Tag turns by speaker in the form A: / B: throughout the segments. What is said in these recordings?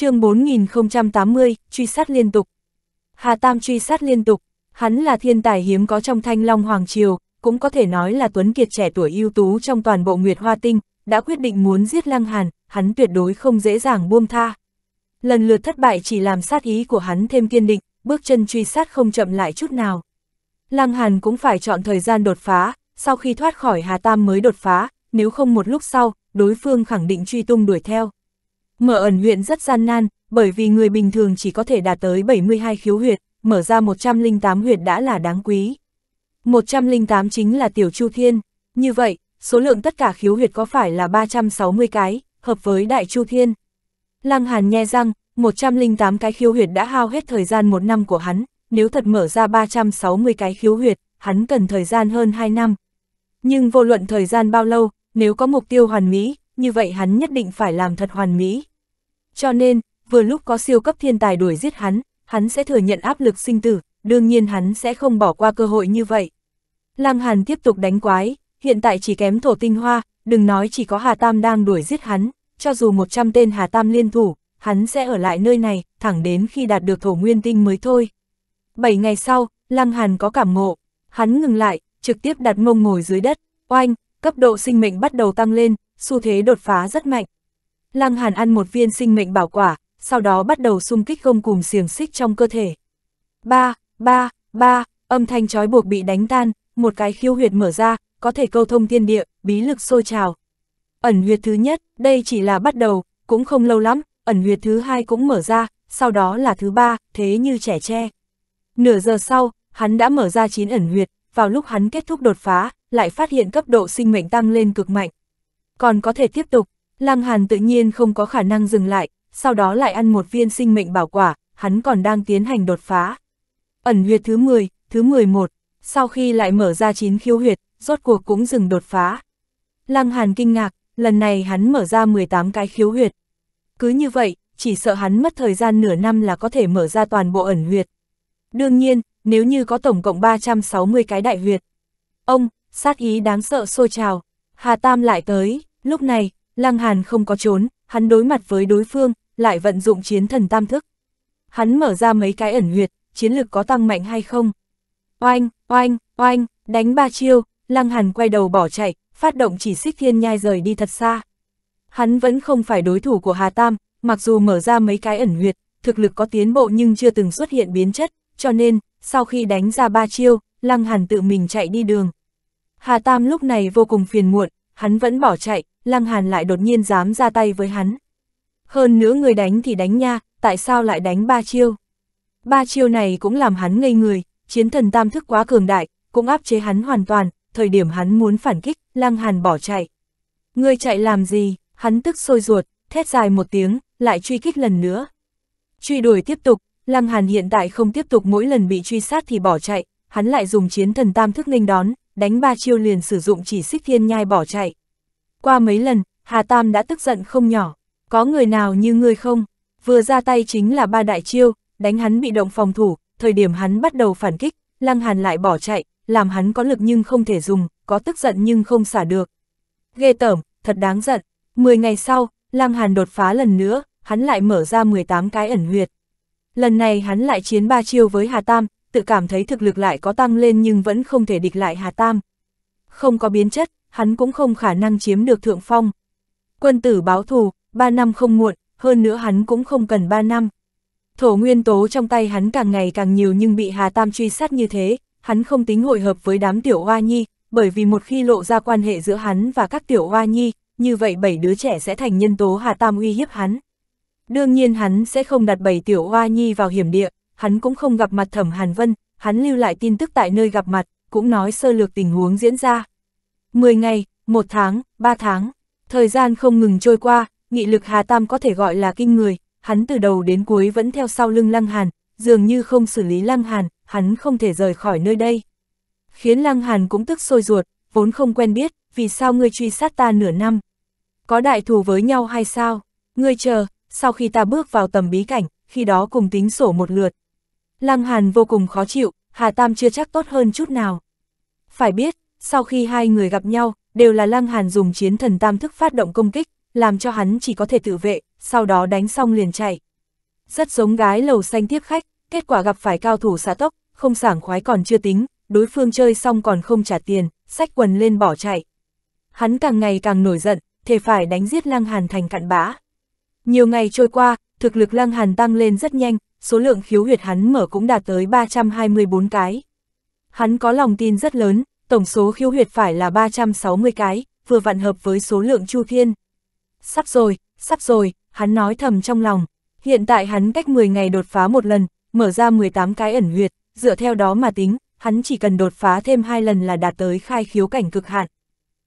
A: chương 4080, truy sát liên tục. Hà Tam truy sát liên tục, hắn là thiên tài hiếm có trong thanh long hoàng triều, cũng có thể nói là tuấn kiệt trẻ tuổi ưu tú trong toàn bộ Nguyệt Hoa Tinh, đã quyết định muốn giết Lăng Hàn, hắn tuyệt đối không dễ dàng buông tha. Lần lượt thất bại chỉ làm sát ý của hắn thêm kiên định, bước chân truy sát không chậm lại chút nào. Lăng Hàn cũng phải chọn thời gian đột phá, sau khi thoát khỏi Hà Tam mới đột phá, nếu không một lúc sau, đối phương khẳng định truy tung đuổi theo. Mở ẩn huyện rất gian nan, bởi vì người bình thường chỉ có thể đạt tới 72 khiếu huyệt, mở ra 108 huyệt đã là đáng quý. 108 chính là tiểu chu thiên, như vậy, số lượng tất cả khiếu huyệt có phải là 360 cái, hợp với đại chu thiên. Lăng Hàn nhe răng, 108 cái khiếu huyệt đã hao hết thời gian một năm của hắn, nếu thật mở ra 360 cái khiếu huyệt, hắn cần thời gian hơn 2 năm. Nhưng vô luận thời gian bao lâu, nếu có mục tiêu hoàn mỹ, như vậy hắn nhất định phải làm thật hoàn mỹ. Cho nên, vừa lúc có siêu cấp thiên tài đuổi giết hắn, hắn sẽ thừa nhận áp lực sinh tử, đương nhiên hắn sẽ không bỏ qua cơ hội như vậy. Lăng Hàn tiếp tục đánh quái, hiện tại chỉ kém thổ tinh hoa, đừng nói chỉ có Hà Tam đang đuổi giết hắn, cho dù 100 tên Hà Tam liên thủ, hắn sẽ ở lại nơi này, thẳng đến khi đạt được thổ nguyên tinh mới thôi. 7 ngày sau, Lăng Hàn có cảm ngộ, hắn ngừng lại, trực tiếp đặt mông ngồi dưới đất, oanh, cấp độ sinh mệnh bắt đầu tăng lên, xu thế đột phá rất mạnh, Lăng Hàn ăn một viên sinh mệnh bảo quả, sau đó bắt đầu xung kích gông cùng xiềng xích trong cơ thể. Ba, ba, ba, âm thanh chói buộc bị đánh tan, một cái khiêu huyệt mở ra, có thể câu thông thiên địa, bí lực sôi trào. Ẩn huyệt thứ nhất, đây chỉ là bắt đầu, cũng không lâu lắm, ẩn huyệt thứ hai cũng mở ra, sau đó là thứ ba, thế như trẻ tre. Nửa giờ sau, hắn đã mở ra chín ẩn huyệt, vào lúc hắn kết thúc đột phá, lại phát hiện cấp độ sinh mệnh tăng lên cực mạnh. Còn có thể tiếp tục, Lăng Hàn tự nhiên không có khả năng dừng lại, sau đó lại ăn một viên sinh mệnh bảo quả, hắn còn đang tiến hành đột phá. Ẩn huyệt thứ 10, thứ 11, sau khi lại mở ra chín khiếu huyệt, rốt cuộc cũng dừng đột phá. Lăng Hàn kinh ngạc, lần này hắn mở ra 18 cái khiếu huyệt. Cứ như vậy, chỉ sợ hắn mất thời gian nửa năm là có thể mở ra toàn bộ ẩn huyệt. Đương nhiên, nếu như có tổng cộng 360 cái đại huyệt. Ông, sát ý đáng sợ sôi trào, Hà Tam lại tới, lúc này, Lăng Hàn không có trốn, hắn đối mặt với đối phương, lại vận dụng chiến thần tam thức. Hắn mở ra mấy cái ẩn huyệt, chiến lực có tăng mạnh hay không? Oanh, oanh, oanh, đánh ba chiêu, Lăng Hàn quay đầu bỏ chạy, phát động chỉ xích thiên nhai rời đi thật xa. Hắn vẫn không phải đối thủ của Hà Tam, mặc dù mở ra mấy cái ẩn huyệt, thực lực có tiến bộ nhưng chưa từng xuất hiện biến chất, cho nên, sau khi đánh ra ba chiêu, Lăng Hàn tự mình chạy đi đường. Hà Tam lúc này vô cùng phiền muộn, hắn vẫn bỏ chạy, Lăng Hàn lại đột nhiên dám ra tay với hắn. Hơn nữa người đánh thì đánh nha, tại sao lại đánh ba chiêu? Ba chiêu này cũng làm hắn ngây người, chiến thần tam thức quá cường đại, cũng áp chế hắn hoàn toàn, thời điểm hắn muốn phản kích, Lăng Hàn bỏ chạy. Ngươi chạy làm gì? Hắn tức sôi ruột, thét dài một tiếng, lại truy kích lần nữa. Truy đuổi tiếp tục, Lăng Hàn hiện tại không tiếp tục mỗi lần bị truy sát thì bỏ chạy, hắn lại dùng chiến thần tam thức nghênh đón, đánh ba chiêu liền sử dụng chỉ xích thiên nhai bỏ chạy. Qua mấy lần, Hà Tam đã tức giận không nhỏ, có người nào như ngươi không? Vừa ra tay chính là ba đại chiêu, đánh hắn bị động phòng thủ, thời điểm hắn bắt đầu phản kích, Lăng Hàn lại bỏ chạy, làm hắn có lực nhưng không thể dùng, có tức giận nhưng không xả được. Ghê tởm, thật đáng giận. 10 ngày sau, Lăng Hàn đột phá lần nữa, hắn lại mở ra 18 cái ẩn huyệt. Lần này hắn lại chiến ba chiêu với Hà Tam, tự cảm thấy thực lực lại có tăng lên nhưng vẫn không thể địch lại Hà Tam. Không có biến chất, hắn cũng không khả năng chiếm được thượng phong. Quân tử báo thù, 3 năm không muộn, hơn nữa hắn cũng không cần 3 năm. Thổ nguyên tố trong tay hắn càng ngày càng nhiều nhưng bị Hà Tam truy sát như thế, hắn không tính hội hợp với đám tiểu hoa nhi, bởi vì một khi lộ ra quan hệ giữa hắn và các tiểu hoa nhi, như vậy bảy đứa trẻ sẽ thành nhân tố Hà Tam uy hiếp hắn. Đương nhiên hắn sẽ không đặt bảy tiểu hoa nhi vào hiểm địa, hắn cũng không gặp mặt thẩm Hàn Vân, hắn lưu lại tin tức tại nơi gặp mặt, cũng nói sơ lược tình huống diễn ra. 10 ngày, 1 tháng, 3 tháng, thời gian không ngừng trôi qua, nghị lực Hà Tam có thể gọi là kinh người, hắn từ đầu đến cuối vẫn theo sau lưng Lăng Hàn, dường như không xử lý Lăng Hàn, hắn không thể rời khỏi nơi đây. Khiến Lăng Hàn cũng tức sôi ruột, vốn không quen biết, vì sao ngươi truy sát ta nửa năm? Có đại thù với nhau hay sao? Ngươi chờ, sau khi ta bước vào tầm bí cảnh, khi đó cùng tính sổ một lượt. Lăng Hàn vô cùng khó chịu, Hà Tam chưa chắc tốt hơn chút nào. Phải biết, sau khi hai người gặp nhau, đều là Lăng Hàn dùng chiến thần tam thức phát động công kích, làm cho hắn chỉ có thể tự vệ, sau đó đánh xong liền chạy. Rất giống gái lầu xanh tiếp khách, kết quả gặp phải cao thủ xạ tốc, không sảng khoái còn chưa tính, đối phương chơi xong còn không trả tiền, sách quần lên bỏ chạy. Hắn càng ngày càng nổi giận, thề phải đánh giết Lăng Hàn thành cặn bã. Nhiều ngày trôi qua, thực lực Lăng Hàn tăng lên rất nhanh, số lượng khiếu huyệt hắn mở cũng đạt tới 324 cái. Hắn có lòng tin rất lớn, tổng số khiếu huyệt phải là 360 cái, vừa vặn hợp với số lượng chu thiên. Sắp rồi, sắp rồi, hắn nói thầm trong lòng. Hiện tại hắn cách 10 ngày đột phá một lần, mở ra 18 cái ẩn huyệt, dựa theo đó mà tính, hắn chỉ cần đột phá thêm hai lần là đạt tới khai khiếu cảnh cực hạn.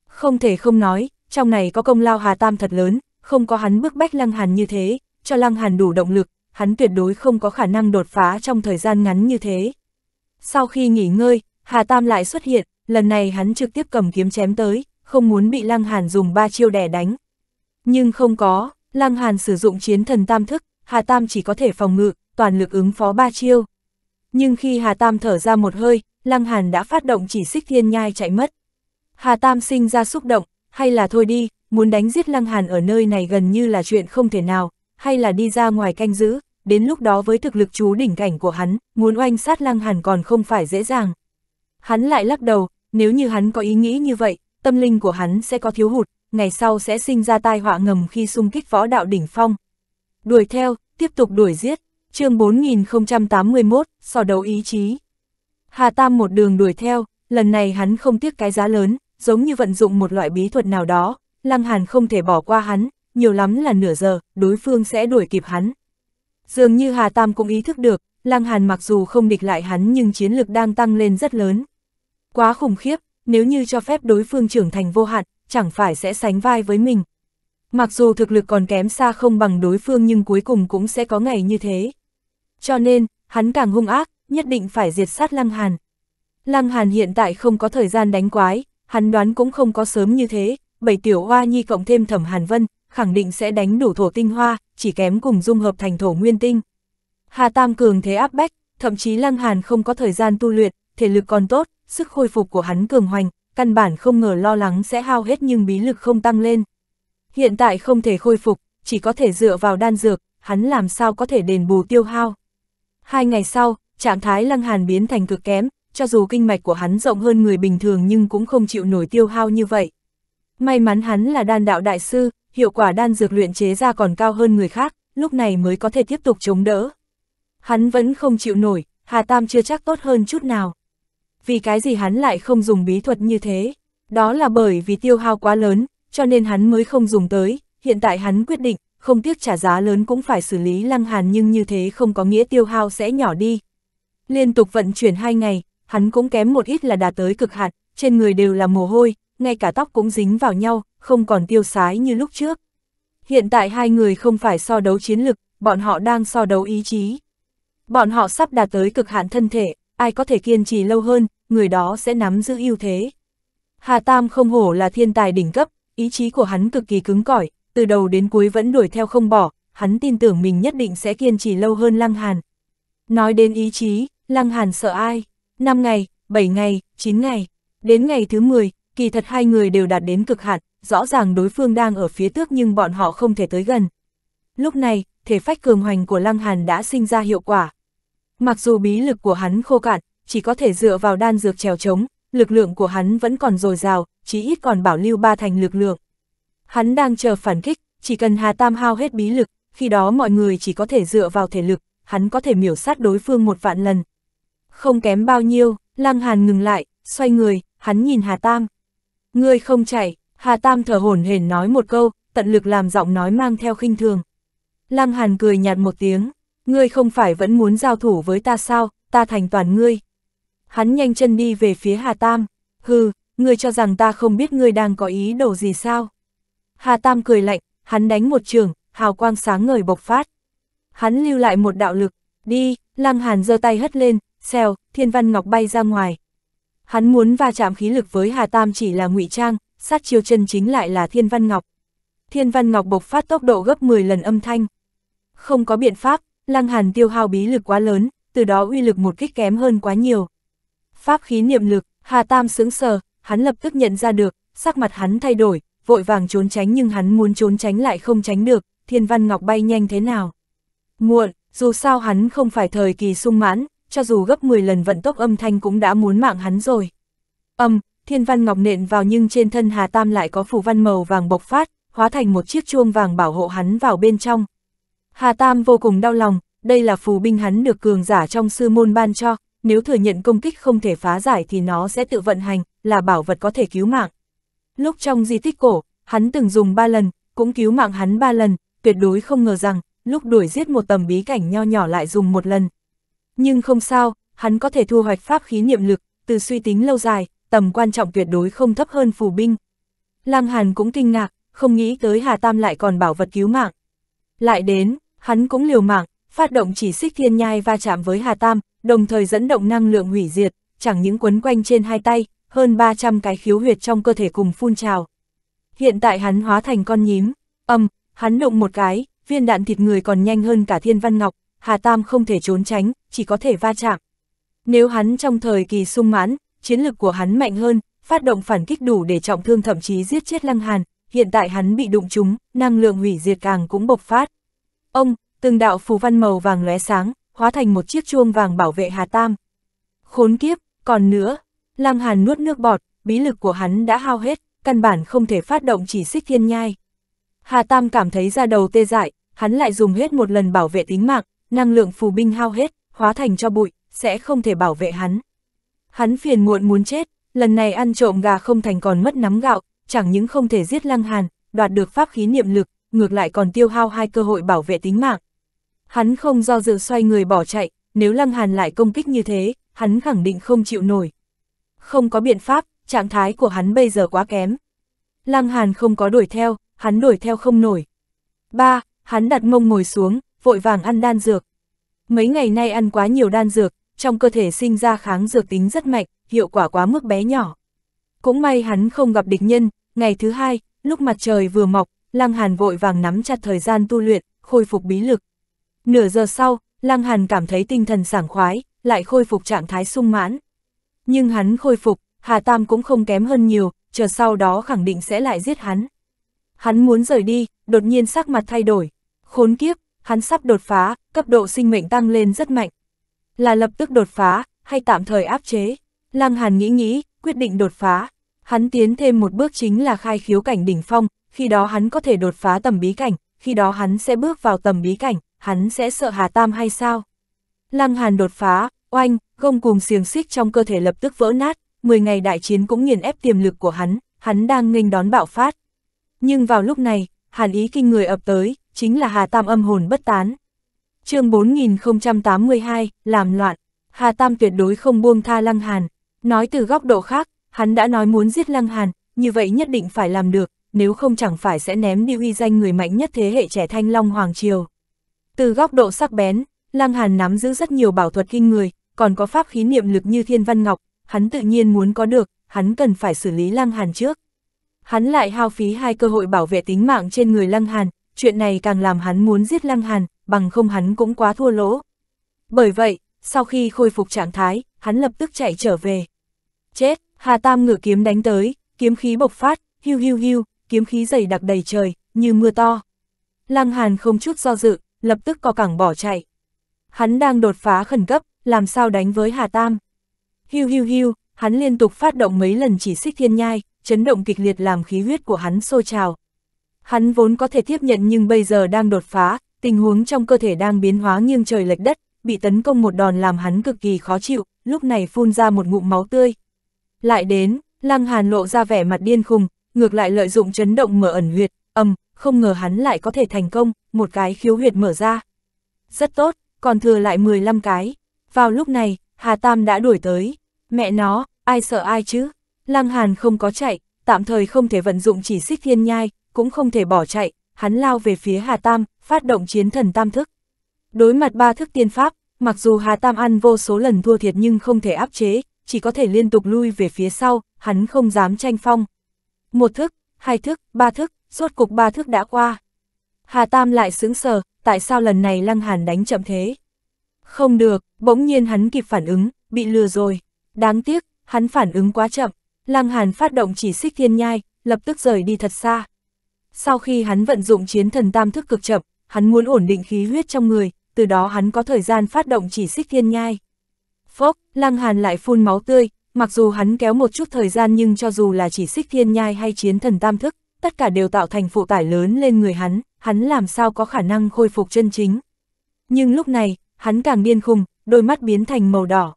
A: Không thể không nói, trong này có công lao Hà Tam thật lớn, không có hắn bức bách Lăng Hàn như thế, cho Lăng Hàn đủ động lực, hắn tuyệt đối không có khả năng đột phá trong thời gian ngắn như thế. Sau khi nghỉ ngơi, Hà Tam lại xuất hiện, lần này hắn trực tiếp cầm kiếm chém tới, không muốn bị Lăng Hàn dùng ba chiêu đẻ đánh. Nhưng không có, Lăng Hàn sử dụng chiến thần tam thức, Hà Tam chỉ có thể phòng ngự, toàn lực ứng phó ba chiêu. Nhưng khi Hà Tam thở ra một hơi, Lăng Hàn đã phát động chỉ xích thiên nhai chạy mất. Hà Tam sinh ra xúc động, hay là thôi đi, muốn đánh giết Lăng Hàn ở nơi này gần như là chuyện không thể nào, hay là đi ra ngoài canh giữ, đến lúc đó với thực lực chú đỉnh cảnh của hắn, muốn oanh sát Lăng Hàn còn không phải dễ dàng. Hắn lại lắc đầu, nếu như hắn có ý nghĩ như vậy, tâm linh của hắn sẽ có thiếu hụt, ngày sau sẽ sinh ra tai họa ngầm khi xung kích võ đạo đỉnh phong. Đuổi theo, tiếp tục đuổi giết, chương 4081, so đấu ý chí. Hà Tam một đường đuổi theo, lần này hắn không tiếc cái giá lớn, giống như vận dụng một loại bí thuật nào đó, Lăng Hàn không thể bỏ qua hắn, nhiều lắm là nửa giờ, đối phương sẽ đuổi kịp hắn. Dường như Hà Tam cũng ý thức được, Lăng Hàn mặc dù không địch lại hắn nhưng chiến lực đang tăng lên rất lớn. Quá khủng khiếp, nếu như cho phép đối phương trưởng thành vô hạn, chẳng phải sẽ sánh vai với mình. Mặc dù thực lực còn kém xa không bằng đối phương nhưng cuối cùng cũng sẽ có ngày như thế. Cho nên, hắn càng hung ác, nhất định phải diệt sát Lăng Hàn. Lăng Hàn hiện tại không có thời gian đánh quái, hắn đoán cũng không có sớm như thế, bảy tiểu hoa nhi cộng thêm thẩm Hàn Vân, khẳng định sẽ đánh đủ thổ tinh hoa, chỉ kém cùng dung hợp thành thổ nguyên tinh. Hà Tam cường thế áp bách, thậm chí Lăng Hàn không có thời gian tu luyện, thể lực còn tốt, sức khôi phục của hắn cường hoành, căn bản không ngờ lo lắng sẽ hao hết nhưng bí lực không tăng lên. Hiện tại không thể khôi phục, chỉ có thể dựa vào đan dược, hắn làm sao có thể đền bù tiêu hao. Hai ngày sau, trạng thái lăng hàn biến thành cực kém, cho dù kinh mạch của hắn rộng hơn người bình thường nhưng cũng không chịu nổi tiêu hao như vậy. May mắn hắn là đan đạo đại sư, hiệu quả đan dược luyện chế ra còn cao hơn người khác, lúc này mới có thể tiếp tục chống đỡ. Hắn vẫn không chịu nổi, Hà Tam chưa chắc tốt hơn chút nào vì cái gì hắn lại không dùng bí thuật như thế? Đó là bởi vì tiêu hao quá lớn, cho nên hắn mới không dùng tới, hiện tại hắn quyết định, không tiếc trả giá lớn cũng phải xử lý lăng hàn nhưng như thế không có nghĩa tiêu hao sẽ nhỏ đi. Liên tục vận chuyển hai ngày, hắn cũng kém một ít là đạt tới cực hạn, trên người đều là mồ hôi, ngay cả tóc cũng dính vào nhau, không còn tiêu sái như lúc trước. Hiện tại hai người không phải so đấu chiến lực, bọn họ đang so đấu ý chí. Bọn họ sắp đạt tới cực hạn thân thể, ai có thể kiên trì lâu hơn, người đó sẽ nắm giữ ưu thế. Hà Tam không hổ là thiên tài đỉnh cấp, ý chí của hắn cực kỳ cứng cỏi, từ đầu đến cuối vẫn đuổi theo không bỏ, hắn tin tưởng mình nhất định sẽ kiên trì lâu hơn Lăng Hàn. Nói đến ý chí, Lăng Hàn sợ ai? 5 ngày, 7 ngày, 9 ngày. Đến ngày thứ 10, kỳ thật hai người đều đạt đến cực hạn, rõ ràng đối phương đang ở phía trước nhưng bọn họ không thể tới gần. Lúc này, thể phách cường hoành của Lăng Hàn đã sinh ra hiệu quả, Mặc dù bí lực của hắn khô cạn, chỉ có thể dựa vào đan dược trèo trống, lực lượng của hắn vẫn còn dồi dào, chí ít còn bảo lưu ba thành lực lượng. Hắn đang chờ phản kích, chỉ cần Hà Tam hao hết bí lực, khi đó mọi người chỉ có thể dựa vào thể lực, hắn có thể miểu sát đối phương một vạn lần. Không kém bao nhiêu, Lăng Hàn ngừng lại, xoay người, hắn nhìn Hà Tam. Ngươi không chạy, Hà Tam thở hổn hển nói một câu, tận lực làm giọng nói mang theo khinh thường. Lăng Hàn cười nhạt một tiếng, ngươi không phải vẫn muốn giao thủ với ta sao, ta thành toàn ngươi. Hắn nhanh chân đi về phía Hà Tam, hừ, ngươi cho rằng ta không biết ngươi đang có ý đồ gì sao. Hà Tam cười lạnh, hắn đánh một trường, hào quang sáng ngời bộc phát. Hắn lưu lại một đạo lực, đi, Lăng Hàn giơ tay hất lên, xèo, thiên văn ngọc bay ra ngoài. Hắn muốn va chạm khí lực với Hà Tam chỉ là ngụy trang, sát chiêu chân chính lại là thiên văn ngọc. Thiên văn ngọc bộc phát tốc độ gấp 10 lần âm thanh. Không có biện pháp, Lăng Hàn tiêu hao bí lực quá lớn, từ đó uy lực một kích kém hơn quá nhiều. Pháp khí niệm lực, Hà Tam sững sờ, hắn lập tức nhận ra được, sắc mặt hắn thay đổi, vội vàng trốn tránh nhưng hắn muốn trốn tránh lại không tránh được, Thiên Văn Ngọc bay nhanh thế nào. Muộn, dù sao hắn không phải thời kỳ sung mãn, cho dù gấp 10 lần vận tốc âm thanh cũng đã muốn mạng hắn rồi. Âm, Thiên Văn Ngọc nện vào nhưng trên thân Hà Tam lại có phù văn màu vàng bộc phát, hóa thành một chiếc chuông vàng bảo hộ hắn vào bên trong, Hà Tam vô cùng đau lòng, đây là phù binh hắn được cường giả trong sư môn ban cho, nếu thừa nhận công kích không thể phá giải thì nó sẽ tự vận hành, là bảo vật có thể cứu mạng. Lúc trong di tích cổ, hắn từng dùng ba lần, cũng cứu mạng hắn ba lần, tuyệt đối không ngờ rằng, lúc đuổi giết một tầm bí cảnh nho nhỏ lại dùng một lần. Nhưng không sao, hắn có thể thu hoạch pháp khí niệm lực, từ suy tính lâu dài, tầm quan trọng tuyệt đối không thấp hơn phù binh. Lăng Hàn cũng kinh ngạc, không nghĩ tới Hà Tam lại còn bảo vật cứu mạng. Lại đến, hắn cũng liều mạng, phát động chỉ xích thiên nhai va chạm với Hà Tam, đồng thời dẫn động năng lượng hủy diệt, chẳng những quấn quanh trên hai tay, hơn 300 cái khiếu huyệt trong cơ thể cùng phun trào. Hiện tại hắn hóa thành con nhím, âm, hắn động một cái, viên đạn thịt người còn nhanh hơn cả thiên văn ngọc, Hà Tam không thể trốn tránh, chỉ có thể va chạm. Nếu hắn trong thời kỳ sung mãn, chiến lực của hắn mạnh hơn, phát động phản kích đủ để trọng thương thậm chí giết chết Lăng Hàn, hiện tại hắn bị đụng trúng, năng lượng hủy diệt càng cũng bộc phát. Ông, từng đạo phù văn màu vàng lóe sáng, hóa thành một chiếc chuông vàng bảo vệ Hà Tam. Khốn kiếp, còn nữa, Lam Hàn nuốt nước bọt, bí lực của hắn đã hao hết, căn bản không thể phát động chỉ xích thiên nhai. Hà Tam cảm thấy ra đầu tê dại, hắn lại dùng hết một lần bảo vệ tính mạng, năng lượng phù binh hao hết, hóa thành cho bụi, sẽ không thể bảo vệ hắn. Hắn phiền muộn muốn chết, lần này ăn trộm gà không thành còn mất nắm gạo, chẳng những không thể giết Lăng Hàn, đoạt được pháp khí niệm lực, ngược lại còn tiêu hao hai cơ hội bảo vệ tính mạng. Hắn không do dự xoay người bỏ chạy, nếu Lăng Hàn lại công kích như thế, hắn khẳng định không chịu nổi. Không có biện pháp, trạng thái của hắn bây giờ quá kém. Lăng Hàn không có đuổi theo, hắn đuổi theo không nổi. Ba, Hắn đặt mông ngồi xuống, vội vàng ăn đan dược. Mấy ngày nay ăn quá nhiều đan dược, trong cơ thể sinh ra kháng dược tính rất mạnh, hiệu quả quá mức bé nhỏ. Cũng may hắn không gặp địch nhân, ngày thứ hai, lúc mặt trời vừa mọc, Lăng Hàn vội vàng nắm chặt thời gian tu luyện, khôi phục bí lực. Nửa giờ sau, Lăng Hàn cảm thấy tinh thần sảng khoái, lại khôi phục trạng thái sung mãn. Nhưng hắn khôi phục, Hà Tam cũng không kém hơn nhiều, chờ sau đó khẳng định sẽ lại giết hắn. Hắn muốn rời đi, đột nhiên sắc mặt thay đổi. Khốn kiếp, hắn sắp đột phá, cấp độ sinh mệnh tăng lên rất mạnh. Là lập tức đột phá, hay tạm thời áp chế? Lăng Hàn nghĩ nghĩ, quyết định đột phá. Hắn tiến thêm một bước chính là khai khiếu cảnh đỉnh phong, khi đó hắn có thể đột phá tầm bí cảnh, khi đó hắn sẽ bước vào tầm bí cảnh, hắn sẽ sợ Hà Tam hay sao? Lăng Hàn đột phá, oanh, gông cùng xiềng xích trong cơ thể lập tức vỡ nát, 10 ngày đại chiến cũng nghiền ép tiềm lực của hắn, hắn đang nghênh đón bạo phát. Nhưng vào lúc này, hàn ý kinh người ập tới, chính là Hà Tam âm hồn bất tán. chương 4082, làm loạn, Hà Tam tuyệt đối không buông tha Lăng Hàn. Nói từ góc độ khác, hắn đã nói muốn giết Lăng Hàn, như vậy nhất định phải làm được, nếu không chẳng phải sẽ ném đi uy danh người mạnh nhất thế hệ trẻ thanh long hoàng triều. Từ góc độ sắc bén, Lăng Hàn nắm giữ rất nhiều bảo thuật kinh người, còn có pháp khí niệm lực như thiên văn ngọc, hắn tự nhiên muốn có được, hắn cần phải xử lý Lăng Hàn trước. Hắn lại hao phí hai cơ hội bảo vệ tính mạng trên người Lăng Hàn, chuyện này càng làm hắn muốn giết Lăng Hàn, bằng không hắn cũng quá thua lỗ. Bởi vậy, sau khi khôi phục trạng thái, hắn lập tức chạy trở về. Chết, Hà Tam ngự kiếm đánh tới, kiếm khí bộc phát, hưu hưu hưu, kiếm khí dày đặc đầy trời, như mưa to. Lăng Hàn không chút do dự, lập tức co cẳng bỏ chạy. Hắn đang đột phá khẩn cấp, làm sao đánh với Hà Tam. Hiu hiu hiu, hắn liên tục phát động mấy lần chỉ xích thiên nhai, chấn động kịch liệt làm khí huyết của hắn sôi trào. Hắn vốn có thể tiếp nhận nhưng bây giờ đang đột phá, tình huống trong cơ thể đang biến hóa nghiêng trời lệch đất, bị tấn công một đòn làm hắn cực kỳ khó chịu, lúc này phun ra một ngụm máu tươi. Lại đến, Lăng Hàn lộ ra vẻ mặt điên khùng, ngược lại lợi dụng chấn động mở ẩn huyệt, âm, không ngờ hắn lại có thể thành công, một cái khiếu huyệt mở ra. Rất tốt, còn thừa lại 15 cái. Vào lúc này, Hà Tam đã đuổi tới. Mẹ nó, ai sợ ai chứ? Lăng Hàn không có chạy, tạm thời không thể vận dụng chỉ xích thiên nhai, cũng không thể bỏ chạy, hắn lao về phía Hà Tam, phát động chiến thần tam thức. Đối mặt ba thức tiên pháp, mặc dù Hà Tam ăn vô số lần thua thiệt nhưng không thể áp chế, chỉ có thể liên tục lui về phía sau, hắn không dám tranh phong, một thước, hai thước, ba thước, suốt cục ba thước đã qua. Hà Tam lại sững sờ, tại sao lần này Lăng Hàn đánh chậm thế? Không được, bỗng nhiên hắn kịp phản ứng, bị lừa rồi. Đáng tiếc, hắn phản ứng quá chậm. Lăng Hàn phát động chỉ xích thiên nhai, lập tức rời đi thật xa. Sau khi hắn vận dụng chiến thần tam thức cực chậm, hắn muốn ổn định khí huyết trong người, từ đó hắn có thời gian phát động chỉ xích thiên nhai. Phốc, Lăng Hàn lại phun máu tươi, Mặc dù hắn kéo một chút thời gian nhưng cho dù là chỉ xích thiên nhai hay chiến thần tam thức, tất cả đều tạo thành phụ tải lớn lên người hắn, hắn làm sao có khả năng khôi phục chân chính. Nhưng lúc này, hắn càng điên khùng, đôi mắt biến thành màu đỏ.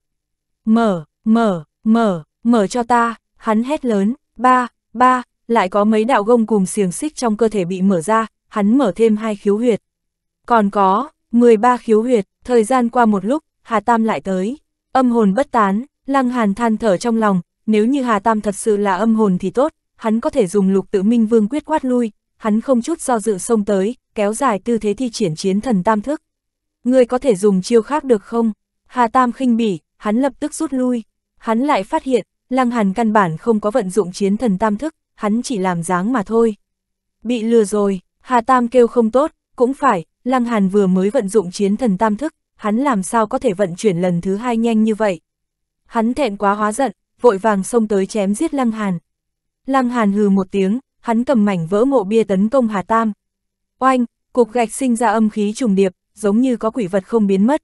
A: Mở, mở, mở, mở cho ta, hắn hét lớn, ba, ba, lại có mấy đạo gông cùng xiềng xích trong cơ thể bị mở ra, hắn mở thêm hai khiếu huyệt. Còn có, 13 khiếu huyệt, thời gian qua một lúc, Hà Tam lại tới, âm hồn bất tán, Lăng Hàn than thở trong lòng, nếu như Hà Tam thật sự là âm hồn thì tốt, hắn có thể dùng lục tự minh vương quyết quát lui, hắn không chút do dự xông tới, kéo dài tư thế thi triển chiến thần tam thức. Người có thể dùng chiêu khác được không? Hà Tam khinh bỉ, hắn lập tức rút lui. Hắn lại phát hiện, Lăng Hàn căn bản không có vận dụng chiến thần tam thức, hắn chỉ làm dáng mà thôi. Bị lừa rồi, Hà Tam kêu không tốt, cũng phải, Lăng Hàn vừa mới vận dụng chiến thần tam thức, hắn làm sao có thể vận chuyển lần thứ hai nhanh như vậy. Hắn thẹn quá hóa giận, vội vàng xông tới chém giết Lăng Hàn. Lăng Hàn hừ một tiếng, hắn cầm mảnh vỡ mộ bia tấn công Hà Tam. Oanh, cục gạch sinh ra âm khí trùng điệp, giống như có quỷ vật không biến mất.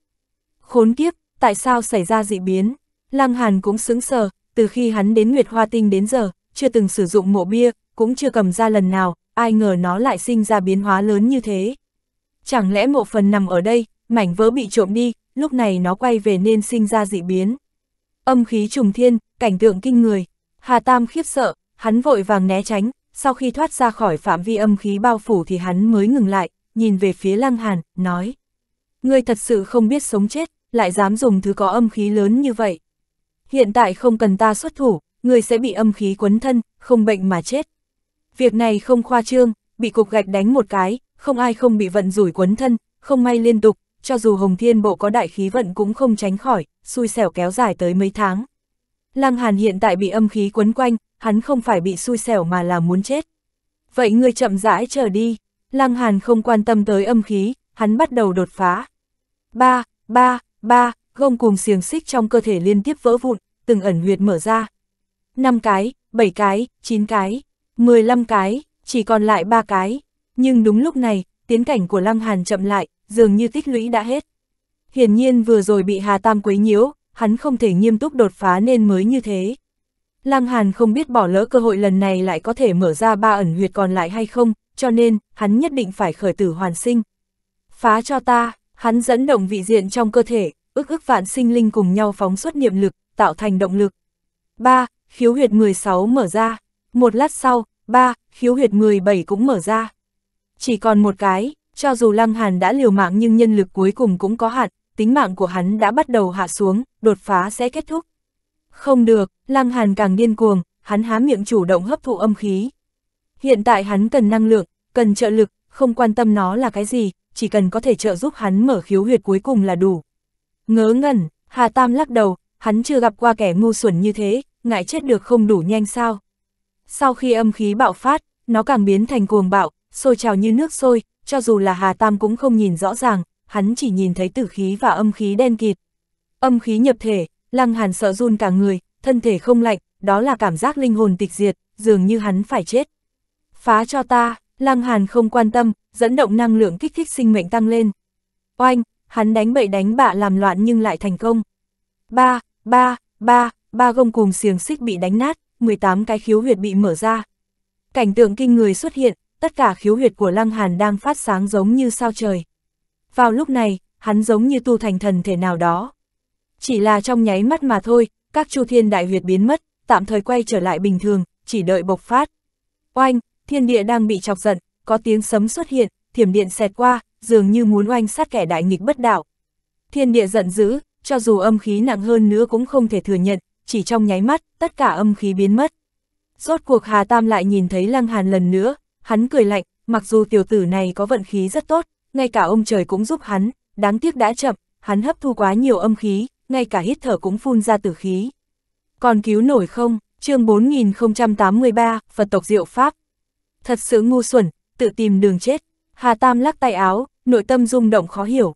A: Khốn kiếp, tại sao xảy ra dị biến? Lăng Hàn cũng sững sờ, từ khi hắn đến Nguyệt Hoa Tinh đến giờ, chưa từng sử dụng mộ bia, cũng chưa cầm ra lần nào, ai ngờ nó lại sinh ra biến hóa lớn như thế. Chẳng lẽ mộ phần nằm ở đây, mảnh vỡ bị trộm đi, lúc này nó quay về nên sinh ra dị biến. Âm khí trùng thiên, cảnh tượng kinh người. Hà Tam khiếp sợ, hắn vội vàng né tránh, sau khi thoát ra khỏi phạm vi âm khí bao phủ thì hắn mới ngừng lại, nhìn về phía Lăng Hàn, nói. Ngươi thật sự không biết sống chết, lại dám dùng thứ có âm khí lớn như vậy. Hiện tại không cần ta xuất thủ, ngươi sẽ bị âm khí quấn thân, không bệnh mà chết. Việc này không khoa trương, bị cục gạch đánh một cái, không ai không bị vận rủi quấn thân, không may liên tục, cho dù Hồng Thiên Bộ có đại khí vận cũng không tránh khỏi, xui xẻo kéo dài tới mấy tháng. Lăng Hàn hiện tại bị âm khí quấn quanh, hắn không phải bị xui xẻo mà là muốn chết. Vậy ngươi chậm rãi chờ đi, Lăng Hàn không quan tâm tới âm khí, hắn bắt đầu đột phá. Ba, ba, ba, gông cùng xiềng xích trong cơ thể liên tiếp vỡ vụn, từng ẩn huyệt mở ra. Năm cái, bảy cái, chín cái, mười lăm cái, chỉ còn lại ba cái. Nhưng đúng lúc này, tiến cảnh của Lăng Hàn chậm lại, dường như tích lũy đã hết. Hiển nhiên vừa rồi bị Hà Tam quấy nhiễu, hắn không thể nghiêm túc đột phá nên mới như thế. Lăng Hàn không biết bỏ lỡ cơ hội lần này lại có thể mở ra ba ẩn huyệt còn lại hay không, cho nên, hắn nhất định phải khởi tử hoàn sinh. Phá cho ta, hắn dẫn động vị diện trong cơ thể, ước ước vạn sinh linh cùng nhau phóng xuất niệm lực, tạo thành động lực. 3. Khiếu huyệt 16 mở ra. Một lát sau, 3. Khiếu huyệt 17 cũng mở ra. Chỉ còn một cái. Cho dù Lăng Hàn đã liều mạng nhưng nhân lực cuối cùng cũng có hạn, tính mạng của hắn đã bắt đầu hạ xuống, đột phá sẽ kết thúc. Không được, Lăng Hàn càng điên cuồng, hắn há miệng chủ động hấp thụ âm khí. Hiện tại hắn cần năng lượng, cần trợ lực, không quan tâm nó là cái gì, chỉ cần có thể trợ giúp hắn mở khiếu huyệt cuối cùng là đủ. Ngớ ngẩn, Hà Tam lắc đầu, hắn chưa gặp qua kẻ ngu xuẩn như thế, ngại chết được không đủ nhanh sao. Sau khi âm khí bạo phát, nó càng biến thành cuồng bạo, sôi trào như nước sôi, cho dù là Hà Tam cũng không nhìn rõ ràng, hắn chỉ nhìn thấy tử khí và âm khí đen kịt. Âm khí nhập thể, Lăng Hàn sợ run cả người, thân thể không lạnh, đó là cảm giác linh hồn tịch diệt, dường như hắn phải chết. Phá cho ta, Lăng Hàn không quan tâm, dẫn động năng lượng kích thích sinh mệnh tăng lên. Oanh, hắn đánh bậy đánh bạ làm loạn nhưng lại thành công. Ba, ba, ba, ba gông cùng xiềng xích bị đánh nát, 18 cái khiếu huyệt bị mở ra. Cảnh tượng kinh người xuất hiện, tất cả khiếu huyệt của Lăng Hàn đang phát sáng giống như sao trời. Vào lúc này, hắn giống như tu thành thần thể nào đó. Chỉ là trong nháy mắt mà thôi, các chu thiên đại huyệt biến mất, tạm thời quay trở lại bình thường, chỉ đợi bộc phát. Oanh, thiên địa đang bị chọc giận, có tiếng sấm xuất hiện, thiểm điện xẹt qua, dường như muốn oanh sát kẻ đại nghịch bất đạo. Thiên địa giận dữ, cho dù âm khí nặng hơn nữa cũng không thể thừa nhận, chỉ trong nháy mắt, tất cả âm khí biến mất. Rốt cuộc Hà Tam lại nhìn thấy Lăng Hàn lần nữa, hắn cười lạnh, mặc dù tiểu tử này có vận khí rất tốt, ngay cả ông trời cũng giúp hắn, đáng tiếc đã chậm, hắn hấp thu quá nhiều âm khí, ngay cả hít thở cũng phun ra tử khí. Còn cứu nổi không, chương 4083, Phật tộc Diệu Pháp. Thật sự ngu xuẩn, tự tìm đường chết. Hà Tam lắc tay áo, nội tâm rung động khó hiểu.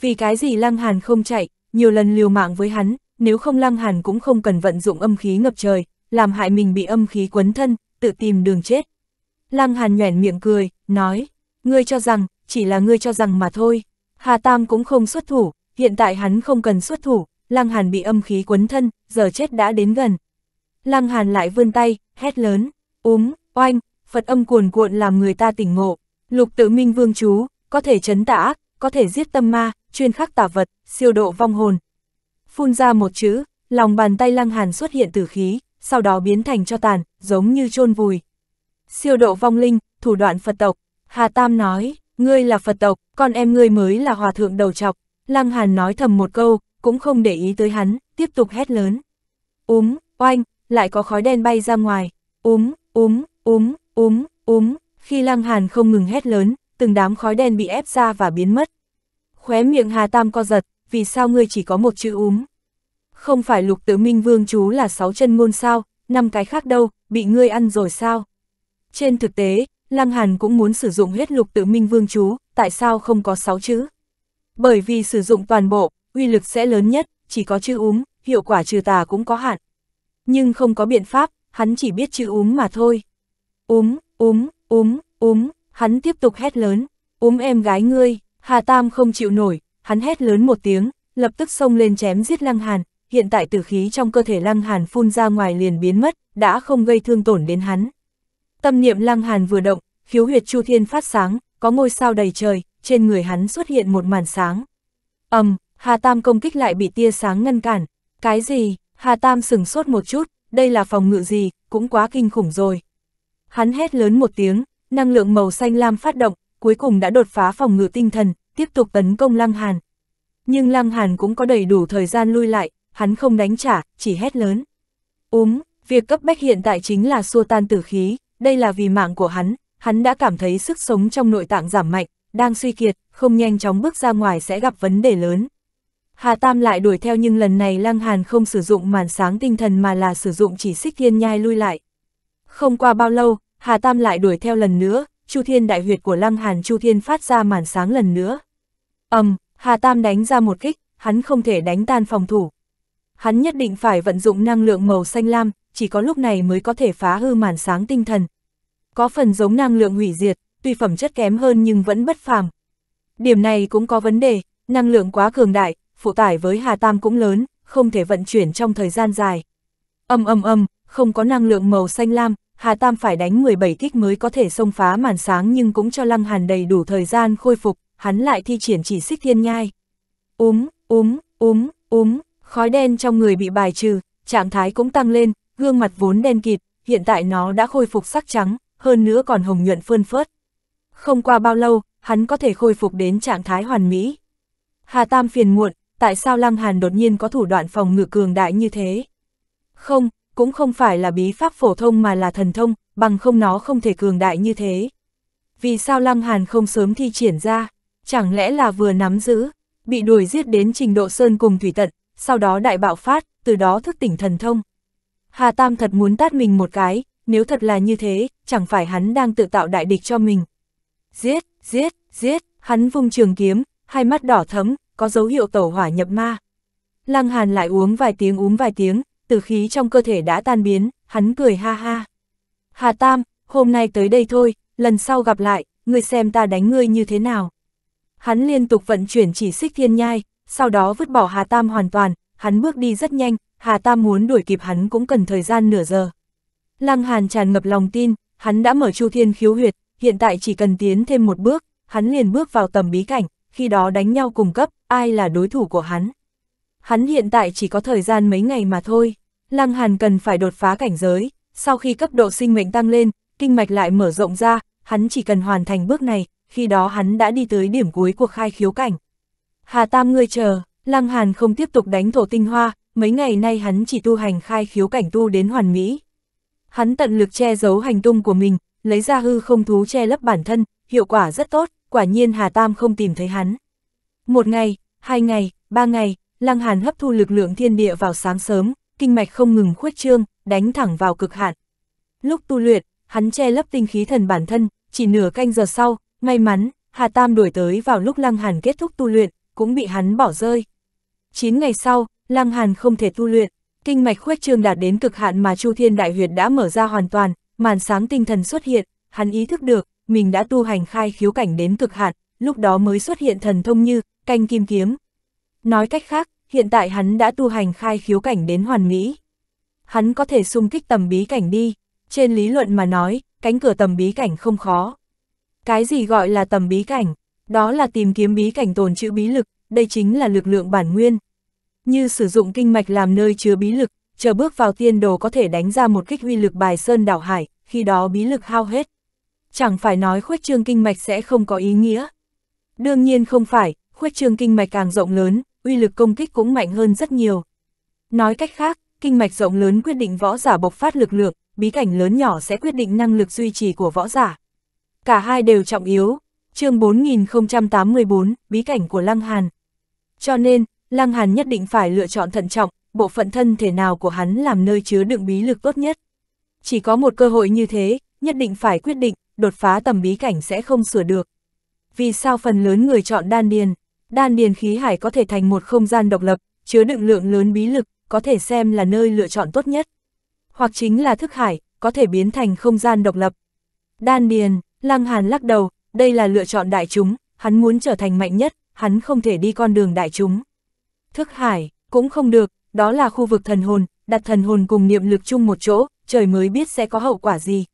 A: Vì cái gì Lăng Hàn không chạy, nhiều lần liều mạng với hắn, nếu không Lăng Hàn cũng không cần vận dụng âm khí ngập trời, làm hại mình bị âm khí quấn thân, tự tìm đường chết. Lăng Hàn nhoẻn miệng cười, nói, ngươi cho rằng, chỉ là ngươi cho rằng mà thôi. Hà Tam cũng không xuất thủ, hiện tại hắn không cần xuất thủ, Lăng Hàn bị âm khí quấn thân, giờ chết đã đến gần. Lăng Hàn lại vươn tay, hét lớn, úm, oanh, Phật âm cuồn cuộn làm người ta tỉnh ngộ. Lục tự minh vương chú, có thể chấn tả ác, có thể giết tâm ma, chuyên khắc tả vật, siêu độ vong hồn. Phun ra một chữ, lòng bàn tay Lăng Hàn xuất hiện tử khí, sau đó biến thành cho tàn, giống như chôn vùi. Siêu độ vong linh, thủ đoạn Phật tộc. Hà Tam nói, ngươi là Phật tộc, con em ngươi mới là hòa thượng đầu chọc. Lăng Hàn nói thầm một câu, cũng không để ý tới hắn, tiếp tục hét lớn. Úm, oanh, lại có khói đen bay ra ngoài. Úm, úm, úm, úm, úm, khi Lăng Hàn không ngừng hét lớn, từng đám khói đen bị ép ra và biến mất. Khóe miệng Hà Tam co giật, vì sao ngươi chỉ có một chữ úm? Không phải lục tử minh vương chú là sáu chân ngôn sao, năm cái khác đâu, bị ngươi ăn rồi sao? Trên thực tế, Lăng Hàn cũng muốn sử dụng huyết lục tự minh vương chú, tại sao không có 6 chữ? Bởi vì sử dụng toàn bộ, uy lực sẽ lớn nhất, chỉ có chữ úm, hiệu quả trừ tà cũng có hạn. Nhưng không có biện pháp, hắn chỉ biết chữ úm mà thôi. Úm, úm, úm, úm, hắn tiếp tục hét lớn, úm em gái ngươi, Hà Tam không chịu nổi, hắn hét lớn một tiếng, lập tức xông lên chém giết Lăng Hàn, hiện tại tử khí trong cơ thể Lăng Hàn phun ra ngoài liền biến mất, đã không gây thương tổn đến hắn. Tâm niệm Lăng Hàn vừa động, khiếu huyệt Chu Thiên phát sáng, có ngôi sao đầy trời, trên người hắn xuất hiện một màn sáng. Ầm, um, Hà Tam công kích lại bị tia sáng ngăn cản. Cái gì? Hà Tam sửng sốt một chút, đây là phòng ngự gì, cũng quá kinh khủng rồi. Hắn hét lớn một tiếng, năng lượng màu xanh lam phát động, cuối cùng đã đột phá phòng ngự tinh thần, tiếp tục tấn công Lăng Hàn. Nhưng Lăng Hàn cũng có đầy đủ thời gian lui lại, hắn không đánh trả, chỉ hét lớn. Úm, việc cấp bách hiện tại chính là xua tan tử khí, đây là vì mạng của hắn, hắn đã cảm thấy sức sống trong nội tạng giảm mạnh, đang suy kiệt, không nhanh chóng bước ra ngoài sẽ gặp vấn đề lớn. Hà Tam lại đuổi theo nhưng lần này Lăng Hàn không sử dụng màn sáng tinh thần mà là sử dụng chỉ xích thiên nhai lui lại. Không qua bao lâu, Hà Tam lại đuổi theo lần nữa, Chu Thiên đại huyệt của Lăng Hàn Chu Thiên phát ra màn sáng lần nữa. Ầm, um, Hà Tam đánh ra một kích, hắn không thể đánh tan phòng thủ, hắn nhất định phải vận dụng năng lượng màu xanh lam, chỉ có lúc này mới có thể phá hư màn sáng tinh thần. Có phần giống năng lượng hủy diệt, tuy phẩm chất kém hơn nhưng vẫn bất phàm. Điểm này cũng có vấn đề, năng lượng quá cường đại, phụ tải với Hà Tam cũng lớn, không thể vận chuyển trong thời gian dài. Âm âm âm, không có năng lượng màu xanh lam, Hà Tam phải đánh 17 kích mới có thể xông phá màn sáng nhưng cũng cho Lăng Hàn đầy đủ thời gian khôi phục, hắn lại thi triển chỉ xích thiên nhai. Úm, úm, úm, úm, khói đen trong người bị bài trừ, trạng thái cũng tăng lên, gương mặt vốn đen kịt, hiện tại nó đã khôi phục sắc trắng, hơn nữa còn hồng nhuận phơn phớt. Không qua bao lâu, hắn có thể khôi phục đến trạng thái hoàn mỹ. Hà Tam phiền muộn, tại sao Lăng Hàn đột nhiên có thủ đoạn phòng ngự cường đại như thế? Không, cũng không phải là bí pháp phổ thông mà là thần thông, bằng không nó không thể cường đại như thế. Vì sao Lăng Hàn không sớm thi triển ra? Chẳng lẽ là vừa nắm giữ, bị đuổi giết đến trình độ sơn cùng thủy tận, sau đó đại bạo phát, từ đó thức tỉnh thần thông. Hà Tam thật muốn tát mình một cái, nếu thật là như thế, chẳng phải hắn đang tự tạo đại địch cho mình. Giết, giết, giết, hắn vung trường kiếm, hai mắt đỏ thấm, có dấu hiệu tẩu hỏa nhập ma. Lăng Hàn lại uống vài tiếng uống vài tiếng, từ khí trong cơ thể đã tan biến, hắn cười ha ha. Hà Tam, hôm nay tới đây thôi, lần sau gặp lại, ngươi xem ta đánh ngươi như thế nào. Hắn liên tục vận chuyển chỉ xích thiên nhai, sau đó vứt bỏ Hà Tam hoàn toàn, hắn bước đi rất nhanh, Hà Tam muốn đuổi kịp hắn cũng cần thời gian nửa giờ. Lăng Hàn tràn ngập lòng tin, hắn đã mở Chu Thiên khiếu huyệt, hiện tại chỉ cần tiến thêm một bước, hắn liền bước vào tầm bí cảnh, khi đó đánh nhau cùng cấp, ai là đối thủ của hắn. Hắn hiện tại chỉ có thời gian mấy ngày mà thôi, Lăng Hàn cần phải đột phá cảnh giới, sau khi cấp độ sinh mệnh tăng lên, kinh mạch lại mở rộng ra, hắn chỉ cần hoàn thành bước này, khi đó hắn đã đi tới điểm cuối của khai khiếu cảnh. Hà Tam ngươi chờ, Lăng Hàn không tiếp tục đánh thổ tinh hoa, mấy ngày nay hắn chỉ tu hành khai khiếu cảnh tu đến hoàn mỹ. Hắn tận lực che giấu hành tung của mình, lấy ra hư không thú che lấp bản thân, hiệu quả rất tốt, quả nhiên Hà Tam không tìm thấy hắn. Một ngày, hai ngày, ba ngày, Lăng Hàn hấp thu lực lượng thiên địa vào sáng sớm, kinh mạch không ngừng khuếch trương, đánh thẳng vào cực hạn. Lúc tu luyện, hắn che lấp tinh khí thần bản thân, chỉ nửa canh giờ sau, may mắn, Hà Tam đuổi tới vào lúc Lăng Hàn kết thúc tu luyện, cũng bị hắn bỏ rơi. 9 ngày sau, Lăng Hàn không thể tu luyện, kinh mạch khuếch trương đạt đến cực hạn mà Chu Thiên Đại Huyệt đã mở ra hoàn toàn, màn sáng tinh thần xuất hiện, hắn ý thức được, mình đã tu hành khai khiếu cảnh đến cực hạn, lúc đó mới xuất hiện thần thông như canh kim kiếm. Nói cách khác, hiện tại hắn đã tu hành khai khiếu cảnh đến hoàn mỹ. Hắn có thể xung kích tầm bí cảnh đi, trên lý luận mà nói, cánh cửa tầm bí cảnh không khó. Cái gì gọi là tầm bí cảnh? đó là tìm kiếm bí cảnh tồn chữ bí lực, đây chính là lực lượng bản nguyên. Như sử dụng kinh mạch làm nơi chứa bí lực, chờ bước vào tiên đồ có thể đánh ra một kích huy lực bài sơn đảo hải, khi đó bí lực hao hết. Chẳng phải nói khuếch trương kinh mạch sẽ không có ý nghĩa. Đương nhiên không phải, khuếch trương kinh mạch càng rộng lớn, uy lực công kích cũng mạnh hơn rất nhiều. Nói cách khác, kinh mạch rộng lớn quyết định võ giả bộc phát lực lượng, bí cảnh lớn nhỏ sẽ quyết định năng lực duy trì của võ giả. Cả hai đều trọng yếu, chương 4084, bí cảnh của Lăng Hàn. Cho nên, Lăng Hàn nhất định phải lựa chọn thận trọng, bộ phận thân thể nào của hắn làm nơi chứa đựng bí lực tốt nhất. Chỉ có một cơ hội như thế, nhất định phải quyết định, đột phá tầm bí cảnh sẽ không sửa được. Vì sao phần lớn người chọn đan điền? Đan điền khí hải có thể thành một không gian độc lập, chứa đựng lượng lớn bí lực, có thể xem là nơi lựa chọn tốt nhất. Hoặc chính là thức hải, có thể biến thành không gian độc lập. Đan điền, Lăng Hàn lắc đầu, đây là lựa chọn đại chúng, hắn muốn trở thành mạnh nhất, hắn không thể đi con đường đại chúng. Thức hải, cũng không được, đó là khu vực thần hồn, đặt thần hồn cùng niệm lực chung một chỗ, trời mới biết sẽ có hậu quả gì.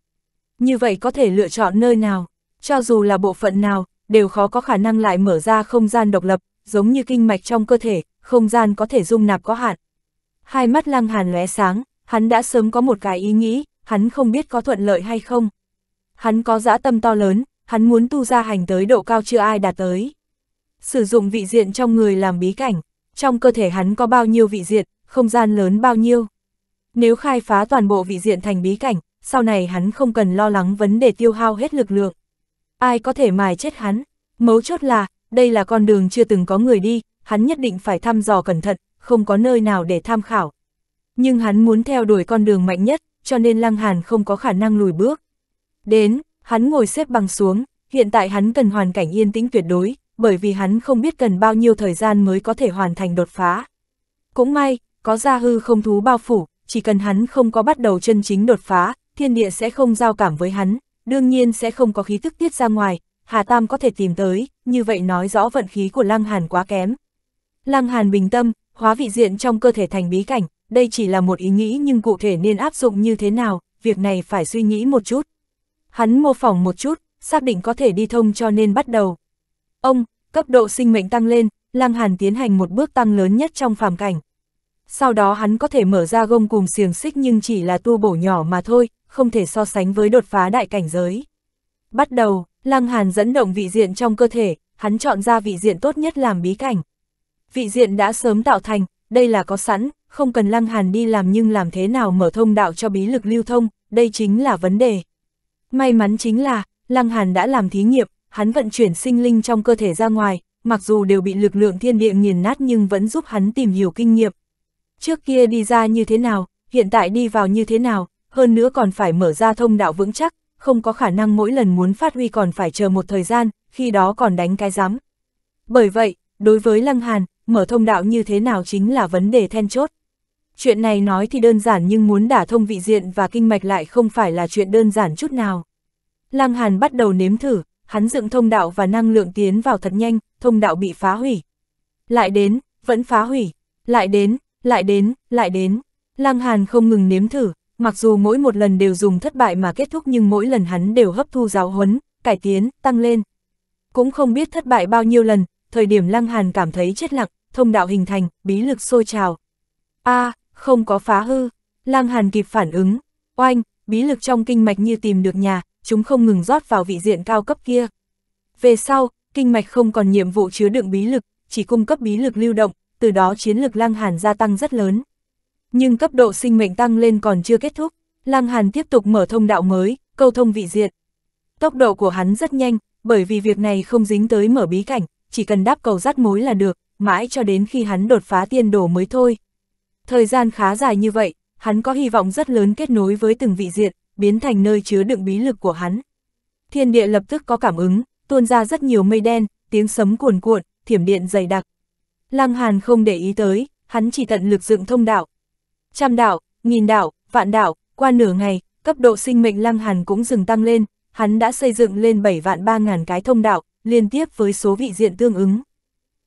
A: Như vậy có thể lựa chọn nơi nào, cho dù là bộ phận nào, đều khó có khả năng lại mở ra không gian độc lập, giống như kinh mạch trong cơ thể, không gian có thể dung nạp có hạn. Hai mắt lăng hàn lóe sáng, hắn đã sớm có một cái ý nghĩ, hắn không biết có thuận lợi hay không. Hắn có dã tâm to lớn, hắn muốn tu ra hành tới độ cao chưa ai đạt tới. Sử dụng vị diện trong người làm bí cảnh, trong cơ thể hắn có bao nhiêu vị diện, không gian lớn bao nhiêu. Nếu khai phá toàn bộ vị diện thành bí cảnh, sau này hắn không cần lo lắng vấn đề tiêu hao hết lực lượng. Ai có thể mài chết hắn? Mấu chốt là, đây là con đường chưa từng có người đi, hắn nhất định phải thăm dò cẩn thận, không có nơi nào để tham khảo. Nhưng hắn muốn theo đuổi con đường mạnh nhất, cho nên Lăng Hàn không có khả năng lùi bước. Đến, Hắn ngồi xếp bằng xuống, hiện tại hắn cần hoàn cảnh yên tĩnh tuyệt đối, bởi vì hắn không biết cần bao nhiêu thời gian mới có thể hoàn thành đột phá. Cũng may, có gia hư không thú bao phủ, chỉ cần hắn không có bắt đầu chân chính đột phá, thiên địa sẽ không giao cảm với hắn, đương nhiên sẽ không có khí tức tiết ra ngoài, Hà Tam có thể tìm tới, như vậy nói rõ vận khí của Lăng Hàn quá kém. Lăng Hàn bình tâm, hóa vị diện trong cơ thể thành bí cảnh, đây chỉ là một ý nghĩ nhưng cụ thể nên áp dụng như thế nào, việc này phải suy nghĩ một chút. Hắn mô phỏng một chút, xác định có thể đi thông cho nên bắt đầu. Ông, cấp độ sinh mệnh tăng lên, Lăng Hàn tiến hành một bước tăng lớn nhất trong phàm cảnh. Sau đó hắn có thể mở ra gông cùng xiềng xích nhưng chỉ là tu bổ nhỏ mà thôi, không thể so sánh với đột phá đại cảnh giới. Bắt đầu, Lăng Hàn dẫn động vị diện trong cơ thể, hắn chọn ra vị diện tốt nhất làm bí cảnh. Vị diện đã sớm tạo thành, đây là có sẵn, không cần Lăng Hàn đi làm nhưng làm thế nào mở thông đạo cho bí lực lưu thông, đây chính là vấn đề. May mắn chính là, Lăng Hàn đã làm thí nghiệm, hắn vận chuyển sinh linh trong cơ thể ra ngoài, mặc dù đều bị lực lượng thiên địa nghiền nát nhưng vẫn giúp hắn tìm hiểu kinh nghiệm. Trước kia đi ra như thế nào, hiện tại đi vào như thế nào, hơn nữa còn phải mở ra thông đạo vững chắc, không có khả năng mỗi lần muốn phát huy còn phải chờ một thời gian, khi đó còn đánh cái giám. Bởi vậy, đối với Lăng Hàn, mở thông đạo như thế nào chính là vấn đề then chốt. Chuyện này nói thì đơn giản nhưng muốn đả thông vị diện và kinh mạch lại không phải là chuyện đơn giản chút nào. Lăng Hàn bắt đầu nếm thử, hắn dựng thông đạo và năng lượng tiến vào thật nhanh, thông đạo bị phá hủy. Lại đến, vẫn phá hủy, lại đến, lại đến, lại đến. Lăng Hàn không ngừng nếm thử, mặc dù mỗi một lần đều dùng thất bại mà kết thúc nhưng mỗi lần hắn đều hấp thu giáo huấn, cải tiến, tăng lên. Cũng không biết thất bại bao nhiêu lần, thời điểm Lăng Hàn cảm thấy chết lặng, thông đạo hình thành, bí lực sôi trào. A, à, không có phá hư, Lang Hàn kịp phản ứng, oanh, bí lực trong kinh mạch như tìm được nhà, chúng không ngừng rót vào vị diện cao cấp kia. Về sau, kinh mạch không còn nhiệm vụ chứa đựng bí lực, chỉ cung cấp bí lực lưu động, từ đó chiến lực Lang Hàn gia tăng rất lớn. Nhưng cấp độ sinh mệnh tăng lên còn chưa kết thúc, Lang Hàn tiếp tục mở thông đạo mới, câu thông vị diện. Tốc độ của hắn rất nhanh, bởi vì việc này không dính tới mở bí cảnh, chỉ cần đáp cầu rắt mối là được, mãi cho đến khi hắn đột phá tiên đồ mới thôi. Thời gian khá dài như vậy, hắn có hy vọng rất lớn kết nối với từng vị diện, biến thành nơi chứa đựng bí lực của hắn. Thiên địa lập tức có cảm ứng, tuôn ra rất nhiều mây đen, tiếng sấm cuồn cuộn, thiểm điện dày đặc. Lăng Hàn không để ý tới, hắn chỉ tận lực dựng thông đạo. Trăm đạo, nghìn đạo, vạn đạo, qua nửa ngày, cấp độ sinh mệnh Lăng Hàn cũng dừng tăng lên, hắn đã xây dựng lên 7 vạn 3 ngàn cái thông đạo, liên tiếp với số vị diện tương ứng.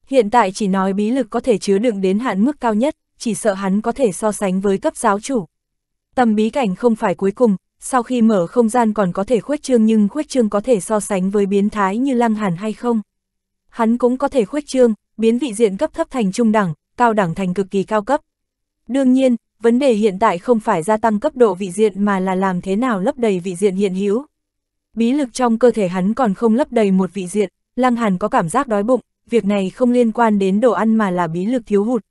A: Hiện tại chỉ nói bí lực có thể chứa đựng đến hạn mức cao nhất, chỉ sợ hắn có thể so sánh với cấp giáo chủ. Tầm bí cảnh không phải cuối cùng, sau khi mở không gian còn có thể khuếch trương nhưng khuếch trương có thể so sánh với biến thái như lăng hàn hay không. Hắn cũng có thể khuếch trương, biến vị diện cấp thấp thành trung đẳng, cao đẳng thành cực kỳ cao cấp. Đương nhiên, vấn đề hiện tại không phải gia tăng cấp độ vị diện mà là làm thế nào lấp đầy vị diện hiện hữu. Bí lực trong cơ thể hắn còn không lấp đầy một vị diện, Lăng Hàn có cảm giác đói bụng, việc này không liên quan đến đồ ăn mà là bí lực thiếu hụt,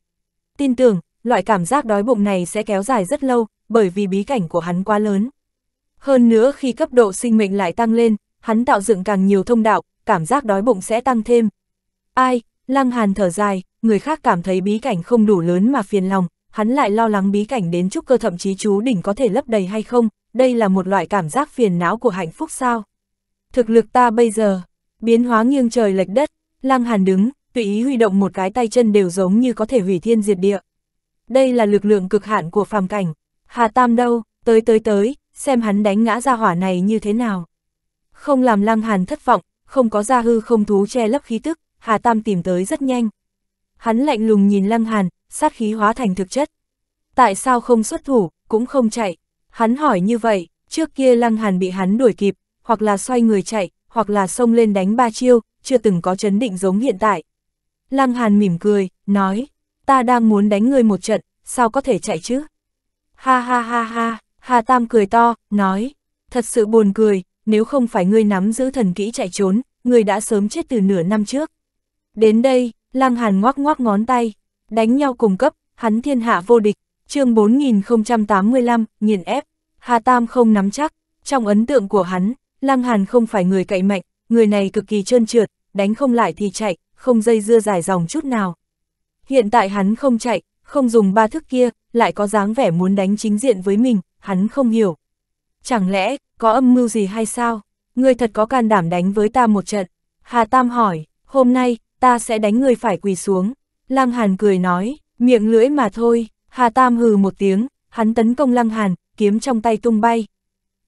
A: Tin tưởng, loại cảm giác đói bụng này sẽ kéo dài rất lâu, bởi vì bí cảnh của hắn quá lớn. Hơn nữa khi cấp độ sinh mệnh lại tăng lên, hắn tạo dựng càng nhiều thông đạo, cảm giác đói bụng sẽ tăng thêm. Ai, Lăng Hàn thở dài, người khác cảm thấy bí cảnh không đủ lớn mà phiền lòng, hắn lại lo lắng bí cảnh đến chút cơ thậm chí chú đỉnh có thể lấp đầy hay không, đây là một loại cảm giác phiền não của hạnh phúc sao. Thực lực ta bây giờ, biến hóa nghiêng trời lệch đất, Lăng Hàn đứng, tùy ý huy động một cái tay chân đều giống như có thể hủy thiên diệt địa. Đây là lực lượng cực hạn của phàm cảnh. Hà Tam đâu, tới tới tới, xem hắn đánh ngã ra hỏa này như thế nào. Không làm lăng hàn thất vọng, không có ra hư không thú che lấp khí tức, Hà Tam tìm tới rất nhanh. Hắn lạnh lùng nhìn lăng hàn, sát khí hóa thành thực chất. Tại sao không xuất thủ, cũng không chạy. Hắn hỏi như vậy, trước kia lăng hàn bị hắn đuổi kịp, hoặc là xoay người chạy, hoặc là xông lên đánh ba chiêu, chưa từng có chấn định giống hiện tại. Lăng Hàn mỉm cười, nói, ta đang muốn đánh ngươi một trận, sao có thể chạy chứ? Ha ha ha ha, Hà Tam cười to, nói, thật sự buồn cười, nếu không phải ngươi nắm giữ thần kỹ chạy trốn, ngươi đã sớm chết từ nửa năm trước. Đến đây, Lăng Hàn ngoác ngoác ngón tay, đánh nhau cùng cấp, hắn thiên hạ vô địch, chương 4085, nghiền ép, Hà Tam không nắm chắc, trong ấn tượng của hắn, Lăng Hàn không phải người cậy mạnh, người này cực kỳ trơn trượt, đánh không lại thì chạy, không dây dưa dài dòng chút nào. Hiện tại hắn không chạy, không dùng ba thức kia, lại có dáng vẻ muốn đánh chính diện với mình, hắn không hiểu. Chẳng lẽ, có âm mưu gì hay sao? Ngươi thật có can đảm đánh với ta một trận. Hà Tam hỏi, hôm nay, ta sẽ đánh ngươi phải quỳ xuống. Lăng Hàn cười nói, miệng lưỡi mà thôi. Hà Tam hừ một tiếng, hắn tấn công Lăng Hàn, kiếm trong tay tung bay.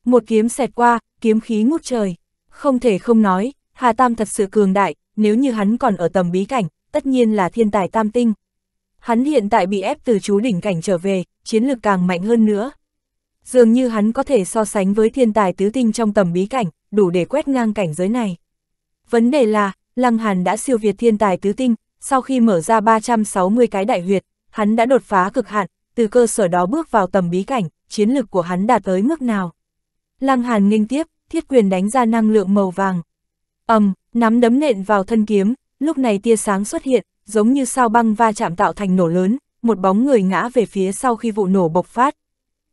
A: Một kiếm xẹt qua, kiếm khí ngút trời. Không thể không nói, Hà Tam thật sự cường đại, nếu như hắn còn ở tầm bí cảnh, tất nhiên là thiên tài tam tinh. Hắn hiện tại bị ép từ chú đỉnh cảnh trở về, chiến lực càng mạnh hơn nữa. Dường như hắn có thể so sánh với thiên tài tứ tinh trong tầm bí cảnh, đủ để quét ngang cảnh giới này. Vấn đề là, Lăng Hàn đã siêu việt thiên tài tứ tinh, sau khi mở ra 360 cái đại huyệt, hắn đã đột phá cực hạn, từ cơ sở đó bước vào tầm bí cảnh, chiến lực của hắn đạt tới mức nào. Lăng Hàn nghênh tiếp, thiết quyền đánh ra năng lượng màu vàng ầm, nắm đấm nện vào thân kiếm, lúc này tia sáng xuất hiện, giống như sao băng va chạm tạo thành nổ lớn, một bóng người ngã về phía sau khi vụ nổ bộc phát.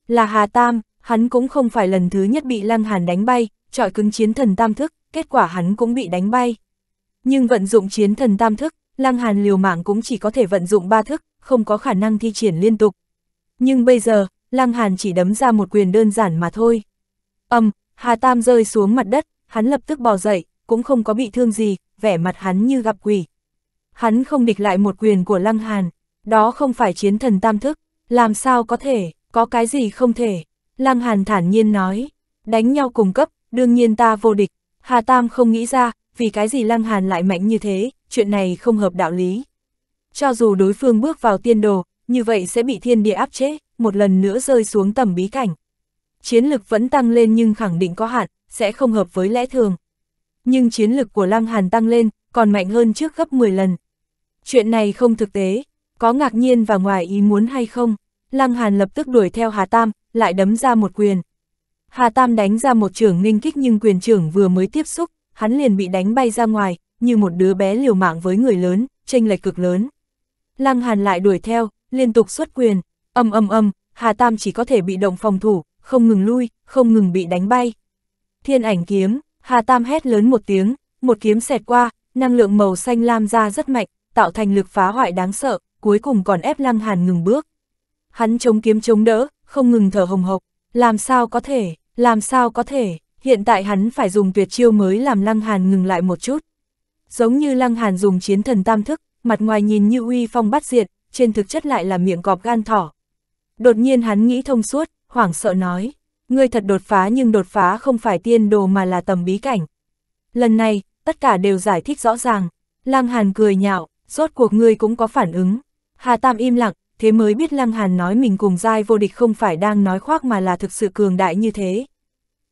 A: Là Hà Tam, hắn cũng không phải lần thứ nhất bị Lăng Hàn đánh bay, trọi cứng chiến thần tam thức, kết quả hắn cũng bị đánh bay. Nhưng vận dụng chiến thần tam thức, Lăng Hàn liều mạng cũng chỉ có thể vận dụng ba thức, không có khả năng thi triển liên tục. Nhưng bây giờ, Lăng Hàn chỉ đấm ra một quyền đơn giản mà thôi. ầm Hà Tam rơi xuống mặt đất, hắn lập tức bò dậy, cũng không có bị thương gì, vẻ mặt hắn như gặp quỷ. Hắn không địch lại một quyền của Lăng Hàn, đó không phải chiến thần tam thức, làm sao có thể, có cái gì không thể. Lăng Hàn thản nhiên nói, đánh nhau cùng cấp, đương nhiên ta vô địch. Hà Tam không nghĩ ra, vì cái gì Lăng Hàn lại mạnh như thế, chuyện này không hợp đạo lý. Cho dù đối phương bước vào tiên đồ, như vậy sẽ bị thiên địa áp chế, một lần nữa rơi xuống tầm bí cảnh. Chiến lực vẫn tăng lên nhưng khẳng định có hạn, sẽ không hợp với lẽ thường nhưng chiến lực của Lăng Hàn tăng lên, còn mạnh hơn trước gấp 10 lần. Chuyện này không thực tế, có ngạc nhiên và ngoài ý muốn hay không, Lăng Hàn lập tức đuổi theo Hà Tam, lại đấm ra một quyền. Hà Tam đánh ra một trưởng ninh kích nhưng quyền trưởng vừa mới tiếp xúc, hắn liền bị đánh bay ra ngoài, như một đứa bé liều mạng với người lớn, tranh lệch cực lớn. Lăng Hàn lại đuổi theo, liên tục xuất quyền, âm âm âm, Hà Tam chỉ có thể bị động phòng thủ, không ngừng lui, không ngừng bị đánh bay. Thiên ảnh kiếm, Hà Tam hét lớn một tiếng, một kiếm xẹt qua, năng lượng màu xanh lam ra rất mạnh, tạo thành lực phá hoại đáng sợ, cuối cùng còn ép Lăng Hàn ngừng bước. Hắn chống kiếm chống đỡ, không ngừng thở hồng hộc, làm sao có thể, làm sao có thể, hiện tại hắn phải dùng tuyệt chiêu mới làm Lăng Hàn ngừng lại một chút. Giống như Lăng Hàn dùng chiến thần tam thức, mặt ngoài nhìn như uy phong bắt diệt, trên thực chất lại là miệng cọp gan thỏ. Đột nhiên hắn nghĩ thông suốt, hoảng sợ nói, Ngươi thật đột phá nhưng đột phá không phải tiên đồ mà là tầm bí cảnh. Lần này, tất cả đều giải thích rõ ràng. Lăng Hàn cười nhạo, rốt cuộc ngươi cũng có phản ứng. Hà Tam im lặng, thế mới biết Lăng Hàn nói mình cùng giai vô địch không phải đang nói khoác mà là thực sự cường đại như thế.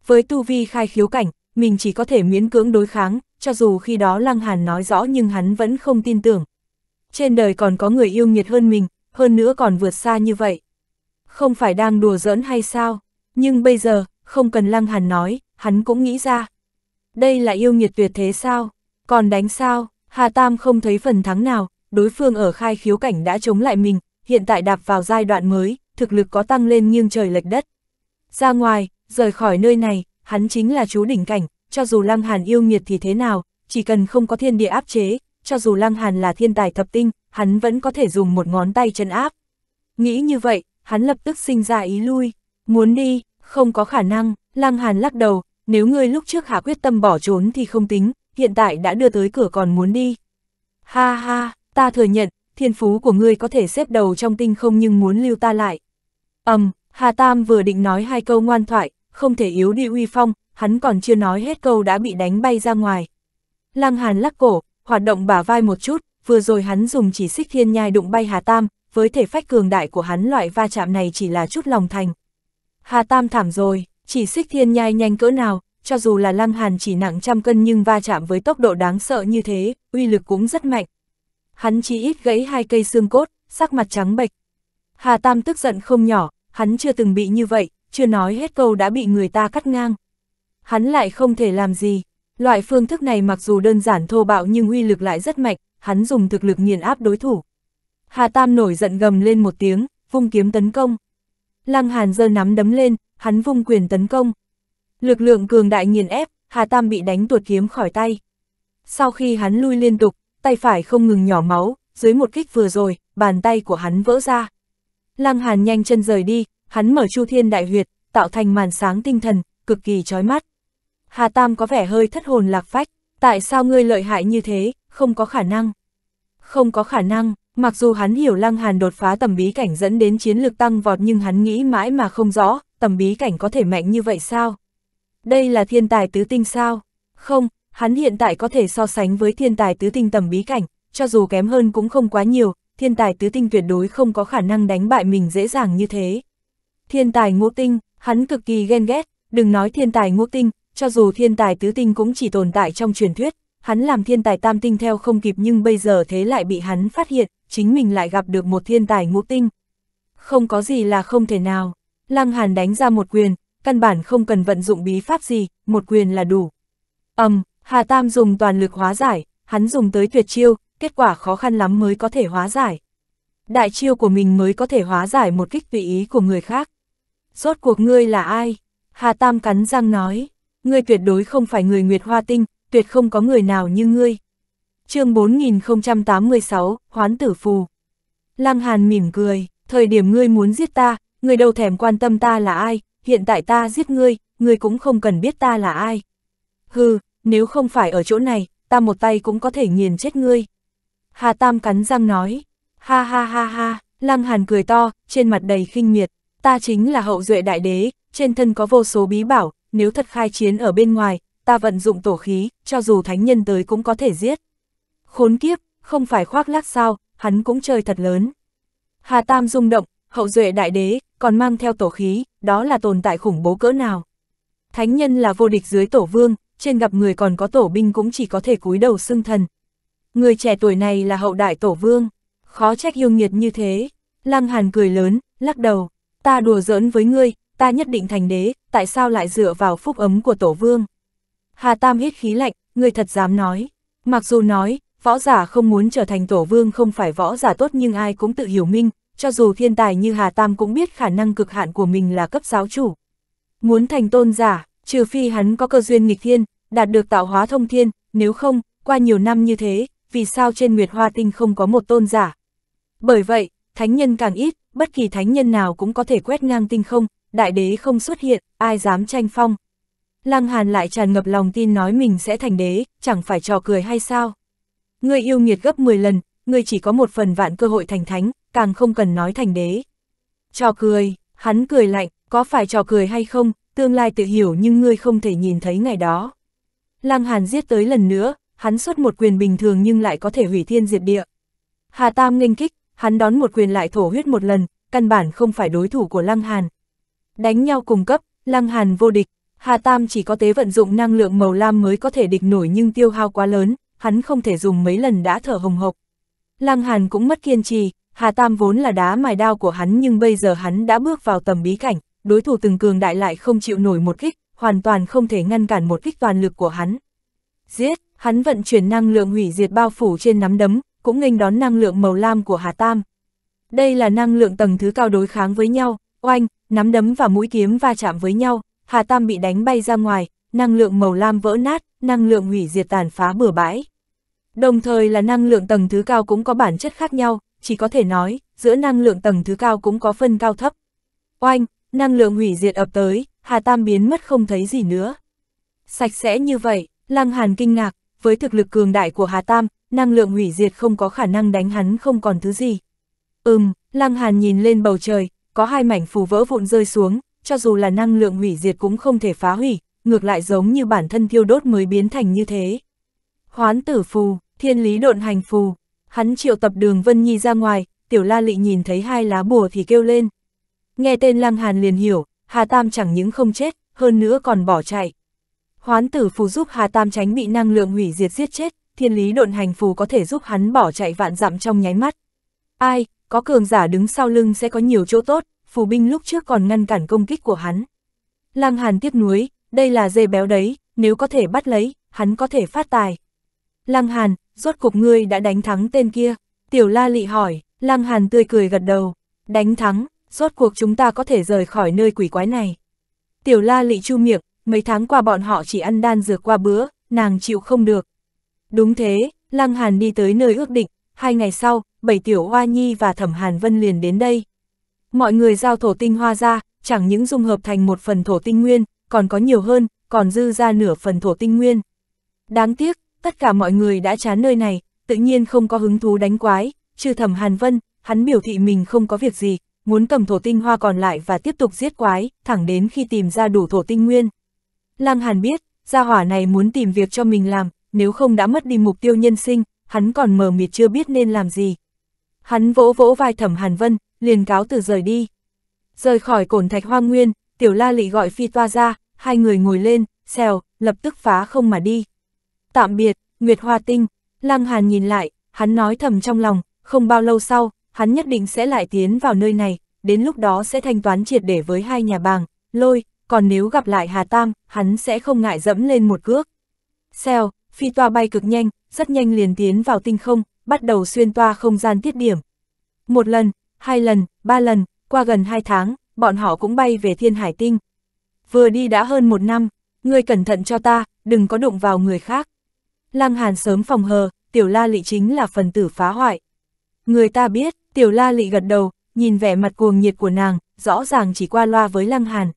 A: Với tu vi khai khiếu cảnh, mình chỉ có thể miễn cưỡng đối kháng, cho dù khi đó Lăng Hàn nói rõ nhưng hắn vẫn không tin tưởng. Trên đời còn có người yêu nghiệt hơn mình, hơn nữa còn vượt xa như vậy. Không phải đang đùa giỡn hay sao? Nhưng bây giờ, không cần Lăng Hàn nói, hắn cũng nghĩ ra. Đây là yêu nghiệt tuyệt thế sao? Còn đánh sao? Hà Tam không thấy phần thắng nào, đối phương ở khai khiếu cảnh đã chống lại mình, hiện tại đạp vào giai đoạn mới, thực lực có tăng lên nghiêng trời lệch đất. Ra ngoài, rời khỏi nơi này, hắn chính là chú đỉnh cảnh, cho dù Lăng Hàn yêu nghiệt thì thế nào, chỉ cần không có thiên địa áp chế, cho dù Lăng Hàn là thiên tài thập tinh, hắn vẫn có thể dùng một ngón tay chân áp. Nghĩ như vậy, hắn lập tức sinh ra ý lui. Muốn đi, không có khả năng, Lăng Hàn lắc đầu, nếu ngươi lúc trước hạ quyết tâm bỏ trốn thì không tính, hiện tại đã đưa tới cửa còn muốn đi. Ha ha, ta thừa nhận, thiên phú của ngươi có thể xếp đầu trong tinh không nhưng muốn lưu ta lại. ầm, um, Hà Tam vừa định nói hai câu ngoan thoại, không thể yếu đi uy phong, hắn còn chưa nói hết câu đã bị đánh bay ra ngoài. Lăng Hàn lắc cổ, hoạt động bả vai một chút, vừa rồi hắn dùng chỉ xích thiên nhai đụng bay Hà Tam, với thể phách cường đại của hắn loại va chạm này chỉ là chút lòng thành. Hà Tam thảm rồi, chỉ xích thiên nhai nhanh cỡ nào, cho dù là lăng hàn chỉ nặng trăm cân nhưng va chạm với tốc độ đáng sợ như thế, uy lực cũng rất mạnh. Hắn chỉ ít gãy hai cây xương cốt, sắc mặt trắng bệch. Hà Tam tức giận không nhỏ, hắn chưa từng bị như vậy, chưa nói hết câu đã bị người ta cắt ngang. Hắn lại không thể làm gì, loại phương thức này mặc dù đơn giản thô bạo nhưng uy lực lại rất mạnh, hắn dùng thực lực nghiền áp đối thủ. Hà Tam nổi giận gầm lên một tiếng, vung kiếm tấn công. Lăng Hàn giơ nắm đấm lên, hắn vung quyền tấn công. Lực lượng cường đại nghiền ép, Hà Tam bị đánh tuột kiếm khỏi tay. Sau khi hắn lui liên tục, tay phải không ngừng nhỏ máu, dưới một kích vừa rồi, bàn tay của hắn vỡ ra. Lăng Hàn nhanh chân rời đi, hắn mở Chu Thiên Đại Huyệt, tạo thành màn sáng tinh thần, cực kỳ chói mắt. Hà Tam có vẻ hơi thất hồn lạc phách, tại sao ngươi lợi hại như thế, không có khả năng. Không có khả năng, Mặc dù hắn hiểu Lăng Hàn đột phá tầm bí cảnh dẫn đến chiến lược tăng vọt nhưng hắn nghĩ mãi mà không rõ, tầm bí cảnh có thể mạnh như vậy sao? Đây là thiên tài tứ tinh sao? Không, hắn hiện tại có thể so sánh với thiên tài tứ tinh tầm bí cảnh, cho dù kém hơn cũng không quá nhiều, thiên tài tứ tinh tuyệt đối không có khả năng đánh bại mình dễ dàng như thế. Thiên tài ngũ tinh, hắn cực kỳ ghen ghét, đừng nói thiên tài ngũ tinh, cho dù thiên tài tứ tinh cũng chỉ tồn tại trong truyền thuyết, hắn làm thiên tài tam tinh theo không kịp nhưng bây giờ thế lại bị hắn phát hiện, chính mình lại gặp được một thiên tài ngũ tinh. Không có gì là không thể nào, Lăng Hàn đánh ra một quyền, căn bản không cần vận dụng bí pháp gì, một quyền là đủ. Âm, um, Hà Tam dùng toàn lực hóa giải, hắn dùng tới tuyệt chiêu, kết quả khó khăn lắm mới có thể hóa giải. Đại chiêu của mình mới có thể hóa giải một kích tùy ý của người khác. Rốt cuộc ngươi là ai? Hà Tam cắn răng nói, ngươi tuyệt đối không phải người Nguyệt Hoa Tinh, tuyệt không có người nào như ngươi chương 4086, Hoán Tử Phù. Lăng Hàn mỉm cười, thời điểm ngươi muốn giết ta, ngươi đâu thèm quan tâm ta là ai, hiện tại ta giết ngươi, ngươi cũng không cần biết ta là ai. Hừ, nếu không phải ở chỗ này, ta một tay cũng có thể nghiền chết ngươi. Hà Tam cắn răng nói, ha ha ha ha, Lăng Hàn cười to, trên mặt đầy khinh miệt, ta chính là hậu duệ đại đế, trên thân có vô số bí bảo, nếu thật khai chiến ở bên ngoài, ta vận dụng tổ khí, cho dù thánh nhân tới cũng có thể giết khốn kiếp, không phải khoác lác sao, hắn cũng chơi thật lớn. Hà Tam rung động, hậu duệ đại đế, còn mang theo tổ khí, đó là tồn tại khủng bố cỡ nào. Thánh nhân là vô địch dưới tổ vương, trên gặp người còn có tổ binh cũng chỉ có thể cúi đầu xưng thần. Người trẻ tuổi này là hậu đại tổ vương, khó trách yêu nghiệt như thế. Lăng Hàn cười lớn, lắc đầu, ta đùa giỡn với ngươi, ta nhất định thành đế, tại sao lại dựa vào phúc ấm của tổ vương. Hà Tam hít khí lạnh, ngươi thật dám nói. Mặc dù nói, Võ giả không muốn trở thành tổ vương không phải võ giả tốt nhưng ai cũng tự hiểu minh, cho dù thiên tài như Hà Tam cũng biết khả năng cực hạn của mình là cấp giáo chủ. Muốn thành tôn giả, trừ phi hắn có cơ duyên nghịch thiên, đạt được tạo hóa thông thiên, nếu không, qua nhiều năm như thế, vì sao trên Nguyệt Hoa Tinh không có một tôn giả? Bởi vậy, thánh nhân càng ít, bất kỳ thánh nhân nào cũng có thể quét ngang tinh không, đại đế không xuất hiện, ai dám tranh phong. Lăng Hàn lại tràn ngập lòng tin nói mình sẽ thành đế, chẳng phải trò cười hay sao? Ngươi yêu nghiệt gấp 10 lần, ngươi chỉ có một phần vạn cơ hội thành thánh, càng không cần nói thành đế. Trò cười, hắn cười lạnh, có phải trò cười hay không, tương lai tự hiểu nhưng ngươi không thể nhìn thấy ngày đó. Lăng Hàn giết tới lần nữa, hắn xuất một quyền bình thường nhưng lại có thể hủy thiên diệt địa. Hà Tam nghênh kích, hắn đón một quyền lại thổ huyết một lần, căn bản không phải đối thủ của Lăng Hàn. Đánh nhau cùng cấp, Lăng Hàn vô địch, Hà Tam chỉ có tế vận dụng năng lượng màu lam mới có thể địch nổi nhưng tiêu hao quá lớn, hắn không thể dùng mấy lần đã thở hồng hộc. Lăng Hàn cũng mất kiên trì, Hà Tam vốn là đá mài đao của hắn nhưng bây giờ hắn đã bước vào tầm bí cảnh, đối thủ từng cường đại lại không chịu nổi một kích, hoàn toàn không thể ngăn cản một kích toàn lực của hắn. Giết, hắn vận chuyển năng lượng hủy diệt bao phủ trên nắm đấm, cũng nghênh đón năng lượng màu lam của Hà Tam. Đây là năng lượng tầng thứ cao đối kháng với nhau, oanh, nắm đấm và mũi kiếm va chạm với nhau, Hà Tam bị đánh bay ra ngoài, năng lượng màu lam vỡ nát, năng lượng hủy diệt tàn phá bừa bãi. Đồng thời là năng lượng tầng thứ cao cũng có bản chất khác nhau, chỉ có thể nói, giữa năng lượng tầng thứ cao cũng có phân cao thấp. Oanh, năng lượng hủy diệt ập tới, Hà Tam biến mất không thấy gì nữa. Sạch sẽ như vậy, Lăng Hàn kinh ngạc, với thực lực cường đại của Hà Tam, năng lượng hủy diệt không có khả năng đánh hắn không còn thứ gì. Ừm, Lăng Hàn nhìn lên bầu trời, có hai mảnh phù vỡ vụn rơi xuống, cho dù là năng lượng hủy diệt cũng không thể phá hủy, ngược lại giống như bản thân thiêu đốt mới biến thành như thế. Hoán tử phù, Thiên lý độn hành phù, hắn triệu tập đường Vân Nhi ra ngoài, tiểu la lị nhìn thấy hai lá bùa thì kêu lên. Nghe tên Lang Hàn liền hiểu, Hà Tam chẳng những không chết, hơn nữa còn bỏ chạy. Hoán tử phù giúp Hà Tam tránh bị năng lượng hủy diệt giết chết, thiên lý độn hành phù có thể giúp hắn bỏ chạy vạn dặm trong nháy mắt. Ai, có cường giả đứng sau lưng sẽ có nhiều chỗ tốt, phù binh lúc trước còn ngăn cản công kích của hắn. Lang Hàn tiếc nuối, đây là dê béo đấy, nếu có thể bắt lấy, hắn có thể phát tài. Lăng Hàn, rốt cục ngươi đã đánh thắng tên kia, tiểu la lị hỏi, lăng hàn tươi cười gật đầu, đánh thắng, rốt cuộc chúng ta có thể rời khỏi nơi quỷ quái này. Tiểu la lị chu miệng, mấy tháng qua bọn họ chỉ ăn đan dược qua bữa, nàng chịu không được. Đúng thế, lăng hàn đi tới nơi ước định, hai ngày sau, bảy tiểu hoa nhi và thẩm hàn vân liền đến đây. Mọi người giao thổ tinh hoa ra, chẳng những dung hợp thành một phần thổ tinh nguyên, còn có nhiều hơn, còn dư ra nửa phần thổ tinh nguyên. Đáng tiếc, tất cả mọi người đã chán nơi này, tự nhiên không có hứng thú đánh quái, trừ thẩm Hàn Vân, hắn biểu thị mình không có việc gì, muốn cầm thổ tinh hoa còn lại và tiếp tục giết quái, thẳng đến khi tìm ra đủ thổ tinh nguyên. Lăng Hàn biết, gia hỏa này muốn tìm việc cho mình làm, nếu không đã mất đi mục tiêu nhân sinh, hắn còn mờ mịt chưa biết nên làm gì. Hắn vỗ vỗ vai thẩm Hàn Vân, liền cáo từ rời đi. Rời khỏi cổn thạch hoang nguyên, tiểu la lị gọi phi toa ra, hai người ngồi lên, xèo, lập tức phá không mà đi tạm biệt, Nguyệt Hoa Tinh, Lăng Hàn nhìn lại, hắn nói thầm trong lòng, không bao lâu sau, hắn nhất định sẽ lại tiến vào nơi này, đến lúc đó sẽ thanh toán triệt để với hai nhà bàng, lôi, còn nếu gặp lại Hà Tam, hắn sẽ không ngại dẫm lên một cước. Xeo phi toa bay cực nhanh, rất nhanh liền tiến vào tinh không, bắt đầu xuyên toa không gian tiết điểm. Một lần, hai lần, ba lần, qua gần hai tháng, bọn họ cũng bay về thiên hải tinh. Vừa đi đã hơn một năm, ngươi cẩn thận cho ta, đừng có đụng vào người khác. Lăng Hàn sớm phòng hờ, tiểu la lị chính là phần tử phá hoại. Người ta biết, tiểu la lị gật đầu, nhìn vẻ mặt cuồng nhiệt của nàng, rõ ràng chỉ qua loa với Lăng Hàn.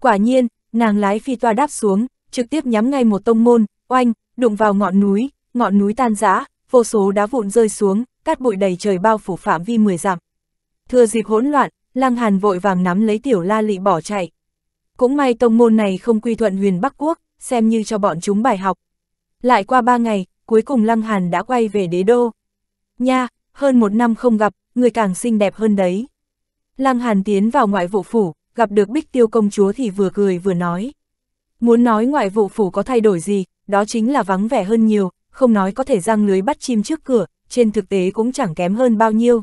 A: Quả nhiên, nàng lái phi toa đáp xuống, trực tiếp nhắm ngay một tông môn, oanh, đụng vào ngọn núi, ngọn núi tan rã, vô số đá vụn rơi xuống, cát bụi đầy trời bao phủ phạm vi 10 dặm. Thừa dịp hỗn loạn, Lăng Hàn vội vàng nắm lấy tiểu la lị bỏ chạy. Cũng may tông môn này không quy thuận huyền Bắc Quốc, xem như cho bọn chúng bài học, lại qua ba ngày, cuối cùng Lăng Hàn đã quay về đế đô. Nha, hơn một năm không gặp, người càng xinh đẹp hơn đấy. Lăng Hàn tiến vào ngoại vụ phủ, gặp được Bích Tiêu công chúa thì vừa cười vừa nói. Muốn nói ngoại vụ phủ có thay đổi gì, đó chính là vắng vẻ hơn nhiều, không nói có thể răng lưới bắt chim trước cửa, trên thực tế cũng chẳng kém hơn bao nhiêu.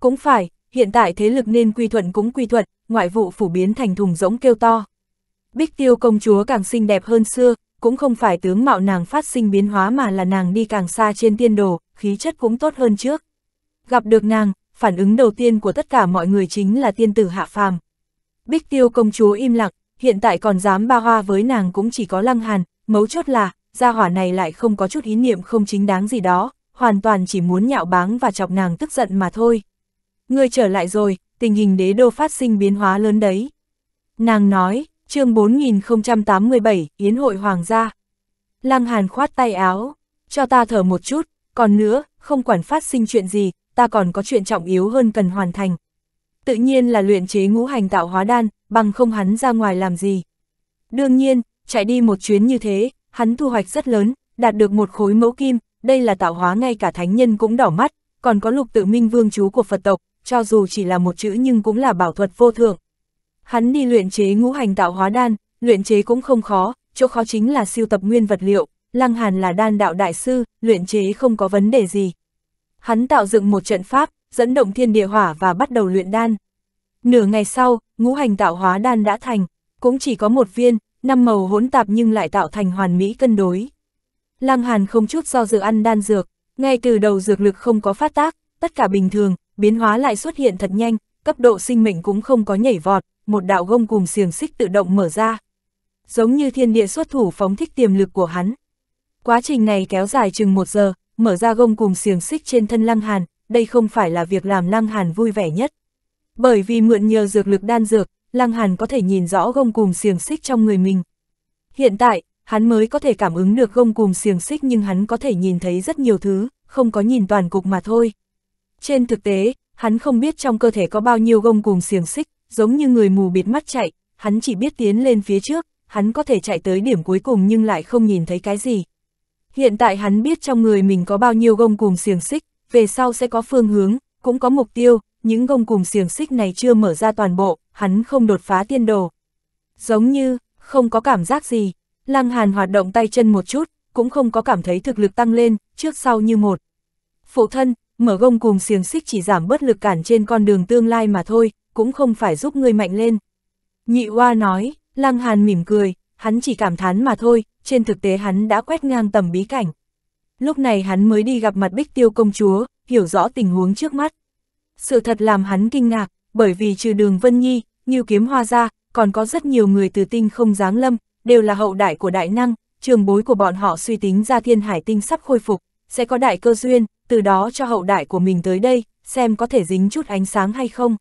A: Cũng phải, hiện tại thế lực nên quy thuận cũng quy thuận, ngoại vụ phủ biến thành thùng rỗng kêu to. Bích Tiêu công chúa càng xinh đẹp hơn xưa, cũng không phải tướng mạo nàng phát sinh biến hóa mà là nàng đi càng xa trên tiên đồ, khí chất cũng tốt hơn trước. Gặp được nàng, phản ứng đầu tiên của tất cả mọi người chính là tiên tử hạ phàm. Bích tiêu công chúa im lặng, hiện tại còn dám ba hoa với nàng cũng chỉ có lăng hàn, mấu chốt là, gia hỏa này lại không có chút ý niệm không chính đáng gì đó, hoàn toàn chỉ muốn nhạo báng và chọc nàng tức giận mà thôi. Ngươi trở lại rồi, tình hình đế đô phát sinh biến hóa lớn đấy. Nàng nói, chương 4087, Yến hội Hoàng gia. Lăng Hàn khoát tay áo, cho ta thở một chút, còn nữa, không quản phát sinh chuyện gì, ta còn có chuyện trọng yếu hơn cần hoàn thành. Tự nhiên là luyện chế ngũ hành tạo hóa đan, bằng không hắn ra ngoài làm gì. Đương nhiên, chạy đi một chuyến như thế, hắn thu hoạch rất lớn, đạt được một khối mẫu kim, đây là tạo hóa ngay cả thánh nhân cũng đỏ mắt, còn có lục tự minh vương chú của Phật tộc, cho dù chỉ là một chữ nhưng cũng là bảo thuật vô thượng. Hắn đi luyện chế ngũ hành tạo hóa đan, luyện chế cũng không khó, chỗ khó chính là siêu tập nguyên vật liệu, Lăng Hàn là đan đạo đại sư, luyện chế không có vấn đề gì. Hắn tạo dựng một trận pháp, dẫn động thiên địa hỏa và bắt đầu luyện đan. Nửa ngày sau, ngũ hành tạo hóa đan đã thành, cũng chỉ có một viên, năm màu hỗn tạp nhưng lại tạo thành hoàn mỹ cân đối. Lăng Hàn không chút do dự ăn đan dược, ngay từ đầu dược lực không có phát tác, tất cả bình thường, biến hóa lại xuất hiện thật nhanh, cấp độ sinh mệnh cũng không có nhảy vọt, một đạo gông cùng xiềng xích tự động mở ra. Giống như thiên địa xuất thủ phóng thích tiềm lực của hắn. Quá trình này kéo dài chừng một giờ, mở ra gông cùng xiềng xích trên thân Lăng Hàn, đây không phải là việc làm Lăng Hàn vui vẻ nhất. Bởi vì mượn nhờ dược lực đan dược, Lăng Hàn có thể nhìn rõ gông cùng xiềng xích trong người mình. Hiện tại, hắn mới có thể cảm ứng được gông cùng xiềng xích nhưng hắn có thể nhìn thấy rất nhiều thứ, không có nhìn toàn cục mà thôi. Trên thực tế, hắn không biết trong cơ thể có bao nhiêu gông cùng xiềng xích, giống như người mù bịt mắt chạy, hắn chỉ biết tiến lên phía trước, hắn có thể chạy tới điểm cuối cùng nhưng lại không nhìn thấy cái gì. Hiện tại hắn biết trong người mình có bao nhiêu gông cùm xiềng xích, về sau sẽ có phương hướng, cũng có mục tiêu, những gông cùm xiềng xích này chưa mở ra toàn bộ, hắn không đột phá tiên đồ. Giống như, không có cảm giác gì, Lăng Hàn hoạt động tay chân một chút, cũng không có cảm thấy thực lực tăng lên, trước sau như một. Phụ thân, mở gông cùm xiềng xích chỉ giảm bớt lực cản trên con đường tương lai mà thôi, cũng không phải giúp ngươi mạnh lên. Nhị Hoa nói, Lăng Hàn mỉm cười, hắn chỉ cảm thán mà thôi, trên thực tế hắn đã quét ngang tầm bí cảnh. Lúc này hắn mới đi gặp mặt Bích Tiêu công chúa, hiểu rõ tình huống trước mắt. Sự thật làm hắn kinh ngạc, bởi vì trừ đường Vân Nhi, như kiếm hoa ra, còn có rất nhiều người từ tinh không giáng lâm, đều là hậu đại của đại năng, trường bối của bọn họ suy tính ra thiên hải tinh sắp khôi phục, sẽ có đại cơ duyên, từ đó cho hậu đại của mình tới đây, xem có thể dính chút ánh sáng hay không.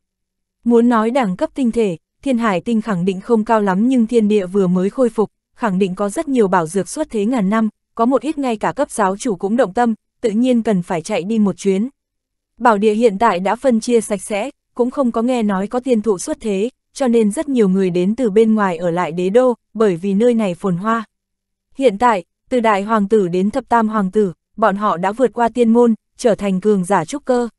A: Muốn nói đẳng cấp tinh thể, thiên hải tinh khẳng định không cao lắm nhưng thiên địa vừa mới khôi phục, khẳng định có rất nhiều bảo dược suốt thế ngàn năm, có một ít ngay cả cấp giáo chủ cũng động tâm, tự nhiên cần phải chạy đi một chuyến. Bảo địa hiện tại đã phân chia sạch sẽ, cũng không có nghe nói có tiên thụ suốt thế, cho nên rất nhiều người đến từ bên ngoài ở lại đế đô, bởi vì nơi này phồn hoa. Hiện tại, từ đại hoàng tử đến thập tam hoàng tử, bọn họ đã vượt qua tiên môn, trở thành cường giả trúc cơ.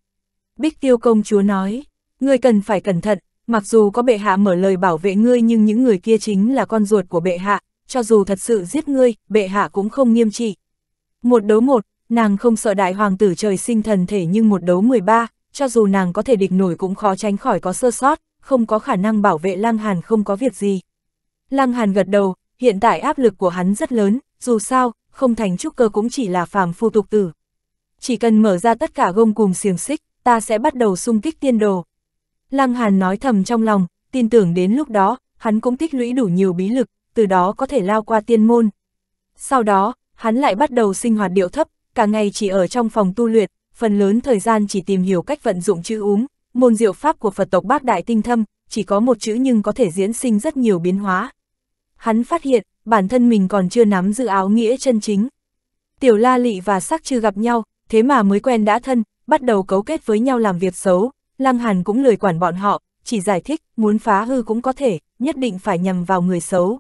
A: Bích tiêu công chúa nói, Ngươi cần phải cẩn thận, mặc dù có bệ hạ mở lời bảo vệ ngươi nhưng những người kia chính là con ruột của bệ hạ, cho dù thật sự giết ngươi, bệ hạ cũng không nghiêm trị. Một đấu một, nàng không sợ đại hoàng tử trời sinh thần thể nhưng một đấu 13, cho dù nàng có thể địch nổi cũng khó tránh khỏi có sơ sót, không có khả năng bảo vệ Lăng Hàn không có việc gì. Lăng Hàn gật đầu, hiện tại áp lực của hắn rất lớn, dù sao, không thành trúc cơ cũng chỉ là phàm phu tục tử. Chỉ cần mở ra tất cả gông cùng xiềng xích, ta sẽ bắt đầu xung kích tiên đồ. Lăng Hàn nói thầm trong lòng, tin tưởng đến lúc đó, hắn cũng tích lũy đủ nhiều bí lực, từ đó có thể lao qua tiên môn. Sau đó, hắn lại bắt đầu sinh hoạt điệu thấp, cả ngày chỉ ở trong phòng tu luyện, phần lớn thời gian chỉ tìm hiểu cách vận dụng chữ uống, môn diệu pháp của Phật tộc Bác Đại Tinh Thâm, chỉ có một chữ nhưng có thể diễn sinh rất nhiều biến hóa. Hắn phát hiện, bản thân mình còn chưa nắm giữ áo nghĩa chân chính. Tiểu La Lị và Sắc Trư gặp nhau, thế mà mới quen đã thân, bắt đầu cấu kết với nhau làm việc xấu, Lăng Hàn cũng lười quản bọn họ, chỉ giải thích, muốn phá hư cũng có thể, nhất định phải nhằm vào người xấu.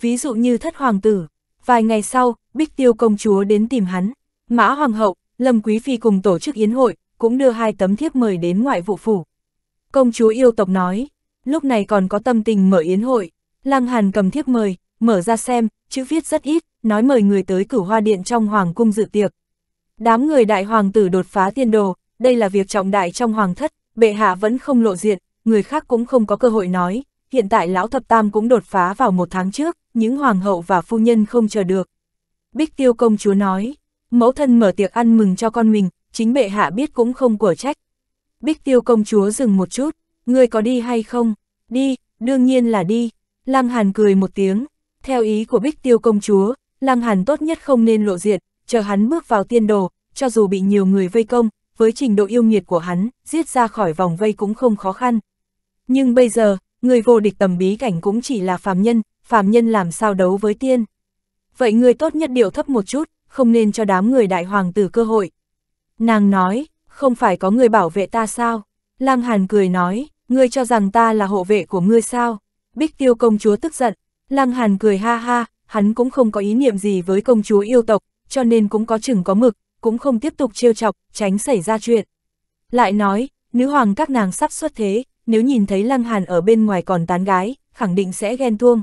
A: Ví dụ như thất hoàng tử, vài ngày sau, Bích Tiêu công chúa đến tìm hắn, Mã Hoàng hậu, Lâm Quý Phi cùng tổ chức yến hội, cũng đưa hai tấm thiếp mời đến ngoại vụ phủ. Công chúa yêu tộc nói, lúc này còn có tâm tình mở yến hội, Lăng Hàn cầm thiếp mời, mở ra xem, chữ viết rất ít, nói mời người tới cửu hoa điện trong hoàng cung dự tiệc. Đám người đại hoàng tử đột phá tiên đồ, đây là việc trọng đại trong hoàng thất, bệ hạ vẫn không lộ diện, người khác cũng không có cơ hội nói, hiện tại lão thập tam cũng đột phá vào một tháng trước, những hoàng hậu và phu nhân không chờ được. Bích tiêu công chúa nói, mẫu thân mở tiệc ăn mừng cho con mình, chính bệ hạ biết cũng không của trách. Bích tiêu công chúa dừng một chút, người có đi hay không? Đi, đương nhiên là đi. Lăng Hàn cười một tiếng, theo ý của Bích tiêu công chúa, Lăng Hàn tốt nhất không nên lộ diện, chờ hắn bước vào tiên đồ, cho dù bị nhiều người vây công, với trình độ yêu nghiệt của hắn, giết ra khỏi vòng vây cũng không khó khăn. Nhưng bây giờ, người vô địch tầm bí cảnh cũng chỉ là phàm nhân, phàm nhân làm sao đấu với tiên. Vậy người tốt nhất điệu thấp một chút, không nên cho đám người đại hoàng tử cơ hội. Nàng nói, không phải có người bảo vệ ta sao? Lăng Hàn cười nói, ngươi cho rằng ta là hộ vệ của ngươi sao? Bích tiêu công chúa tức giận, Lăng Hàn cười ha ha, hắn cũng không có ý niệm gì với công chúa yêu tộc, cho nên cũng có chừng có mực, cũng không tiếp tục trêu chọc, tránh xảy ra chuyện. Lại nói, nữ hoàng các nàng sắp xuất thế, nếu nhìn thấy Lăng Hàn ở bên ngoài còn tán gái, khẳng định sẽ ghen tuông.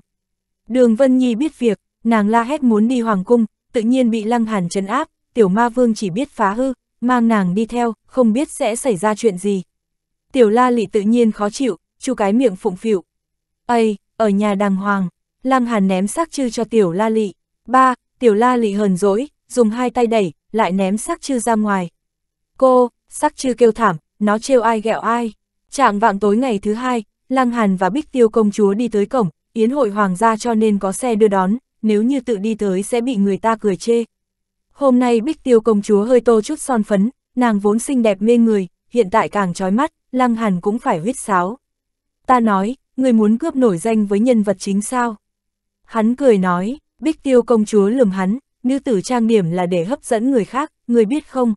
A: Đường Vân Nhi biết việc, nàng la hét muốn đi hoàng cung, tự nhiên bị Lăng Hàn trấn áp, tiểu ma vương chỉ biết phá hư, mang nàng đi theo, không biết sẽ xảy ra chuyện gì. Tiểu la lị tự nhiên khó chịu, chu cái miệng phụng phịu. Ây, ở nhà đàng hoàng, Lăng Hàn ném xác chư cho tiểu la lị. Ba, tiểu la lị hờn dỗi, dùng hai tay đẩy, lại ném sắc chư ra ngoài. Cô, sắc chư kêu thảm, nó trêu ai ghẹo ai. Trạng vạng tối ngày thứ hai, Lăng Hàn và Bích Tiêu công chúa đi tới cổng, yến hội hoàng gia cho nên có xe đưa đón, nếu như tự đi tới sẽ bị người ta cười chê. Hôm nay Bích Tiêu công chúa hơi tô chút son phấn, nàng vốn xinh đẹp mê người, hiện tại càng trói mắt, Lăng Hàn cũng phải huyết sáo. Ta nói, người muốn cướp nổi danh với nhân vật chính sao? Hắn cười nói, Bích Tiêu công chúa lườm hắn, nữ tử trang điểm là để hấp dẫn người khác, người biết không?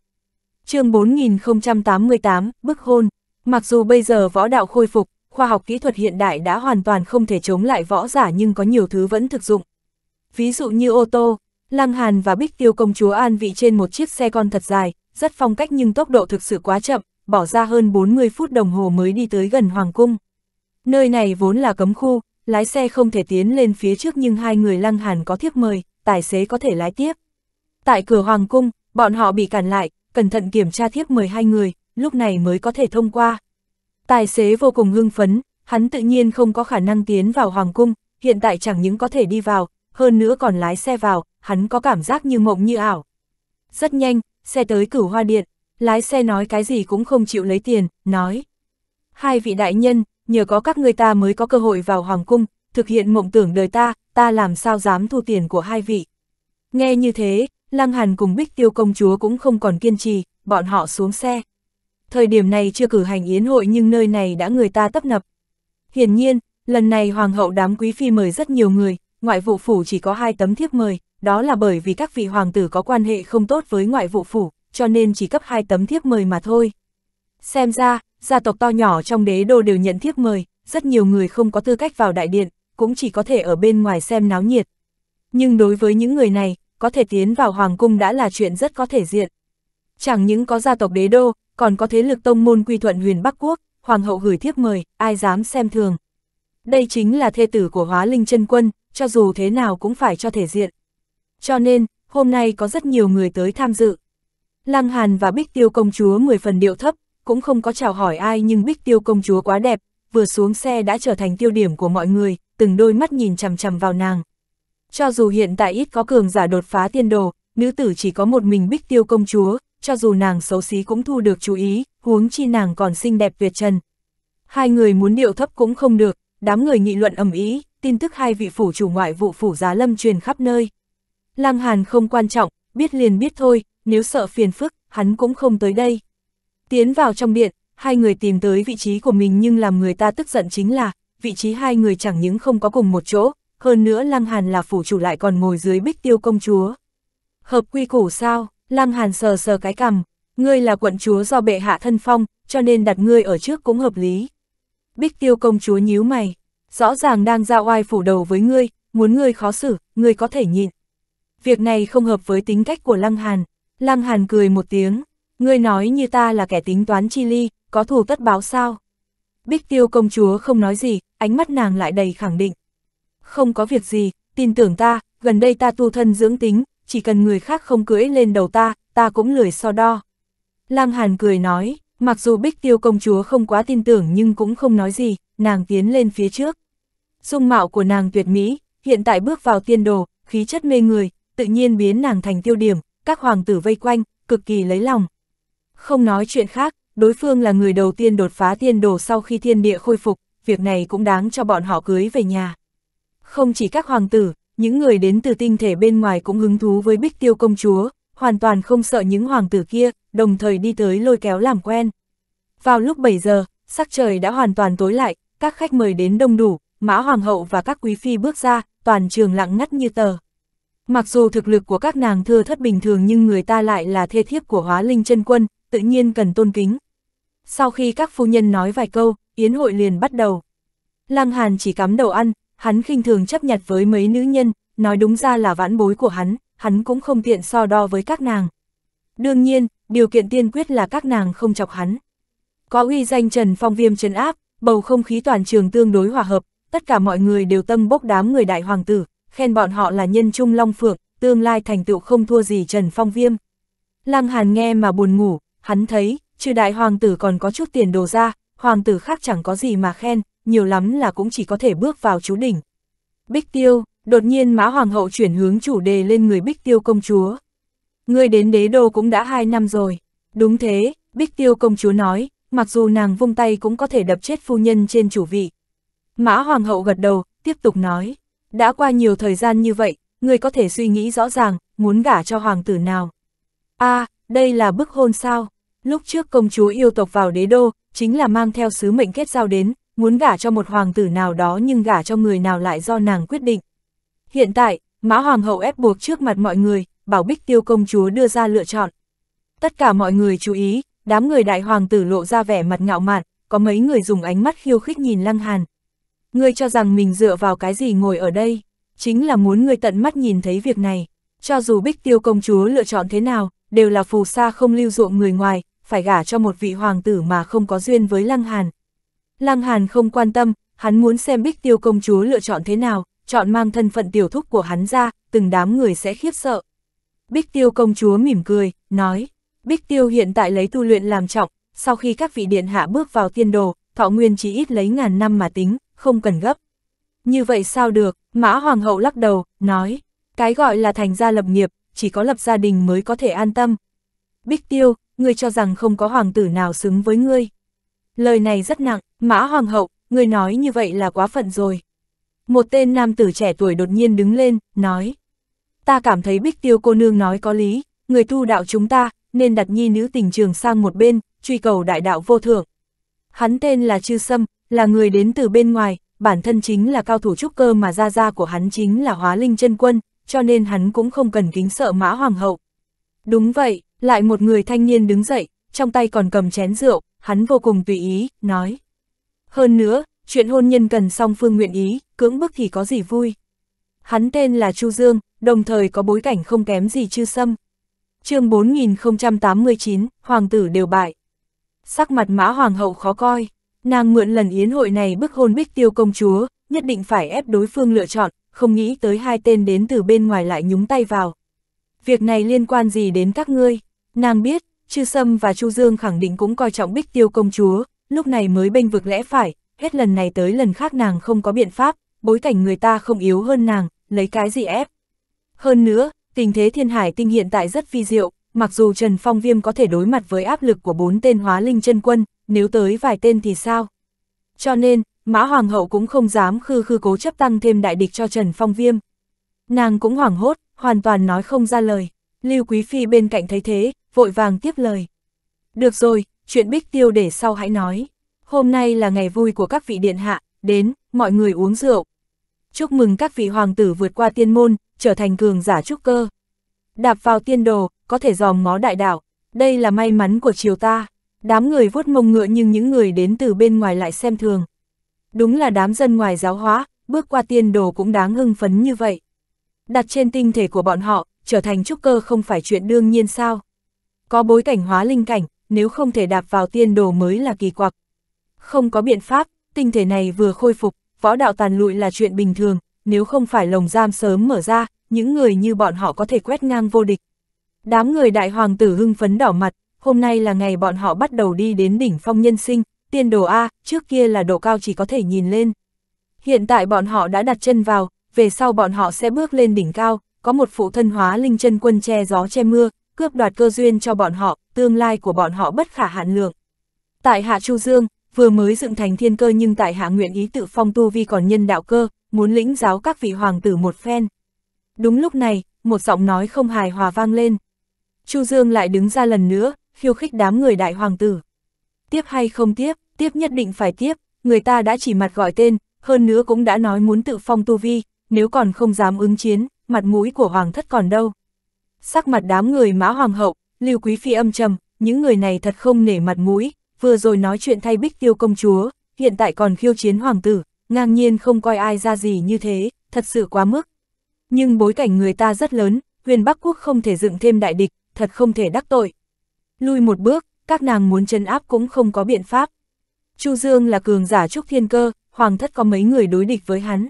A: chương 4088, bức hôn. Mặc dù bây giờ võ đạo khôi phục, khoa học kỹ thuật hiện đại đã hoàn toàn không thể chống lại võ giả nhưng có nhiều thứ vẫn thực dụng. Ví dụ như ô tô, Lăng Hàn và Bích Tiêu công chúa an vị trên một chiếc xe con thật dài, rất phong cách nhưng tốc độ thực sự quá chậm, bỏ ra hơn 40 phút đồng hồ mới đi tới gần Hoàng Cung. Nơi này vốn là cấm khu, lái xe không thể tiến lên phía trước nhưng hai người Lăng Hàn có thiếp mời, tài xế có thể lái tiếp. Tại cửa Hoàng Cung, bọn họ bị cản lại, cẩn thận kiểm tra thiếp 12 người, lúc này mới có thể thông qua. Tài xế vô cùng hưng phấn, hắn tự nhiên không có khả năng tiến vào Hoàng Cung, hiện tại chẳng những có thể đi vào, hơn nữa còn lái xe vào, hắn có cảm giác như mộng như ảo. Rất nhanh, xe tới cửu hoa điện, lái xe nói cái gì cũng không chịu lấy tiền, nói. Hai vị đại nhân, nhờ có các người ta mới có cơ hội vào Hoàng Cung, thực hiện mộng tưởng đời ta, ta làm sao dám thu tiền của hai vị. Nghe như thế, Lăng Hàn cùng Bích Tiêu công chúa cũng không còn kiên trì, bọn họ xuống xe. Thời điểm này chưa cử hành yến hội nhưng nơi này đã người ta tấp nập. Hiển nhiên, lần này hoàng hậu đám quý phi mời rất nhiều người, ngoại vụ phủ chỉ có hai tấm thiếp mời, đó là bởi vì các vị hoàng tử có quan hệ không tốt với ngoại vụ phủ, cho nên chỉ cấp hai tấm thiếp mời mà thôi. Xem ra, gia tộc to nhỏ trong đế đô đều nhận thiếp mời, rất nhiều người không có tư cách vào đại điện, cũng chỉ có thể ở bên ngoài xem náo nhiệt. Nhưng đối với những người này, có thể tiến vào hoàng cung đã là chuyện rất có thể diện. Chẳng những có gia tộc đế đô, còn có thế lực tông môn quy thuận huyền Bắc Quốc, hoàng hậu gửi thiếp mời, ai dám xem thường. Đây chính là thê tử của hóa linh chân quân, cho dù thế nào cũng phải cho thể diện. Cho nên, hôm nay có rất nhiều người tới tham dự. Lăng Hàn và Bích Tiêu công chúa 10 phần điệu thấp, cũng không có chào hỏi ai nhưng Bích Tiêu công chúa quá đẹp, vừa xuống xe đã trở thành tiêu điểm của mọi người, từng đôi mắt nhìn chằm chằm vào nàng. Cho dù hiện tại ít có cường giả đột phá tiên đồ, nữ tử chỉ có một mình bích tiêu công chúa, cho dù nàng xấu xí cũng thu được chú ý, huống chi nàng còn xinh đẹp tuyệt trần. Hai người muốn điệu thấp cũng không được, đám người nghị luận ầm ý, tin tức hai vị phủ chủ ngoại vụ phủ giá lâm truyền khắp nơi. Lăng Hàn không quan trọng, biết liền biết thôi, nếu sợ phiền phức, hắn cũng không tới đây. Tiến vào trong điện, hai người tìm tới vị trí của mình nhưng làm người ta tức giận chính là, vị trí hai người chẳng những không có cùng một chỗ, hơn nữa Lăng Hàn là phủ chủ lại còn ngồi dưới bích tiêu công chúa. Hợp quy củ sao, Lăng Hàn sờ sờ cái cằm, ngươi là quận chúa do bệ hạ thân phong, cho nên đặt ngươi ở trước cũng hợp lý. Bích tiêu công chúa nhíu mày, rõ ràng đang ra oai phủ đầu với ngươi, muốn ngươi khó xử, ngươi có thể nhịn. Việc này không hợp với tính cách của Lăng Hàn. Lăng Hàn cười một tiếng, ngươi nói như ta là kẻ tính toán chi ly, có thù tất báo sao? Bích tiêu công chúa không nói gì, ánh mắt nàng lại đầy khẳng định. Không có việc gì, tin tưởng ta, gần đây ta tu thân dưỡng tính, chỉ cần người khác không cưỡi lên đầu ta, ta cũng lười so đo. Lang Hàn cười nói, mặc dù Bích Tiêu công chúa không quá tin tưởng nhưng cũng không nói gì, nàng tiến lên phía trước. Dung mạo của nàng tuyệt mỹ, hiện tại bước vào tiên đồ, khí chất mê người, tự nhiên biến nàng thành tiêu điểm, các hoàng tử vây quanh, cực kỳ lấy lòng. Không nói chuyện khác, đối phương là người đầu tiên đột phá tiên đồ sau khi thiên địa khôi phục, việc này cũng đáng cho bọn họ cưới về nhà. Không chỉ các hoàng tử, những người đến từ tinh thể bên ngoài cũng hứng thú với bích tiêu công chúa, hoàn toàn không sợ những hoàng tử kia, đồng thời đi tới lôi kéo làm quen. Vào lúc 7 giờ, sắc trời đã hoàn toàn tối lại, các khách mời đến đông đủ, mã hoàng hậu và các quý phi bước ra, toàn trường lặng ngắt như tờ. Mặc dù thực lực của các nàng thưa thất bình thường nhưng người ta lại là thê thiếp của hóa linh chân quân, tự nhiên cần tôn kính, sau khi các phu nhân nói vài câu, yến hội liền bắt đầu. Lăng Hàn chỉ cắm đầu ăn, hắn khinh thường chấp nhặt với mấy nữ nhân, nói đúng ra là vãn bối của hắn, hắn cũng không tiện so đo với các nàng. Đương nhiên, điều kiện tiên quyết là các nàng không chọc hắn. Có uy danh Trần Phong Viêm trấn áp, bầu không khí toàn trường tương đối hòa hợp, tất cả mọi người đều tâm bốc đám người đại hoàng tử, khen bọn họ là nhân trung long phượng, tương lai thành tựu không thua gì Trần Phong Viêm. Lăng Hàn nghe mà buồn ngủ, hắn thấy, trừ đại hoàng tử còn có chút tiền đồ ra, hoàng tử khác chẳng có gì mà khen, nhiều lắm là cũng chỉ có thể bước vào chú đỉnh. Bích Tiêu, đột nhiên Mã Hoàng hậu chuyển hướng chủ đề lên người Bích Tiêu công chúa. Người đến đế đô cũng đã hai năm rồi. Đúng thế, Bích Tiêu công chúa nói, mặc dù nàng vung tay cũng có thể đập chết phu nhân trên chủ vị. Mã Hoàng hậu gật đầu, tiếp tục nói, đã qua nhiều thời gian như vậy, người có thể suy nghĩ rõ ràng, muốn gả cho hoàng tử nào. a à, đây là bức hôn sao? Lúc trước công chúa yêu tộc vào đế đô, chính là mang theo sứ mệnh kết giao đến, muốn gả cho một hoàng tử nào đó nhưng gả cho người nào lại do nàng quyết định. Hiện tại, Mã Hoàng hậu ép buộc trước mặt mọi người, bảo Bích Tiêu công chúa đưa ra lựa chọn. Tất cả mọi người chú ý, đám người đại hoàng tử lộ ra vẻ mặt ngạo mạn, có mấy người dùng ánh mắt khiêu khích nhìn Lăng Hàn. Ngươi cho rằng mình dựa vào cái gì ngồi ở đây, chính là muốn ngươi tận mắt nhìn thấy việc này. Cho dù Bích Tiêu công chúa lựa chọn thế nào, đều là phù sa không lưu ruộng người ngoài, phải gả cho một vị hoàng tử mà không có duyên với Lăng Hàn. Lăng Hàn không quan tâm, hắn muốn xem Bích Tiêu công chúa lựa chọn thế nào, chọn mang thân phận tiểu thúc của hắn ra, từng đám người sẽ khiếp sợ. Bích Tiêu công chúa mỉm cười, nói, Bích Tiêu hiện tại lấy tu luyện làm trọng, sau khi các vị điện hạ bước vào tiên đồ, thọ nguyên chỉ ít lấy ngàn năm mà tính, không cần gấp. Như vậy sao được, Mã Hoàng hậu lắc đầu, nói, cái gọi là thành gia lập nghiệp, chỉ có lập gia đình mới có thể an tâm. Bích Tiêu, ngươi cho rằng không có hoàng tử nào xứng với ngươi. Lời này rất nặng, mã hoàng hậu, ngươi nói như vậy là quá phận rồi. Một tên nam tử trẻ tuổi đột nhiên đứng lên, nói. Ta cảm thấy bích tiêu cô nương nói có lý, người tu đạo chúng ta, nên đặt nhi nữ tình trường sang một bên, truy cầu đại đạo vô thượng. Hắn tên là Chư Sâm, là người đến từ bên ngoài, bản thân chính là cao thủ trúc cơ mà gia gia của hắn chính là hóa linh chân quân, cho nên hắn cũng không cần kính sợ mã hoàng hậu. Đúng vậy, lại một người thanh niên đứng dậy, trong tay còn cầm chén rượu, hắn vô cùng tùy ý, nói. Hơn nữa, chuyện hôn nhân cần song phương nguyện ý, cưỡng bức thì có gì vui. Hắn tên là Chu Dương, đồng thời có bối cảnh không kém gì chư sâm. chương 4089, hoàng tử đều bại. Sắc mặt mã hoàng hậu khó coi, nàng mượn lần yến hội này bức hôn bích tiêu công chúa, nhất định phải ép đối phương lựa chọn, không nghĩ tới hai tên đến từ bên ngoài lại nhúng tay vào. Việc này liên quan gì đến các ngươi? Nàng biết, Chư Sâm và Chu Dương khẳng định cũng coi trọng Bích Tiêu công chúa, lúc này mới bênh vực lẽ phải, hết lần này tới lần khác nàng không có biện pháp, bối cảnh người ta không yếu hơn nàng, lấy cái gì ép. Hơn nữa, tình thế thiên hải tinh hiện tại rất phi diệu, mặc dù Trần Phong Viêm có thể đối mặt với áp lực của bốn tên hóa linh chân quân, nếu tới vài tên thì sao? Cho nên, Mã Hoàng hậu cũng không dám khư khư cố chấp tăng thêm đại địch cho Trần Phong Viêm. Nàng cũng hoảng hốt, hoàn toàn nói không ra lời. Lưu Quý Phi bên cạnh thấy thế, vội vàng tiếp lời. Được rồi, chuyện bích tiêu để sau hãy nói. Hôm nay là ngày vui của các vị điện hạ, đến, mọi người uống rượu. Chúc mừng các vị hoàng tử vượt qua tiên môn, trở thành cường giả trúc cơ. Đạp vào tiên đồ, có thể dòm ngó đại đảo. đây là may mắn của triều ta. Đám người vuốt mông ngựa nhưng những người đến từ bên ngoài lại xem thường. Đúng là đám dân ngoài giáo hóa, bước qua tiên đồ cũng đáng hưng phấn như vậy. Đặt trên tinh thể của bọn họ, trở thành trúc cơ không phải chuyện đương nhiên sao. Có bối cảnh hóa linh cảnh, nếu không thể đạp vào tiên đồ mới là kỳ quặc. Không có biện pháp, tinh thể này vừa khôi phục, võ đạo tàn lụi là chuyện bình thường, nếu không phải lồng giam sớm mở ra, những người như bọn họ có thể quét ngang vô địch. Đám người đại hoàng tử hưng phấn đỏ mặt, hôm nay là ngày bọn họ bắt đầu đi đến đỉnh phong nhân sinh, tiên đồ A, trước kia là độ cao chỉ có thể nhìn lên. Hiện tại bọn họ đã đặt chân vào, về sau bọn họ sẽ bước lên đỉnh cao, có một phụ thân hóa linh chân quân che gió che mưa, cướp đoạt cơ duyên cho bọn họ, tương lai của bọn họ bất khả hạn lượng. Tại Hạ Chu Dương, vừa mới dựng thành thiên cơ nhưng tại Hạ nguyện ý tự phong tu vi còn nhân đạo cơ, muốn lĩnh giáo các vị hoàng tử một phen. Đúng lúc này, một giọng nói không hài hòa vang lên. Chu Dương lại đứng ra lần nữa, khiêu khích đám người đại hoàng tử. Tiếp hay không tiếp, tiếp nhất định phải tiếp, người ta đã chỉ mặt gọi tên, hơn nữa cũng đã nói muốn tự phong tu vi, nếu còn không dám ứng chiến, mặt mũi của hoàng thất còn đâu sắc mặt đám người mã hoàng hậu, lưu quý phi âm trầm, những người này thật không nể mặt mũi, vừa rồi nói chuyện thay bích tiêu công chúa, hiện tại còn khiêu chiến hoàng tử, ngang nhiên không coi ai ra gì như thế, thật sự quá mức. Nhưng bối cảnh người ta rất lớn, huyền Bắc Quốc không thể dựng thêm đại địch, thật không thể đắc tội. Lui một bước, các nàng muốn chân áp cũng không có biện pháp. Chu Dương là cường giả trúc thiên cơ, hoàng thất có mấy người đối địch với hắn.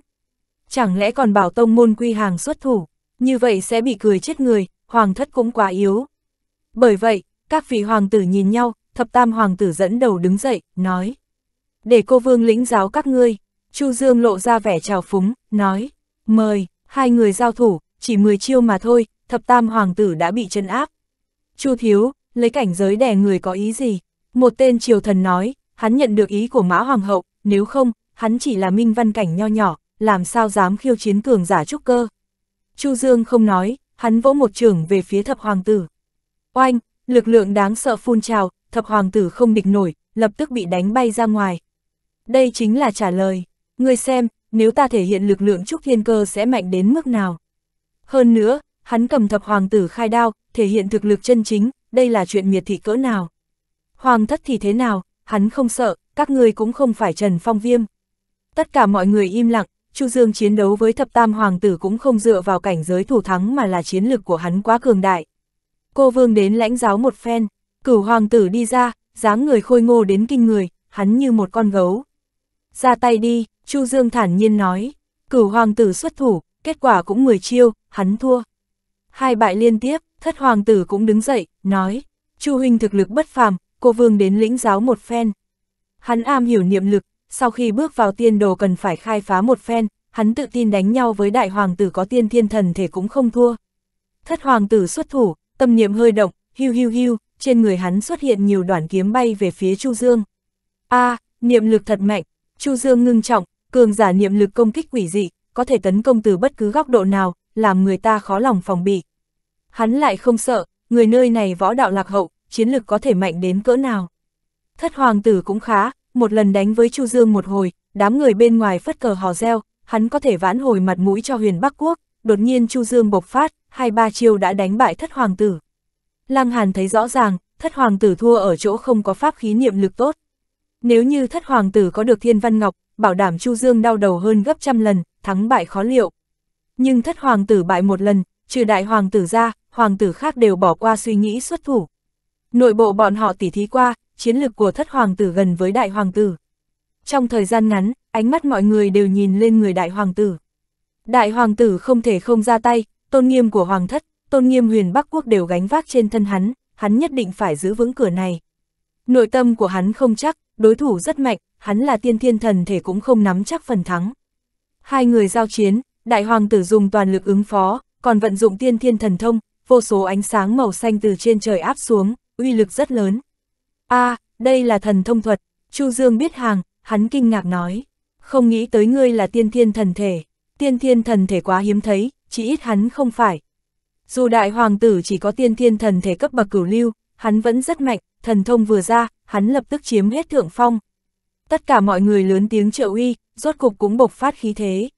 A: Chẳng lẽ còn bảo tông môn quy hàng xuất thủ, như vậy sẽ bị cười chết người, hoàng thất cũng quá yếu. Bởi vậy, các vị hoàng tử nhìn nhau, thập tam hoàng tử dẫn đầu đứng dậy, nói. Để cô vương lĩnh giáo các ngươi, Chu Dương lộ ra vẻ trào phúng, nói. Mời, hai người giao thủ, chỉ 10 chiêu mà thôi, thập tam hoàng tử đã bị chân áp. Chu Thiếu, lấy cảnh giới đè người có ý gì? Một tên triều thần nói, hắn nhận được ý của mã hoàng hậu, nếu không, hắn chỉ là minh văn cảnh nho nhỏ, làm sao dám khiêu chiến cường giả trúc cơ. Chu Dương không nói, hắn vỗ một trưởng về phía thập hoàng tử. Oanh, lực lượng đáng sợ phun trào, thập hoàng tử không địch nổi, lập tức bị đánh bay ra ngoài. Đây chính là trả lời, người xem, nếu ta thể hiện lực lượng trúc thiên cơ sẽ mạnh đến mức nào. Hơn nữa, hắn cầm thập hoàng tử khai đao, thể hiện thực lực chân chính, đây là chuyện miệt thị cỡ nào. Hoàng thất thì thế nào, hắn không sợ, các ngươi cũng không phải Trần Phong Viêm. Tất cả mọi người im lặng, Chu Dương chiến đấu với thập tam hoàng tử cũng không dựa vào cảnh giới thủ thắng mà là chiến lực của hắn quá cường đại. Cô vương đến lãnh giáo một phen, cửu hoàng tử đi ra, dáng người khôi ngô đến kinh người, hắn như một con gấu. Ra tay đi, Chu Dương thản nhiên nói, cửu hoàng tử xuất thủ, kết quả cũng 10 chiêu, hắn thua. Hai bại liên tiếp, thất hoàng tử cũng đứng dậy, nói, Chu huynh thực lực bất phàm, cô vương đến lĩnh giáo một phen. Hắn am hiểu niệm lực, sau khi bước vào tiên đồ cần phải khai phá một phen, hắn tự tin đánh nhau với đại hoàng tử có tiên thiên thần thể cũng không thua. Thất hoàng tử xuất thủ, tâm niệm hơi động, hưu hưu hưu, trên người hắn xuất hiện nhiều đoạn kiếm bay về phía Chu Dương. A, à, niệm lực thật mạnh, Chu Dương ngưng trọng, cường giả niệm lực công kích quỷ dị, có thể tấn công từ bất cứ góc độ nào, làm người ta khó lòng phòng bị. Hắn lại không sợ, người nơi này võ đạo lạc hậu, chiến lực có thể mạnh đến cỡ nào. Thất hoàng tử cũng khá, một lần đánh với Chu Dương một hồi, đám người bên ngoài phất cờ hò reo, hắn có thể vãn hồi mặt mũi cho huyền Bắc Quốc, đột nhiên Chu Dương bộc phát, hai ba chiêu đã đánh bại thất hoàng tử. Lăng Hàn thấy rõ ràng, thất hoàng tử thua ở chỗ không có pháp khí niệm lực tốt. Nếu như thất hoàng tử có được thiên văn ngọc, bảo đảm Chu Dương đau đầu hơn gấp trăm lần, thắng bại khó liệu. Nhưng thất hoàng tử bại một lần, trừ đại hoàng tử ra, hoàng tử khác đều bỏ qua suy nghĩ xuất thủ. Nội bộ bọn họ tỉ thí qua, chiến lược của thất hoàng tử gần với đại hoàng tử. Trong thời gian ngắn, ánh mắt mọi người đều nhìn lên người đại hoàng tử. Đại hoàng tử không thể không ra tay, tôn nghiêm của hoàng thất, tôn nghiêm huyền Bắc Quốc đều gánh vác trên thân hắn, hắn nhất định phải giữ vững cửa này. Nội tâm của hắn không chắc, đối thủ rất mạnh, hắn là tiên thiên thần thể cũng không nắm chắc phần thắng. Hai người giao chiến, đại hoàng tử dùng toàn lực ứng phó, còn vận dụng tiên thiên thần thông, vô số ánh sáng màu xanh từ trên trời áp xuống, uy lực rất lớn. a à, đây là thần thông thuật, Chu Dương biết hàng, hắn kinh ngạc nói, không nghĩ tới ngươi là tiên thiên thần thể, tiên thiên thần thể quá hiếm thấy, chỉ ít hắn không phải. Dù đại hoàng tử chỉ có tiên thiên thần thể cấp bậc cửu lưu, hắn vẫn rất mạnh, thần thông vừa ra, hắn lập tức chiếm hết thượng phong. Tất cả mọi người lớn tiếng trợ uy, rốt cục cũng bộc phát khí thế.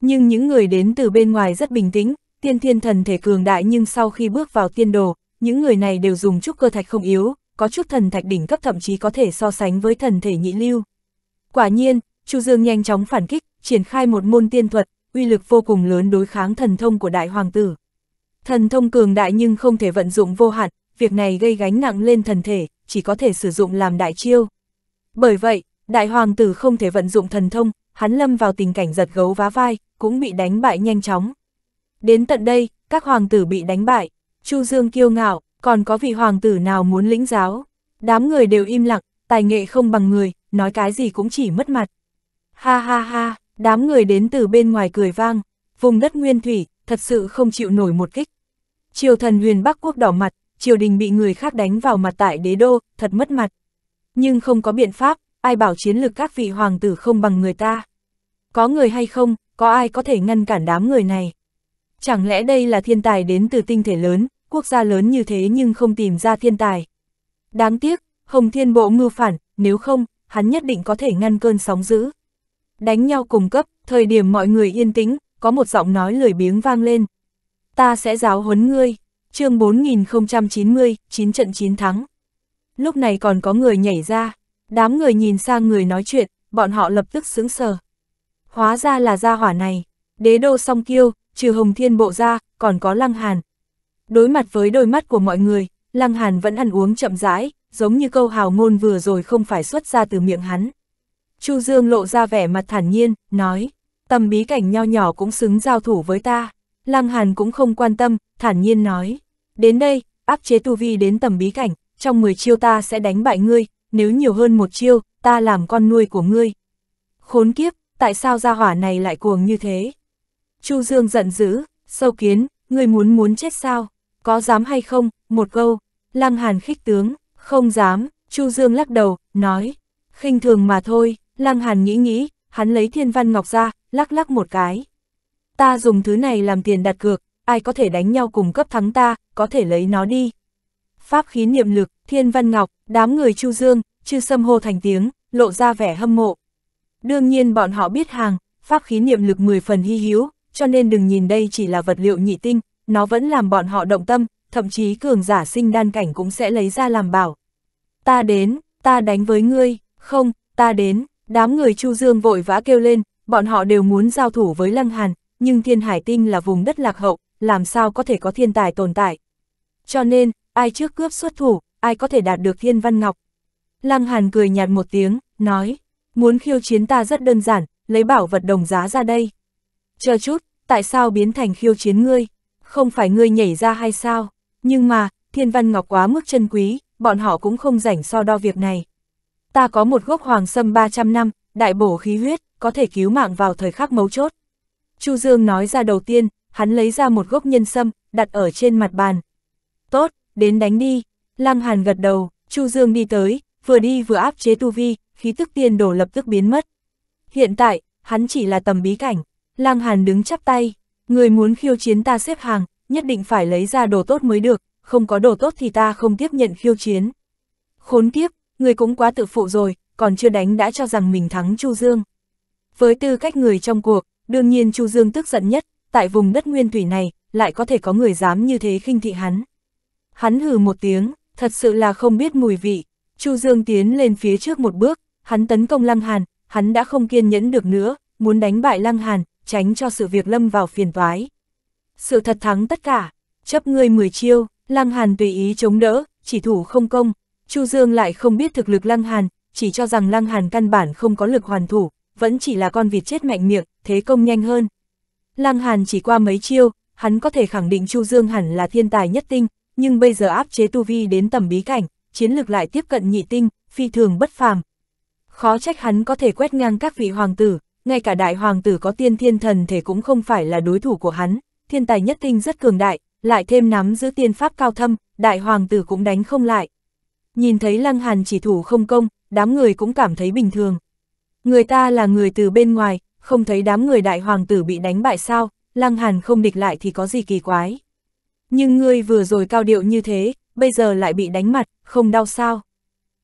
A: Nhưng những người đến từ bên ngoài rất bình tĩnh, tiên thiên thần thể cường đại nhưng sau khi bước vào tiên đồ, những người này đều dùng chút cơ thạch không yếu, có chút thần thạch đỉnh cấp thậm chí có thể so sánh với thần thể nhị lưu. Quả nhiên, Chu Dương nhanh chóng phản kích, triển khai một môn tiên thuật, uy lực vô cùng lớn đối kháng thần thông của đại hoàng tử. Thần thông cường đại nhưng không thể vận dụng vô hạn, việc này gây gánh nặng lên thần thể, chỉ có thể sử dụng làm đại chiêu. Bởi vậy, đại hoàng tử không thể vận dụng thần thông, hắn lâm vào tình cảnh giật gấu vá vai, cũng bị đánh bại nhanh chóng. Đến tận đây, các hoàng tử bị đánh bại, Chu Dương kiêu ngạo, còn có vị hoàng tử nào muốn lĩnh giáo. Đám người đều im lặng, tài nghệ không bằng người, nói cái gì cũng chỉ mất mặt. Ha ha ha, đám người đến từ bên ngoài cười vang, vùng đất nguyên thủy, thật sự không chịu nổi một kích. Triều thần huyền Bắc Quốc đỏ mặt, triều đình bị người khác đánh vào mặt tại đế đô, thật mất mặt. Nhưng không có biện pháp, ai bảo chiến lược các vị hoàng tử không bằng người ta. Có người hay không, có ai có thể ngăn cản đám người này. Chẳng lẽ đây là thiên tài đến từ tinh thể lớn, quốc gia lớn như thế nhưng không tìm ra thiên tài. Đáng tiếc, Hồng Thiên Bộ mưu phản, nếu không, hắn nhất định có thể ngăn cơn sóng dữ. Đánh nhau cùng cấp, thời điểm mọi người yên tĩnh, có một giọng nói lười biếng vang lên. Ta sẽ giáo huấn ngươi, chương 4090, 9 trận 9 thắng. Lúc này còn có người nhảy ra, đám người nhìn sang người nói chuyện, bọn họ lập tức sững sờ. Hóa ra là gia hỏa này, đế đô song kiêu, trừ hồng thiên bộ ra, còn có lăng hàn, Đối mặt với đôi mắt của mọi người, Lăng Hàn vẫn ăn uống chậm rãi, giống như câu hào ngôn vừa rồi không phải xuất ra từ miệng hắn. Chu Dương lộ ra vẻ mặt thản nhiên, nói, tầm bí cảnh nho nhỏ cũng xứng giao thủ với ta. Lăng Hàn cũng không quan tâm, thản nhiên nói, đến đây, áp chế tu vi đến tầm bí cảnh, trong 10 chiêu ta sẽ đánh bại ngươi, nếu nhiều hơn một chiêu, ta làm con nuôi của ngươi. Khốn kiếp, tại sao gia hỏa này lại cuồng như thế? Chu Dương giận dữ, sâu kiến, ngươi muốn muốn chết sao? có dám hay không, một câu, Lăng Hàn khích tướng, không dám, Chu Dương lắc đầu, nói, khinh thường mà thôi, Lăng Hàn nghĩ nghĩ, hắn lấy thiên văn ngọc ra, lắc lắc một cái. Ta dùng thứ này làm tiền đặt cược, ai có thể đánh nhau cùng cấp thắng ta, có thể lấy nó đi. Pháp khí niệm lực, thiên văn ngọc, đám người Chu Dương, chư xâm hô thành tiếng, lộ ra vẻ hâm mộ. Đương nhiên bọn họ biết hàng, pháp khí niệm lực 10 phần hy hữu, cho nên đừng nhìn đây chỉ là vật liệu nhị tinh, nó vẫn làm bọn họ động tâm, thậm chí cường giả sinh đan cảnh cũng sẽ lấy ra làm bảo. Ta đến, ta đánh với ngươi, không, ta đến, đám người Chu Dương vội vã kêu lên, bọn họ đều muốn giao thủ với Lăng Hàn, nhưng Thiên Hải Tinh là vùng đất lạc hậu, làm sao có thể có thiên tài tồn tại. Cho nên, ai trước cướp xuất thủ, ai có thể đạt được Thiên Văn Ngọc. Lăng Hàn cười nhạt một tiếng, nói, muốn khiêu chiến ta rất đơn giản, lấy bảo vật đồng giá ra đây. Chờ chút, tại sao biến thành khiêu chiến ngươi? không phải ngươi nhảy ra hay sao, nhưng mà, thiên văn ngọc quá mức chân quý, bọn họ cũng không rảnh so đo việc này. Ta có một gốc hoàng sâm 300 năm, đại bổ khí huyết, có thể cứu mạng vào thời khắc mấu chốt. Chu Dương nói ra đầu tiên, hắn lấy ra một gốc nhân sâm, đặt ở trên mặt bàn. Tốt, đến đánh đi. Lăng Hàn gật đầu, Chu Dương đi tới, vừa đi vừa áp chế tu vi, khí tức tiên đổ lập tức biến mất. Hiện tại, hắn chỉ là tầm bí cảnh. Lăng Hàn đứng chắp tay, Người muốn khiêu chiến ta xếp hàng, nhất định phải lấy ra đồ tốt mới được, không có đồ tốt thì ta không tiếp nhận khiêu chiến. Khốn kiếp, người cũng quá tự phụ rồi, còn chưa đánh đã cho rằng mình thắng Chu Dương. Với tư cách người trong cuộc, đương nhiên Chu Dương tức giận nhất, tại vùng đất nguyên thủy này, lại có thể có người dám như thế khinh thị hắn. Hắn hừ một tiếng, thật sự là không biết mùi vị, Chu Dương tiến lên phía trước một bước, hắn tấn công Lăng Hàn, hắn đã không kiên nhẫn được nữa, muốn đánh bại Lăng Hàn, tránh cho sự việc lâm vào phiền toái. Sự thật thắng tất cả, chấp ngươi 10 chiêu, Lăng Hàn tùy ý chống đỡ, chỉ thủ không công, Chu Dương lại không biết thực lực Lăng Hàn, chỉ cho rằng Lăng Hàn căn bản không có lực hoàn thủ, vẫn chỉ là con vịt chết mạnh miệng, thế công nhanh hơn. Lăng Hàn chỉ qua mấy chiêu, hắn có thể khẳng định Chu Dương hẳn là thiên tài nhất tinh, nhưng bây giờ áp chế tu vi đến tầm bí cảnh, chiến lực lại tiếp cận nhị tinh, phi thường bất phàm. Khó trách hắn có thể quét ngang các vị hoàng tử, ngay cả đại hoàng tử có tiên thiên thần thể cũng không phải là đối thủ của hắn, thiên tài nhất tinh rất cường đại, lại thêm nắm giữ tiên pháp cao thâm, đại hoàng tử cũng đánh không lại. Nhìn thấy lăng hàn chỉ thủ không công, đám người cũng cảm thấy bình thường. Người ta là người từ bên ngoài, không thấy đám người đại hoàng tử bị đánh bại sao, lăng hàn không địch lại thì có gì kỳ quái. Nhưng ngươi vừa rồi cao điệu như thế, bây giờ lại bị đánh mặt, không đau sao.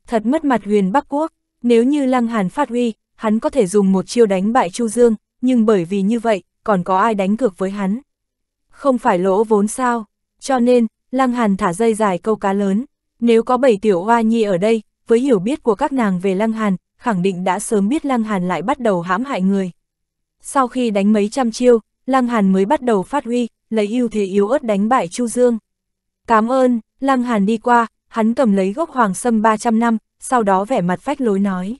A: Thật mất mặt huyền Bắc Quốc, nếu như lăng hàn phát huy, hắn có thể dùng một chiêu đánh bại Chu Dương, nhưng bởi vì như vậy, còn có ai đánh cược với hắn. Không phải lỗ vốn sao, cho nên, Lăng Hàn thả dây dài câu cá lớn, nếu có bảy tiểu hoa nhi ở đây, với hiểu biết của các nàng về Lăng Hàn, khẳng định đã sớm biết Lăng Hàn lại bắt đầu hãm hại người. Sau khi đánh mấy trăm chiêu, Lăng Hàn mới bắt đầu phát huy, lấy ưu thế yếu ớt đánh bại Chu Dương. Cảm ơn, Lăng Hàn đi qua, hắn cầm lấy gốc hoàng sâm 300 năm, sau đó vẻ mặt phách lối nói.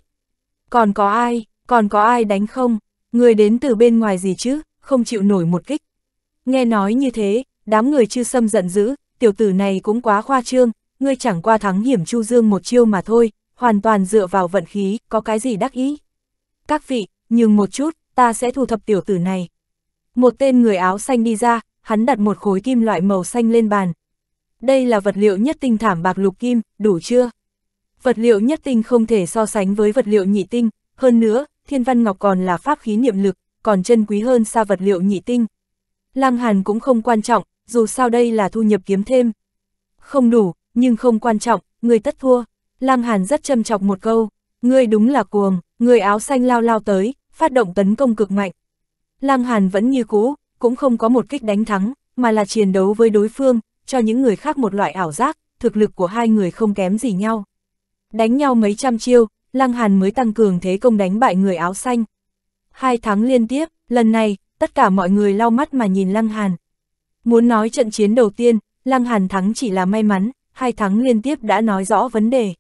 A: Còn có ai, còn có ai đánh không? Người đến từ bên ngoài gì chứ, không chịu nổi một kích. Nghe nói như thế, đám người chư xâm giận dữ, tiểu tử này cũng quá khoa trương, ngươi chẳng qua thắng hiểm chu dương một chiêu mà thôi, hoàn toàn dựa vào vận khí, có cái gì đắc ý. Các vị, nhưng một chút, ta sẽ thu thập tiểu tử này. Một tên người áo xanh đi ra, hắn đặt một khối kim loại màu xanh lên bàn. Đây là vật liệu nhất tinh thảm bạc lục kim, đủ chưa? vật liệu nhất tinh không thể so sánh với vật liệu nhị tinh, hơn nữa, thiên văn ngọc còn là pháp khí niệm lực, còn chân quý hơn xa vật liệu nhị tinh. Lăng Hàn cũng không quan trọng, dù sao đây là thu nhập kiếm thêm. Không đủ, nhưng không quan trọng, người tất thua. Lăng Hàn rất châm chọc một câu, người đúng là cuồng, người áo xanh lao lao tới, phát động tấn công cực mạnh. Lăng Hàn vẫn như cũ, cũng không có một kích đánh thắng, mà là chiến đấu với đối phương, cho những người khác một loại ảo giác, thực lực của hai người không kém gì nhau. Đánh nhau mấy trăm chiêu, Lăng Hàn mới tăng cường thế công đánh bại người áo xanh. Hai tháng liên tiếp, lần này, tất cả mọi người lau mắt mà nhìn Lăng Hàn. Muốn nói trận chiến đầu tiên, Lăng Hàn thắng chỉ là may mắn, hai tháng liên tiếp đã nói rõ vấn đề.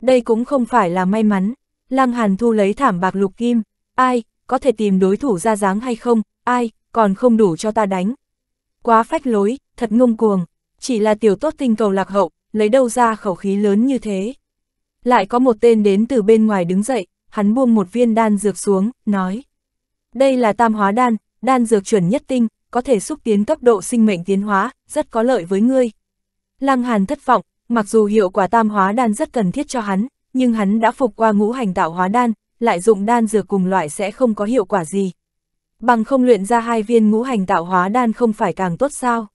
A: Đây cũng không phải là may mắn, Lăng Hàn thu lấy thảm bạc lục kim, ai, có thể tìm đối thủ ra dáng hay không, ai, còn không đủ cho ta đánh. Quá phách lối, thật ngông cuồng, chỉ là tiểu tốt tinh cầu lạc hậu, lấy đâu ra khẩu khí lớn như thế. Lại có một tên đến từ bên ngoài đứng dậy, hắn buông một viên đan dược xuống, nói. Đây là tam hóa đan, đan dược chuẩn nhất tinh, có thể xúc tiến cấp độ sinh mệnh tiến hóa, rất có lợi với ngươi. Lăng Hàn thất vọng, mặc dù hiệu quả tam hóa đan rất cần thiết cho hắn, nhưng hắn đã phục qua ngũ hành tạo hóa đan, lại dụng đan dược cùng loại sẽ không có hiệu quả gì. Bằng không luyện ra hai viên ngũ hành tạo hóa đan không phải càng tốt sao?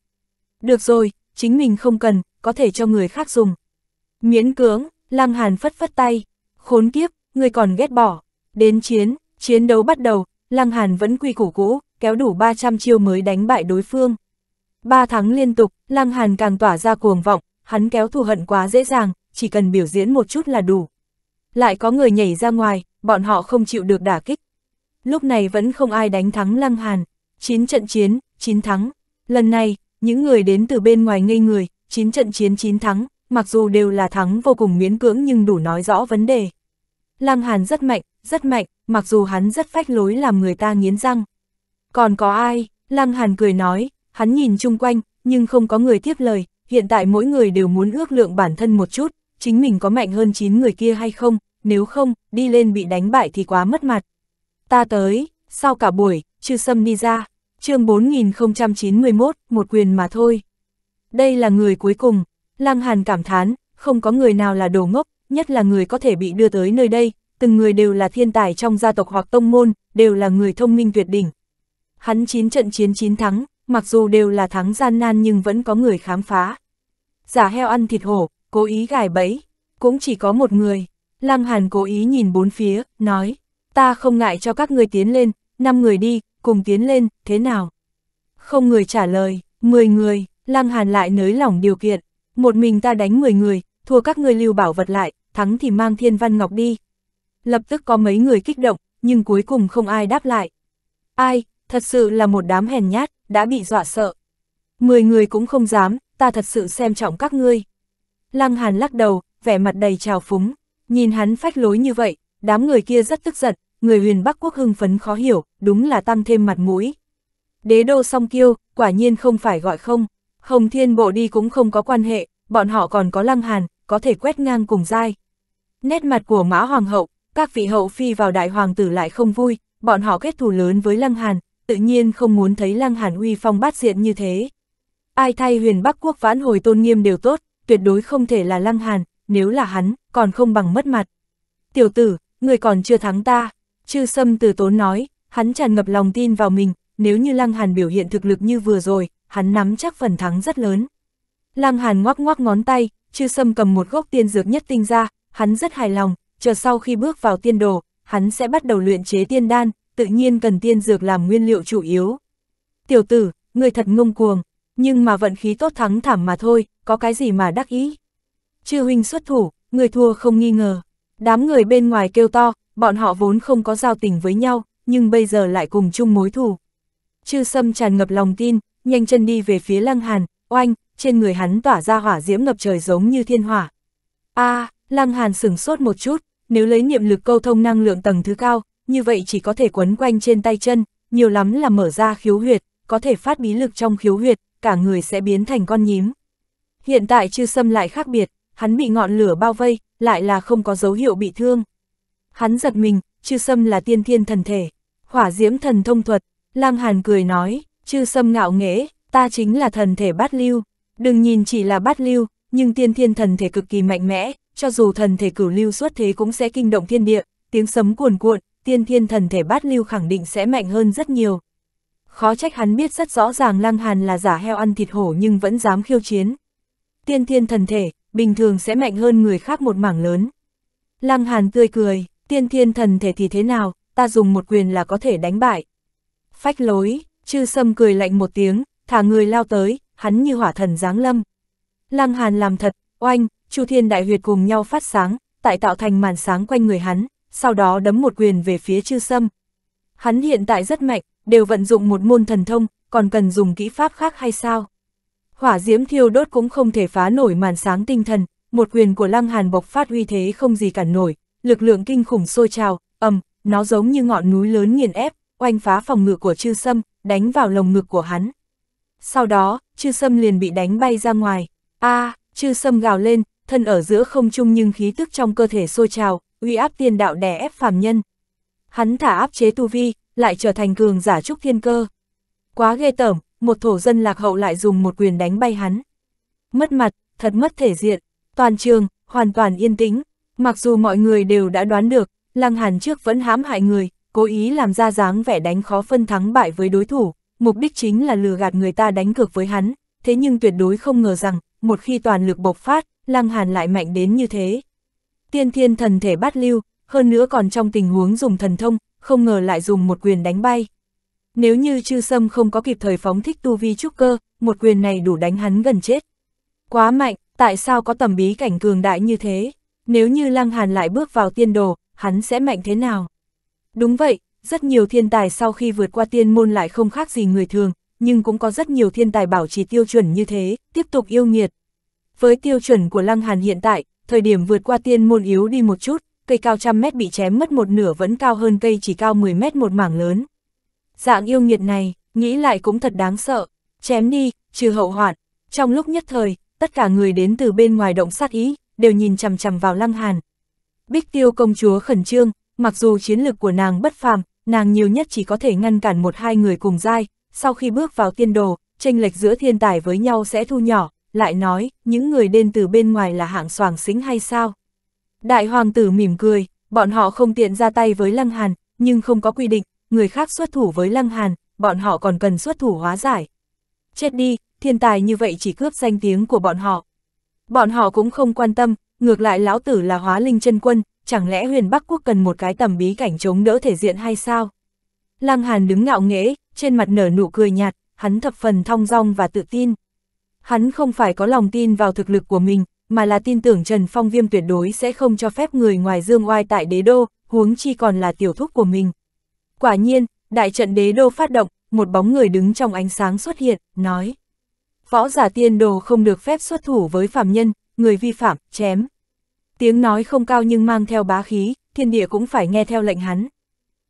A: Được rồi, chính mình không cần, có thể cho người khác dùng. Miễn cưỡng, Lăng Hàn phất phất tay, khốn kiếp, người còn ghét bỏ. Đến chiến, chiến đấu bắt đầu, Lăng Hàn vẫn quy củ cũ, kéo đủ 300 chiêu mới đánh bại đối phương. Ba tháng liên tục, Lăng Hàn càng tỏa ra cuồng vọng, hắn kéo thù hận quá dễ dàng, chỉ cần biểu diễn một chút là đủ. Lại có người nhảy ra ngoài, bọn họ không chịu được đả kích. Lúc này vẫn không ai đánh thắng Lăng Hàn, 9 trận chiến, 9 thắng. Lần này, những người đến từ bên ngoài ngây người, 9 trận chiến 9 thắng, mặc dù đều là thắng vô cùng miễn cưỡng nhưng đủ nói rõ vấn đề. Lăng Hàn rất mạnh, rất mạnh, mặc dù hắn rất phách lối làm người ta nghiến răng. Còn có ai? Lăng Hàn cười nói, hắn nhìn chung quanh, nhưng không có người tiếp lời, hiện tại mỗi người đều muốn ước lượng bản thân một chút, chính mình có mạnh hơn 9 người kia hay không, nếu không, đi lên bị đánh bại thì quá mất mặt. Ta tới, sau cả buổi, chư sâm đi ra, chương 4091, một quyền mà thôi. Đây là người cuối cùng, Lăng Hàn cảm thán, không có người nào là đồ ngốc, nhất là người có thể bị đưa tới nơi đây, từng người đều là thiên tài trong gia tộc hoặc tông môn, đều là người thông minh tuyệt đỉnh. Hắn 9 trận chiến 9 thắng, mặc dù đều là thắng gian nan nhưng vẫn có người khám phá. Giả heo ăn thịt hổ, cố ý gài bẫy, cũng chỉ có một người. Lăng Hàn cố ý nhìn bốn phía, nói, ta không ngại cho các người tiến lên, năm người đi, cùng tiến lên, thế nào? Không người trả lời, 10 người, Lăng Hàn lại nới lỏng điều kiện, một mình ta đánh 10 người, thua các ngươi lưu bảo vật lại, thắng thì mang thiên văn ngọc đi. Lập tức có mấy người kích động, nhưng cuối cùng không ai đáp lại. Ai, thật sự là một đám hèn nhát, đã bị dọa sợ. Mười người cũng không dám, ta thật sự xem trọng các ngươi. Lăng Hàn lắc đầu, vẻ mặt đầy trào phúng, nhìn hắn phách lối như vậy, đám người kia rất tức giận, người huyền Bắc Quốc hưng phấn khó hiểu, đúng là tăng thêm mặt mũi. Đế đô song kiêu, quả nhiên không phải gọi không. Hồng Thiên Bộ đi cũng không có quan hệ, bọn họ còn có Lăng Hàn, có thể quét ngang cùng dai. Nét mặt của Mã Hoàng hậu, các vị hậu phi vào đại hoàng tử lại không vui, bọn họ kết thù lớn với Lăng Hàn, tự nhiên không muốn thấy Lăng Hàn uy phong bát diện như thế. Ai thay huyền Bắc Quốc vãn hồi tôn nghiêm đều tốt, tuyệt đối không thể là Lăng Hàn, nếu là hắn, còn không bằng mất mặt. Tiểu tử, người còn chưa thắng ta, chư sâm từ tốn nói, hắn tràn ngập lòng tin vào mình, nếu như Lăng Hàn biểu hiện thực lực như vừa rồi, hắn nắm chắc phần thắng rất lớn. Lăng Hàn ngoắc ngoắc ngón tay, chư sâm cầm một gốc tiên dược nhất tinh ra, hắn rất hài lòng, chờ sau khi bước vào tiên đồ, hắn sẽ bắt đầu luyện chế tiên đan, tự nhiên cần tiên dược làm nguyên liệu chủ yếu. Tiểu tử, người thật ngông cuồng, nhưng mà vận khí tốt thắng thảm mà thôi, có cái gì mà đắc ý. Chư huynh xuất thủ, người thua không nghi ngờ. Đám người bên ngoài kêu to, bọn họ vốn không có giao tình với nhau, nhưng bây giờ lại cùng chung mối thù. Chư Sâm tràn ngập lòng tin, nhanh chân đi về phía Lăng Hàn, oanh, trên người hắn tỏa ra hỏa diễm ngập trời giống như thiên hỏa. A, à, Lăng Hàn sửng sốt một chút, nếu lấy niệm lực câu thông năng lượng tầng thứ cao, như vậy chỉ có thể quấn quanh trên tay chân, nhiều lắm là mở ra khiếu huyệt, có thể phát bí lực trong khiếu huyệt, cả người sẽ biến thành con nhím. Hiện tại chư xâm lại khác biệt, hắn bị ngọn lửa bao vây, lại là không có dấu hiệu bị thương. Hắn giật mình, chư xâm là tiên thiên thần thể, hỏa diễm thần thông thuật, lang hàn cười nói, Chư sâm ngạo nghễ, ta chính là thần thể bát lưu. Đừng nhìn chỉ là bát lưu, nhưng tiên thiên thần thể cực kỳ mạnh mẽ, cho dù thần thể cửu lưu xuất thế cũng sẽ kinh động thiên địa, tiếng sấm cuồn cuộn, tiên thiên thần thể bát lưu khẳng định sẽ mạnh hơn rất nhiều. Khó trách hắn biết rất rõ ràng Lăng Hàn là giả heo ăn thịt hổ nhưng vẫn dám khiêu chiến. Tiên thiên thần thể, bình thường sẽ mạnh hơn người khác một mảng lớn. Lăng Hàn tươi cười, tiên thiên thần thể thì thế nào, ta dùng một quyền là có thể đánh bại. Phách lối, Chư sâm cười lạnh một tiếng, thả người lao tới, hắn như hỏa thần giáng lâm. Lăng Hàn làm thật, oanh, Chu Thiên Đại Huyệt cùng nhau phát sáng, tại tạo thành màn sáng quanh người hắn, sau đó đấm một quyền về phía chư sâm. Hắn hiện tại rất mạnh, đều vận dụng một môn thần thông, còn cần dùng kỹ pháp khác hay sao? Hỏa diễm thiêu đốt cũng không thể phá nổi màn sáng tinh thần, một quyền của Lăng Hàn bộc phát uy thế không gì cản nổi, lực lượng kinh khủng sôi trào, ầm, nó giống như ngọn núi lớn nghiền ép, oanh phá phòng ngự của chư sâm, đánh vào lồng ngực của hắn. Sau đó, chư sâm liền bị đánh bay ra ngoài. a à, chư sâm gào lên, thân ở giữa không trung nhưng khí tức trong cơ thể sôi trào, uy áp tiên đạo đè ép phàm nhân. Hắn thả áp chế tu vi, lại trở thành cường giả trúc thiên cơ. Quá ghê tởm, một thổ dân lạc hậu lại dùng một quyền đánh bay hắn. Mất mặt, thật mất thể diện, toàn trường, hoàn toàn yên tĩnh. Mặc dù mọi người đều đã đoán được, Lăng Hàn trước vẫn hãm hại người, cố ý làm ra dáng vẻ đánh khó phân thắng bại với đối thủ, mục đích chính là lừa gạt người ta đánh cược với hắn, thế nhưng tuyệt đối không ngờ rằng, một khi toàn lực bộc phát, Lăng Hàn lại mạnh đến như thế. Tiên thiên thần thể bắt lưu, hơn nữa còn trong tình huống dùng thần thông, không ngờ lại dùng một quyền đánh bay. Nếu như chư sâm không có kịp thời phóng thích tu vi trúc cơ, một quyền này đủ đánh hắn gần chết. Quá mạnh, tại sao có tầm bí cảnh cường đại như thế? Nếu như Lăng Hàn lại bước vào tiên đồ, hắn sẽ mạnh thế nào? Đúng vậy, rất nhiều thiên tài sau khi vượt qua tiên môn lại không khác gì người thường, nhưng cũng có rất nhiều thiên tài bảo trì tiêu chuẩn như thế, tiếp tục yêu nghiệt. Với tiêu chuẩn của Lăng Hàn hiện tại, thời điểm vượt qua tiên môn yếu đi một chút, cây cao trăm mét bị chém mất một nửa vẫn cao hơn cây chỉ cao 10 mét một mảng lớn. Dạng yêu nghiệt này, nghĩ lại cũng thật đáng sợ, chém đi, trừ hậu hoạn. Trong lúc nhất thời, tất cả người đến từ bên ngoài động sát ý, đều nhìn chằm chằm vào Lăng Hàn. Bích tiêu công chúa khẩn trương, mặc dù chiến lược của nàng bất phàm, nàng nhiều nhất chỉ có thể ngăn cản một hai người cùng giai, sau khi bước vào tiên đồ, tranh lệch giữa thiên tài với nhau sẽ thu nhỏ, lại nói, những người đến từ bên ngoài là hạng soàng xính hay sao? Đại hoàng tử mỉm cười, bọn họ không tiện ra tay với Lăng Hàn, nhưng không có quy định, người khác xuất thủ với Lăng Hàn, bọn họ còn cần xuất thủ hóa giải. Chết đi, thiên tài như vậy chỉ cướp danh tiếng của bọn họ. Bọn họ cũng không quan tâm, ngược lại lão tử là hóa linh chân quân, chẳng lẽ huyền Bắc Quốc cần một cái tầm bí cảnh chống đỡ thể diện hay sao? Lăng Hàn đứng ngạo nghễ, trên mặt nở nụ cười nhạt, hắn thập phần thong dong và tự tin. Hắn không phải có lòng tin vào thực lực của mình, mà là tin tưởng Trần Phong Viêm tuyệt đối sẽ không cho phép người ngoài dương oai tại đế đô, huống chi còn là tiểu thúc của mình. Quả nhiên, đại trận đế đô phát động, một bóng người đứng trong ánh sáng xuất hiện, nói. Võ giả tiên đồ không được phép xuất thủ với phạm nhân, người vi phạm, chém. Tiếng nói không cao nhưng mang theo bá khí, thiên địa cũng phải nghe theo lệnh hắn.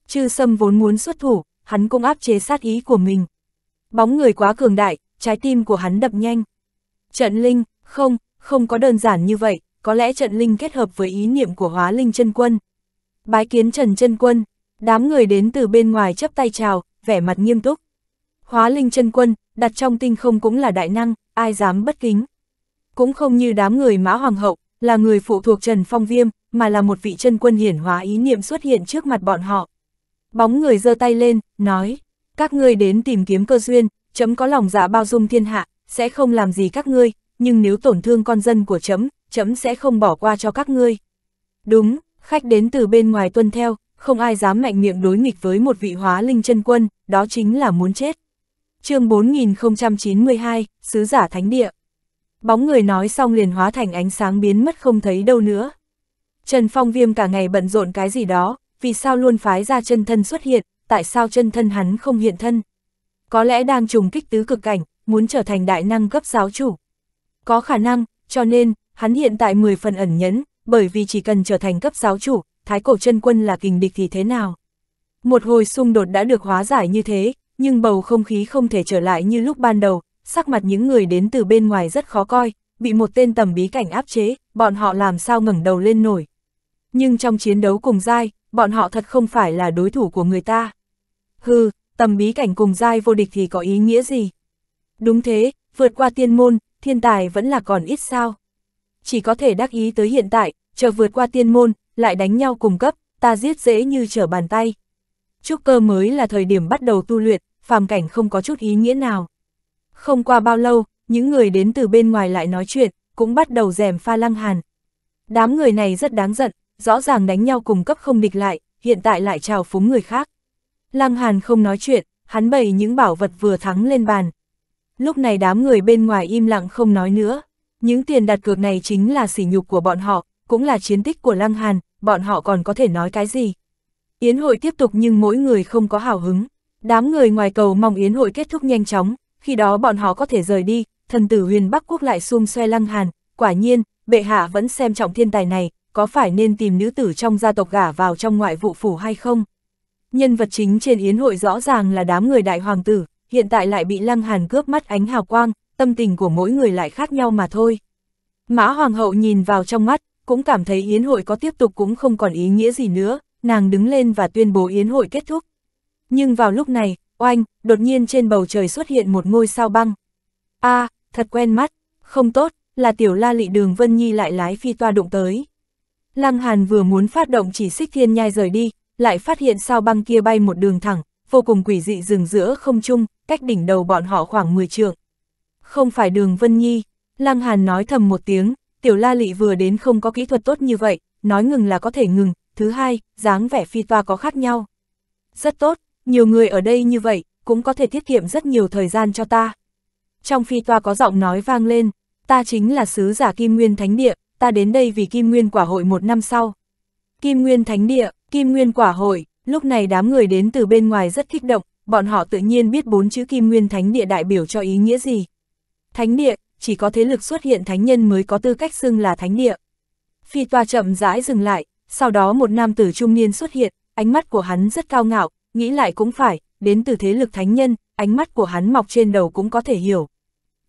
A: Chư Sâm vốn muốn xuất thủ, hắn cũng áp chế sát ý của mình. Bóng người quá cường đại, trái tim của hắn đập nhanh. Trận linh, không, không có đơn giản như vậy, có lẽ trận linh kết hợp với ý niệm của hóa linh chân quân. Bái kiến Trần chân quân, đám người đến từ bên ngoài chấp tay chào, vẻ mặt nghiêm túc. Hóa linh chân quân, đặt trong tinh không cũng là đại năng, ai dám bất kính. Cũng không như đám người mã hoàng hậu, là người phụ thuộc Trần Phong Viêm, mà là một vị chân quân hiển hóa ý niệm xuất hiện trước mặt bọn họ. Bóng người giơ tay lên, nói, các ngươi đến tìm kiếm cơ duyên, chấm có lòng dạ bao dung thiên hạ, sẽ không làm gì các ngươi, nhưng nếu tổn thương con dân của chấm, chấm sẽ không bỏ qua cho các ngươi. Đúng, khách đến từ bên ngoài tuân theo, không ai dám mạnh miệng đối nghịch với một vị hóa linh chân quân, đó chính là muốn chết. chương 4092, Sứ giả Thánh Địa bóng người nói xong liền hóa thành ánh sáng biến mất không thấy đâu nữa. Trần Phong Viêm cả ngày bận rộn cái gì đó, vì sao luôn phái ra chân thân xuất hiện, tại sao chân thân hắn không hiện thân? Có lẽ đang trùng kích tứ cực cảnh, muốn trở thành đại năng cấp giáo chủ. Có khả năng, cho nên, hắn hiện tại 10 phần ẩn nhẫn, bởi vì chỉ cần trở thành cấp giáo chủ, thái cổ chân quân là kình địch thì thế nào? Một hồi xung đột đã được hóa giải như thế, nhưng bầu không khí không thể trở lại như lúc ban đầu, sắc mặt những người đến từ bên ngoài rất khó coi, bị một tên tầm bí cảnh áp chế, bọn họ làm sao ngẩng đầu lên nổi. Nhưng trong chiến đấu cùng dai, bọn họ thật không phải là đối thủ của người ta. Hừ, tầm bí cảnh cùng dai vô địch thì có ý nghĩa gì? Đúng thế, vượt qua tiên môn, thiên tài vẫn là còn ít sao. Chỉ có thể đắc ý tới hiện tại, chờ vượt qua tiên môn, lại đánh nhau cùng cấp, ta giết dễ như trở bàn tay. Trúc cơ mới là thời điểm bắt đầu tu luyện, phàm cảnh không có chút ý nghĩa nào. Không qua bao lâu, những người đến từ bên ngoài lại nói chuyện, cũng bắt đầu rèm pha lăng hàn. Đám người này rất đáng giận, rõ ràng đánh nhau cùng cấp không địch lại, hiện tại lại trào phúng người khác. Lăng hàn không nói chuyện, hắn bày những bảo vật vừa thắng lên bàn. Lúc này đám người bên ngoài im lặng không nói nữa. Những tiền đặt cược này chính là sỉ nhục của bọn họ, cũng là chiến tích của Lăng Hàn, bọn họ còn có thể nói cái gì. Yến hội tiếp tục nhưng mỗi người không có hào hứng. Đám người ngoài cầu mong Yến hội kết thúc nhanh chóng, khi đó bọn họ có thể rời đi, thần tử huyền Bắc Quốc lại xung xoe lăng hàn, quả nhiên, bệ hạ vẫn xem trọng thiên tài này, có phải nên tìm nữ tử trong gia tộc gả vào trong ngoại vụ phủ hay không? Nhân vật chính trên yến hội rõ ràng là đám người đại hoàng tử, hiện tại lại bị lăng hàn cướp mắt ánh hào quang, tâm tình của mỗi người lại khác nhau mà thôi. Mã hoàng hậu nhìn vào trong mắt, cũng cảm thấy yến hội có tiếp tục cũng không còn ý nghĩa gì nữa, nàng đứng lên và tuyên bố yến hội kết thúc. Nhưng vào lúc này, Oanh, đột nhiên trên bầu trời xuất hiện một ngôi sao băng. a à, thật quen mắt, không tốt, là tiểu la lị đường Vân Nhi lại lái phi toa đụng tới. Lăng Hàn vừa muốn phát động chỉ xích thiên nhai rời đi, lại phát hiện sao băng kia bay một đường thẳng, vô cùng quỷ dị dừng giữa không trung, cách đỉnh đầu bọn họ khoảng 10 trượng. Không phải đường Vân Nhi, Lăng Hàn nói thầm một tiếng, tiểu la lị vừa đến không có kỹ thuật tốt như vậy, nói ngừng là có thể ngừng, thứ hai, dáng vẻ phi toa có khác nhau. Rất tốt, nhiều người ở đây như vậy, cũng có thể tiết kiệm rất nhiều thời gian cho ta. Trong phi toa có giọng nói vang lên, ta chính là sứ giả Kim Nguyên Thánh Địa, ta đến đây vì Kim Nguyên Quả Hội một năm sau. Kim Nguyên Thánh Địa, Kim Nguyên Quả Hội, lúc này đám người đến từ bên ngoài rất kích động, bọn họ tự nhiên biết bốn chữ Kim Nguyên Thánh Địa đại biểu cho ý nghĩa gì. Thánh Địa, chỉ có thế lực xuất hiện thánh nhân mới có tư cách xưng là Thánh Địa. Phi toa chậm rãi dừng lại, sau đó một nam tử trung niên xuất hiện, ánh mắt của hắn rất cao ngạo, nghĩ lại cũng phải, đến từ thế lực thánh nhân, ánh mắt của hắn mọc trên đầu cũng có thể hiểu.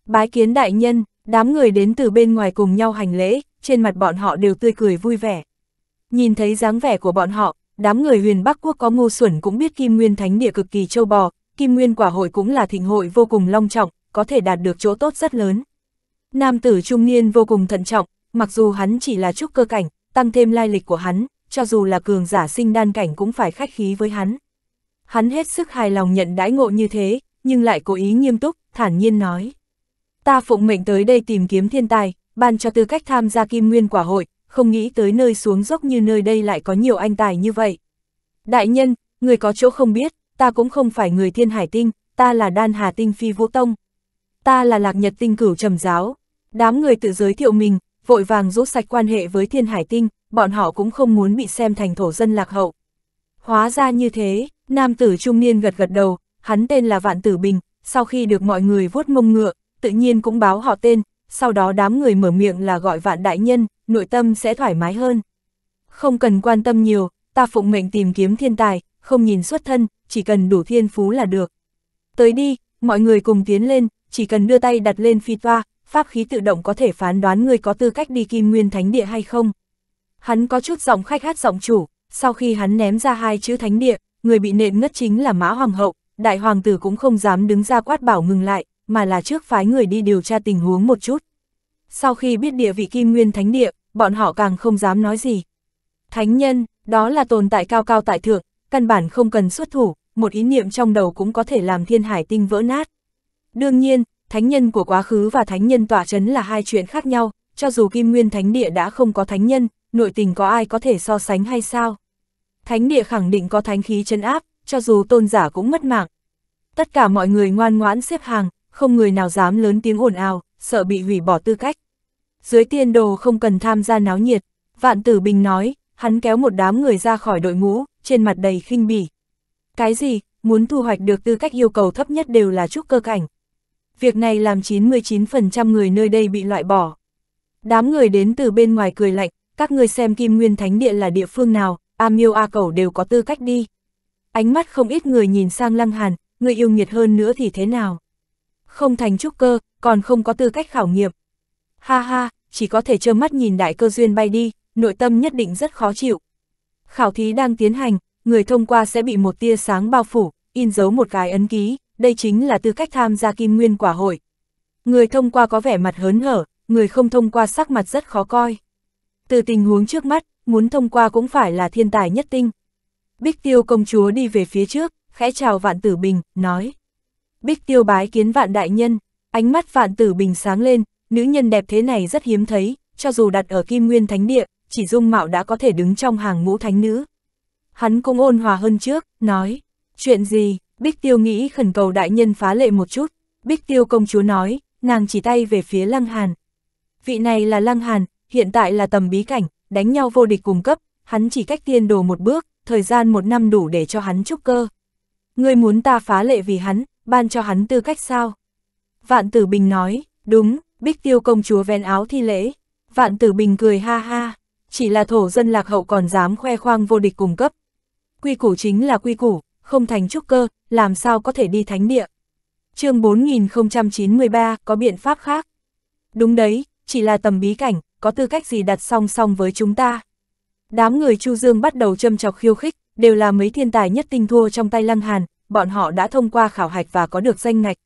A: Bái kiến đại nhân, đám người đến từ bên ngoài cùng nhau hành lễ, trên mặt bọn họ đều tươi cười vui vẻ. Nhìn thấy dáng vẻ của bọn họ, đám người huyền Bắc Quốc có ngu xuẩn cũng biết Kim Nguyên Thánh Địa cực kỳ châu bò, Kim Nguyên Quả Hội cũng là thịnh hội vô cùng long trọng, có thể đạt được chỗ tốt rất lớn. Nam tử trung niên vô cùng thận trọng, mặc dù hắn chỉ là trúc cơ cảnh, tăng thêm lai lịch của hắn, cho dù là cường giả sinh đan cảnh cũng phải khách khí với hắn hắn hết sức hài lòng nhận đãi ngộ như thế, nhưng lại cố ý nghiêm túc, thản nhiên nói. Ta phụng mệnh tới đây tìm kiếm thiên tài, ban cho tư cách tham gia kim nguyên quả hội, không nghĩ tới nơi xuống dốc như nơi đây lại có nhiều anh tài như vậy. Đại nhân, người có chỗ không biết, ta cũng không phải người thiên hải tinh, ta là đan hà tinh phi vũ tông. Ta là lạc nhật tinh cửu trầm giáo. Đám người tự giới thiệu mình, vội vàng rút sạch quan hệ với thiên hải tinh, bọn họ cũng không muốn bị xem thành thổ dân lạc hậu, Hóa ra như thế, nam tử trung niên gật gật đầu, hắn tên là Vạn Tử Bình, sau khi được mọi người vuốt mông ngựa, tự nhiên cũng báo họ tên, sau đó đám người mở miệng là gọi Vạn Đại Nhân, nội tâm sẽ thoải mái hơn. Không cần quan tâm nhiều, ta phụng mệnh tìm kiếm thiên tài, không nhìn xuất thân, chỉ cần đủ thiên phú là được. Tới đi, mọi người cùng tiến lên, chỉ cần đưa tay đặt lên phi toa, pháp khí tự động có thể phán đoán người có tư cách đi kim nguyên thánh địa hay không. Hắn có chút giọng khách hát giọng chủ, sau khi hắn ném ra hai chữ thánh địa, người bị nện ngất chính là Mã Hoàng hậu, đại hoàng tử cũng không dám đứng ra quát bảo ngừng lại, mà là trước phái người đi điều tra tình huống một chút. Sau khi biết địa vị kim nguyên thánh địa, bọn họ càng không dám nói gì. Thánh nhân, đó là tồn tại cao cao tại thượng, căn bản không cần xuất thủ, một ý niệm trong đầu cũng có thể làm thiên hải tinh vỡ nát. Đương nhiên, thánh nhân của quá khứ và thánh nhân tỏa chấn là hai chuyện khác nhau, cho dù kim nguyên thánh địa đã không có thánh nhân, nội tình có ai có thể so sánh hay sao? thánh địa khẳng định có thánh khí chân áp, cho dù tôn giả cũng mất mạng. Tất cả mọi người ngoan ngoãn xếp hàng, không người nào dám lớn tiếng ồn ào, sợ bị hủy bỏ tư cách. Dưới tiên đồ không cần tham gia náo nhiệt, vạn tử bình nói, hắn kéo một đám người ra khỏi đội ngũ, trên mặt đầy khinh bỉ. Cái gì, muốn thu hoạch được tư cách yêu cầu thấp nhất đều là chút cơ cảnh. Việc này làm 99% người nơi đây bị loại bỏ. Đám người đến từ bên ngoài cười lạnh, các người xem Kim Nguyên Thánh Địa là địa phương nào, A miêu A cẩu đều có tư cách đi. Ánh mắt không ít người nhìn sang Lăng Hàn, người yêu nghiệt hơn nữa thì thế nào? Không thành trúc cơ, còn không có tư cách khảo nghiệm. Ha ha, chỉ có thể trơ mắt nhìn đại cơ duyên bay đi, nội tâm nhất định rất khó chịu. Khảo thí đang tiến hành, người thông qua sẽ bị một tia sáng bao phủ, in dấu một cái ấn ký, đây chính là tư cách tham gia kim nguyên quả hội. Người thông qua có vẻ mặt hớn hở, người không thông qua sắc mặt rất khó coi. Từ tình huống trước mắt, muốn thông qua cũng phải là thiên tài nhất tinh. Bích tiêu công chúa đi về phía trước, khẽ chào vạn tử bình, nói. Bích tiêu bái kiến vạn đại nhân, ánh mắt vạn tử bình sáng lên, nữ nhân đẹp thế này rất hiếm thấy, cho dù đặt ở kim nguyên thánh địa, chỉ dung mạo đã có thể đứng trong hàng ngũ thánh nữ. Hắn cũng ôn hòa hơn trước, nói, chuyện gì, Bích Tiêu nghĩ khẩn cầu đại nhân phá lệ một chút, Bích Tiêu công chúa nói, nàng chỉ tay về phía Lăng Hàn. Vị này là Lăng Hàn, hiện tại là tầm bí cảnh, đánh nhau vô địch cùng cấp, hắn chỉ cách tiên đồ một bước, thời gian một năm đủ để cho hắn trúc cơ. Ngươi muốn ta phá lệ vì hắn, ban cho hắn tư cách sao? Vạn Tử Bình nói, đúng, Bích Tiêu công chúa ven áo thi lễ. Vạn Tử Bình cười ha ha, chỉ là thổ dân lạc hậu còn dám khoe khoang vô địch cùng cấp. Quy củ chính là quy củ, không thành trúc cơ, làm sao có thể đi thánh địa. chương 4093 có biện pháp khác. Đúng đấy, chỉ là tầm bí cảnh, có tư cách gì đặt song song với chúng ta. Đám người Chu Dương bắt đầu châm chọc khiêu khích, đều là mấy thiên tài nhất tinh thua trong tay Lăng Hàn, bọn họ đã thông qua khảo hạch và có được danh ngạch.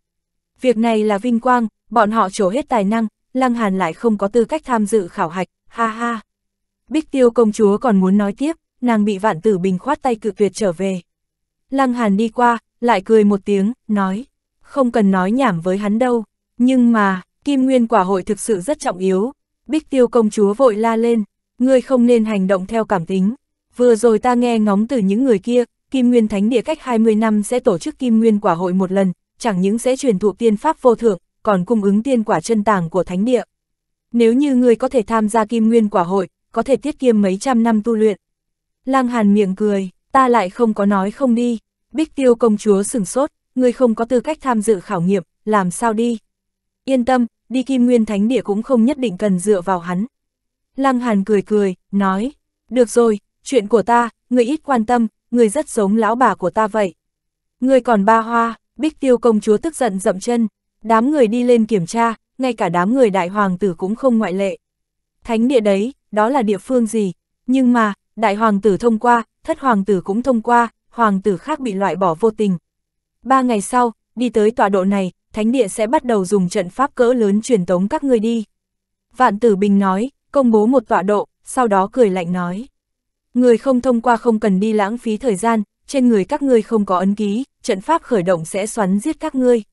A: Việc này là vinh quang, bọn họ trổ hết tài năng, Lăng Hàn lại không có tư cách tham dự khảo hạch, ha ha. Bích Tiêu công chúa còn muốn nói tiếp, nàng bị vạn tử bình khoát tay cự tuyệt trở về. Lăng Hàn đi qua, lại cười một tiếng, nói, không cần nói nhảm với hắn đâu, nhưng mà, Kim Nguyên quả hội thực sự rất trọng yếu, Bích tiêu công chúa vội la lên, ngươi không nên hành động theo cảm tính. Vừa rồi ta nghe ngóng từ những người kia, Kim Nguyên Thánh Địa cách 20 năm sẽ tổ chức Kim Nguyên Quả Hội một lần, chẳng những sẽ truyền thụ tiên pháp vô thượng, còn cung ứng tiên quả chân tàng của Thánh Địa. Nếu như ngươi có thể tham gia Kim Nguyên Quả Hội, có thể tiết kiệm mấy trăm năm tu luyện. Lăng Hàn miệng cười, ta lại không có nói không đi. Bích Tiêu công chúa sửng sốt, ngươi không có tư cách tham dự khảo nghiệm, làm sao đi? Yên tâm, đi kim nguyên thánh địa cũng không nhất định cần dựa vào hắn. Lăng Hàn cười cười, nói, được rồi, chuyện của ta, người ít quan tâm, người rất giống lão bà của ta vậy. Người còn ba hoa, bích tiêu công chúa tức giận dậm chân, đám người đi lên kiểm tra, ngay cả đám người đại hoàng tử cũng không ngoại lệ. Thánh địa đấy, đó là địa phương gì, nhưng mà, đại hoàng tử thông qua, thất hoàng tử cũng thông qua, hoàng tử khác bị loại bỏ vô tình. Ba ngày sau, đi tới tọa độ này, thánh địa sẽ bắt đầu dùng trận pháp cỡ lớn truyền tống các ngươi đi. Vạn tử bình nói, công bố một tọa độ, sau đó cười lạnh nói. Người không thông qua không cần đi lãng phí thời gian, trên người các ngươi không có ấn ký, trận pháp khởi động sẽ xoắn giết các ngươi.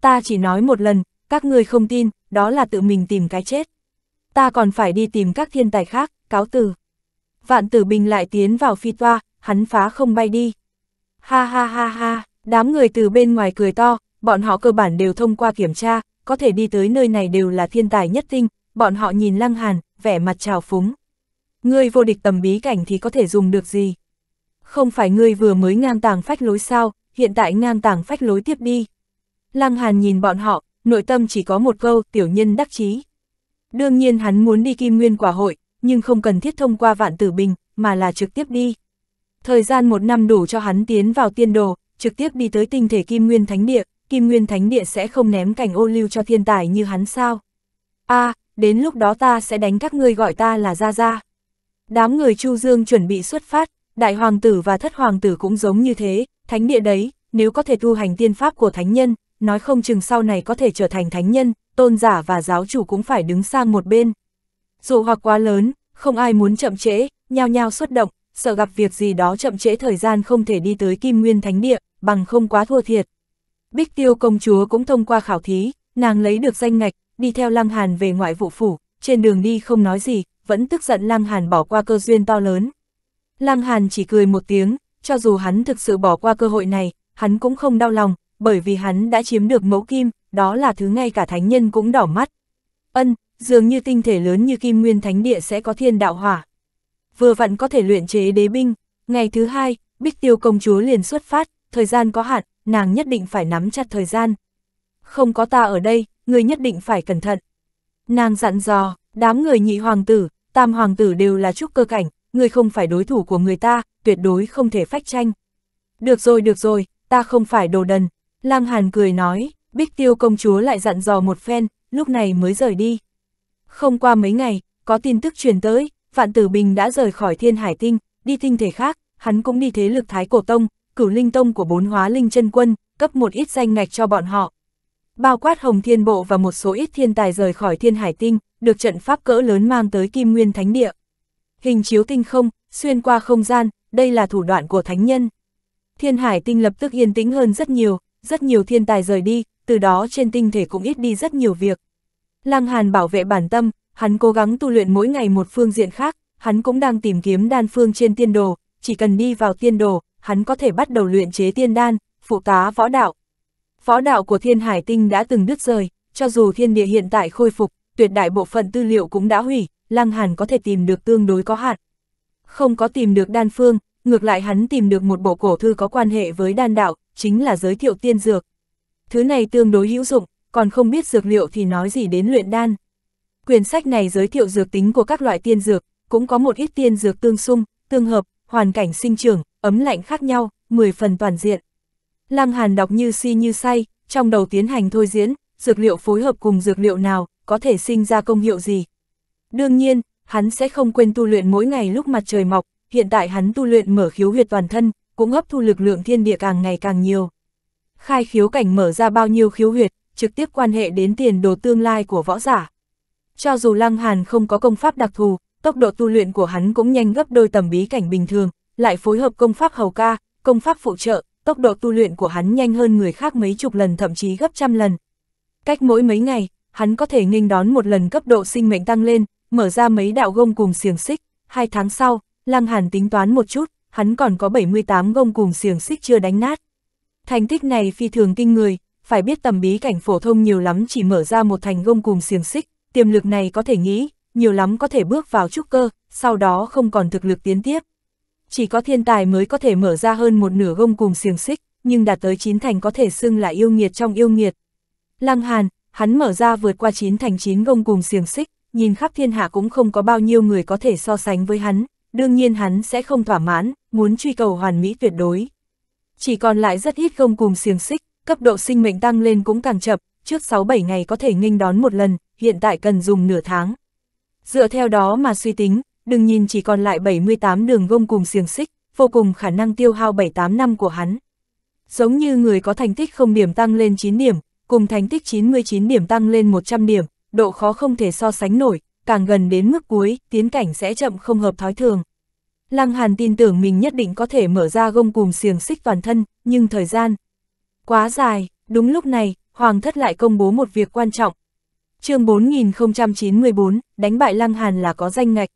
A: Ta chỉ nói một lần, các ngươi không tin, đó là tự mình tìm cái chết. Ta còn phải đi tìm các thiên tài khác, cáo từ. Vạn tử bình lại tiến vào phi toa, hắn phá không bay đi. Ha ha ha ha, đám người từ bên ngoài cười to, bọn họ cơ bản đều thông qua kiểm tra, có thể đi tới nơi này đều là thiên tài nhất tinh, bọn họ nhìn Lăng Hàn, vẻ mặt trào phúng. Ngươi vô địch tầm bí cảnh thì có thể dùng được gì? Không phải ngươi vừa mới ngang tàng phách lối sao, hiện tại ngang tàng phách lối tiếp đi. Lăng Hàn nhìn bọn họ, nội tâm chỉ có một câu, tiểu nhân đắc chí. Đương nhiên hắn muốn đi kim nguyên quả hội, nhưng không cần thiết thông qua vạn tử bình, mà là trực tiếp đi. Thời gian một năm đủ cho hắn tiến vào tiên đồ, trực tiếp đi tới tinh thể kim nguyên thánh địa, Kim Nguyên Thánh Địa sẽ không ném cành ô lưu cho thiên tài như hắn sao? a à, đến lúc đó ta sẽ đánh các ngươi gọi ta là Gia Gia. Đám người Chu Dương chuẩn bị xuất phát, đại hoàng tử và thất hoàng tử cũng giống như thế, thánh địa đấy, nếu có thể tu hành tiên pháp của thánh nhân, nói không chừng sau này có thể trở thành thánh nhân, tôn giả và giáo chủ cũng phải đứng sang một bên. Dù hoặc quá lớn, không ai muốn chậm trễ, nhao nhao xuất động, sợ gặp việc gì đó chậm trễ thời gian không thể đi tới Kim Nguyên Thánh Địa, bằng không quá thua thiệt. Bích Tiêu công chúa cũng thông qua khảo thí, nàng lấy được danh ngạch, đi theo Lăng Hàn về ngoại vụ phủ, trên đường đi không nói gì, vẫn tức giận Lăng Hàn bỏ qua cơ duyên to lớn. Lăng Hàn chỉ cười một tiếng, cho dù hắn thực sự bỏ qua cơ hội này, hắn cũng không đau lòng, bởi vì hắn đã chiếm được mẫu kim, đó là thứ ngay cả thánh nhân cũng đỏ mắt. Ân, dường như tinh thể lớn như kim nguyên thánh địa sẽ có thiên đạo hỏa. Vừa vặn có thể luyện chế đế binh, ngày thứ hai, Bích Tiêu công chúa liền xuất phát, thời gian có hạn, nàng nhất định phải nắm chặt thời gian. Không có ta ở đây, người nhất định phải cẩn thận. Nàng dặn dò, đám người nhị hoàng tử, tam hoàng tử đều là trúc cơ cảnh, người không phải đối thủ của người ta, tuyệt đối không thể phách tranh. Được rồi, được rồi, ta không phải đồ đần. Lăng Hàn cười nói, Bích Tiêu công chúa lại dặn dò một phen, lúc này mới rời đi. Không qua mấy ngày, có tin tức truyền tới, Vạn Tử Bình đã rời khỏi Thiên Hải Tinh, đi tinh thể khác, hắn cũng đi thế lực Thái Cổ Tông, cửu linh tông của bốn hóa linh chân quân, cấp một ít danh ngạch cho bọn họ. Bao quát hồng thiên bộ và một số ít thiên tài rời khỏi thiên hải tinh, được trận pháp cỡ lớn mang tới kim nguyên thánh địa. Hình chiếu tinh không, xuyên qua không gian, đây là thủ đoạn của thánh nhân. Thiên hải tinh lập tức yên tĩnh hơn rất nhiều, rất nhiều thiên tài rời đi, từ đó trên tinh thể cũng ít đi rất nhiều việc. Lăng Hàn bảo vệ bản tâm, hắn cố gắng tu luyện mỗi ngày một phương diện khác, hắn cũng đang tìm kiếm đan phương trên tiên đồ, chỉ cần đi vào tiên đồ, hắn có thể bắt đầu luyện chế tiên đan, phụ tá võ đạo. Võ đạo của thiên hải tinh đã từng đứt rời, cho dù thiên địa hiện tại khôi phục, tuyệt đại bộ phận tư liệu cũng đã hủy, Lăng Hàn có thể tìm được tương đối có hạn. Không có tìm được đan phương, ngược lại hắn tìm được một bộ cổ thư có quan hệ với đan đạo, chính là giới thiệu tiên dược. Thứ này tương đối hữu dụng, còn không biết dược liệu thì nói gì đến luyện đan. Quyển sách này giới thiệu dược tính của các loại tiên dược, cũng có một ít tiên dược tương xung, tương hợp, hoàn cảnh sinh trưởng, ấm lạnh khác nhau, 10 phần toàn diện. Lăng Hàn đọc như si như say, trong đầu tiến hành thôi diễn, dược liệu phối hợp cùng dược liệu nào, có thể sinh ra công hiệu gì. Đương nhiên, hắn sẽ không quên tu luyện mỗi ngày lúc mặt trời mọc, hiện tại hắn tu luyện mở khiếu huyệt toàn thân, cũng hấp thu lực lượng thiên địa càng ngày càng nhiều. Khai khiếu cảnh mở ra bao nhiêu khiếu huyệt, trực tiếp quan hệ đến tiền đồ tương lai của võ giả. Cho dù Lăng Hàn không có công pháp đặc thù, tốc độ tu luyện của hắn cũng nhanh gấp đôi tầm bí cảnh bình thường, lại phối hợp công pháp hầu ca, công pháp phụ trợ, tốc độ tu luyện của hắn nhanh hơn người khác mấy chục lần thậm chí gấp trăm lần. Cách mỗi mấy ngày, hắn có thể nghênh đón một lần cấp độ sinh mệnh tăng lên, mở ra mấy đạo gông cùng xiềng xích. Hai tháng sau, Lăng Hàn tính toán một chút, hắn còn có 78 gông cùng xiềng xích chưa đánh nát. Thành tích này phi thường kinh người, phải biết tầm bí cảnh phổ thông nhiều lắm chỉ mở ra một thành gông cùng xiềng xích, tiềm lực này có thể nghĩ, nhiều lắm có thể bước vào trúc cơ, sau đó không còn thực lực tiến tiếp chỉ có thiên tài mới có thể mở ra hơn một nửa gông cùng xiềng xích, nhưng đạt tới chín thành có thể xưng là yêu nghiệt trong yêu nghiệt. Lăng Hàn, hắn mở ra vượt qua chín thành chín gông cùng xiềng xích, nhìn khắp thiên hạ cũng không có bao nhiêu người có thể so sánh với hắn, đương nhiên hắn sẽ không thỏa mãn, muốn truy cầu hoàn mỹ tuyệt đối. Chỉ còn lại rất ít gông cùng xiềng xích, cấp độ sinh mệnh tăng lên cũng càng chậm, trước 6-7 ngày có thể nghênh đón một lần, hiện tại cần dùng nửa tháng. Dựa theo đó mà suy tính, đừng nhìn chỉ còn lại 78 đường gông cùng xiềng xích, vô cùng khả năng tiêu hao 78 năm của hắn. Giống như người có thành tích không điểm tăng lên 9 điểm, cùng thành tích 99 điểm tăng lên 100 điểm, độ khó không thể so sánh nổi, càng gần đến mức cuối, tiến cảnh sẽ chậm không hợp thói thường. Lăng Hàn tin tưởng mình nhất định có thể mở ra gông cùng xiềng xích toàn thân, nhưng thời gian quá dài, đúng lúc này, Hoàng thất lại công bố một việc quan trọng. chương 4094, đánh bại Lăng Hàn là có danh ngạch.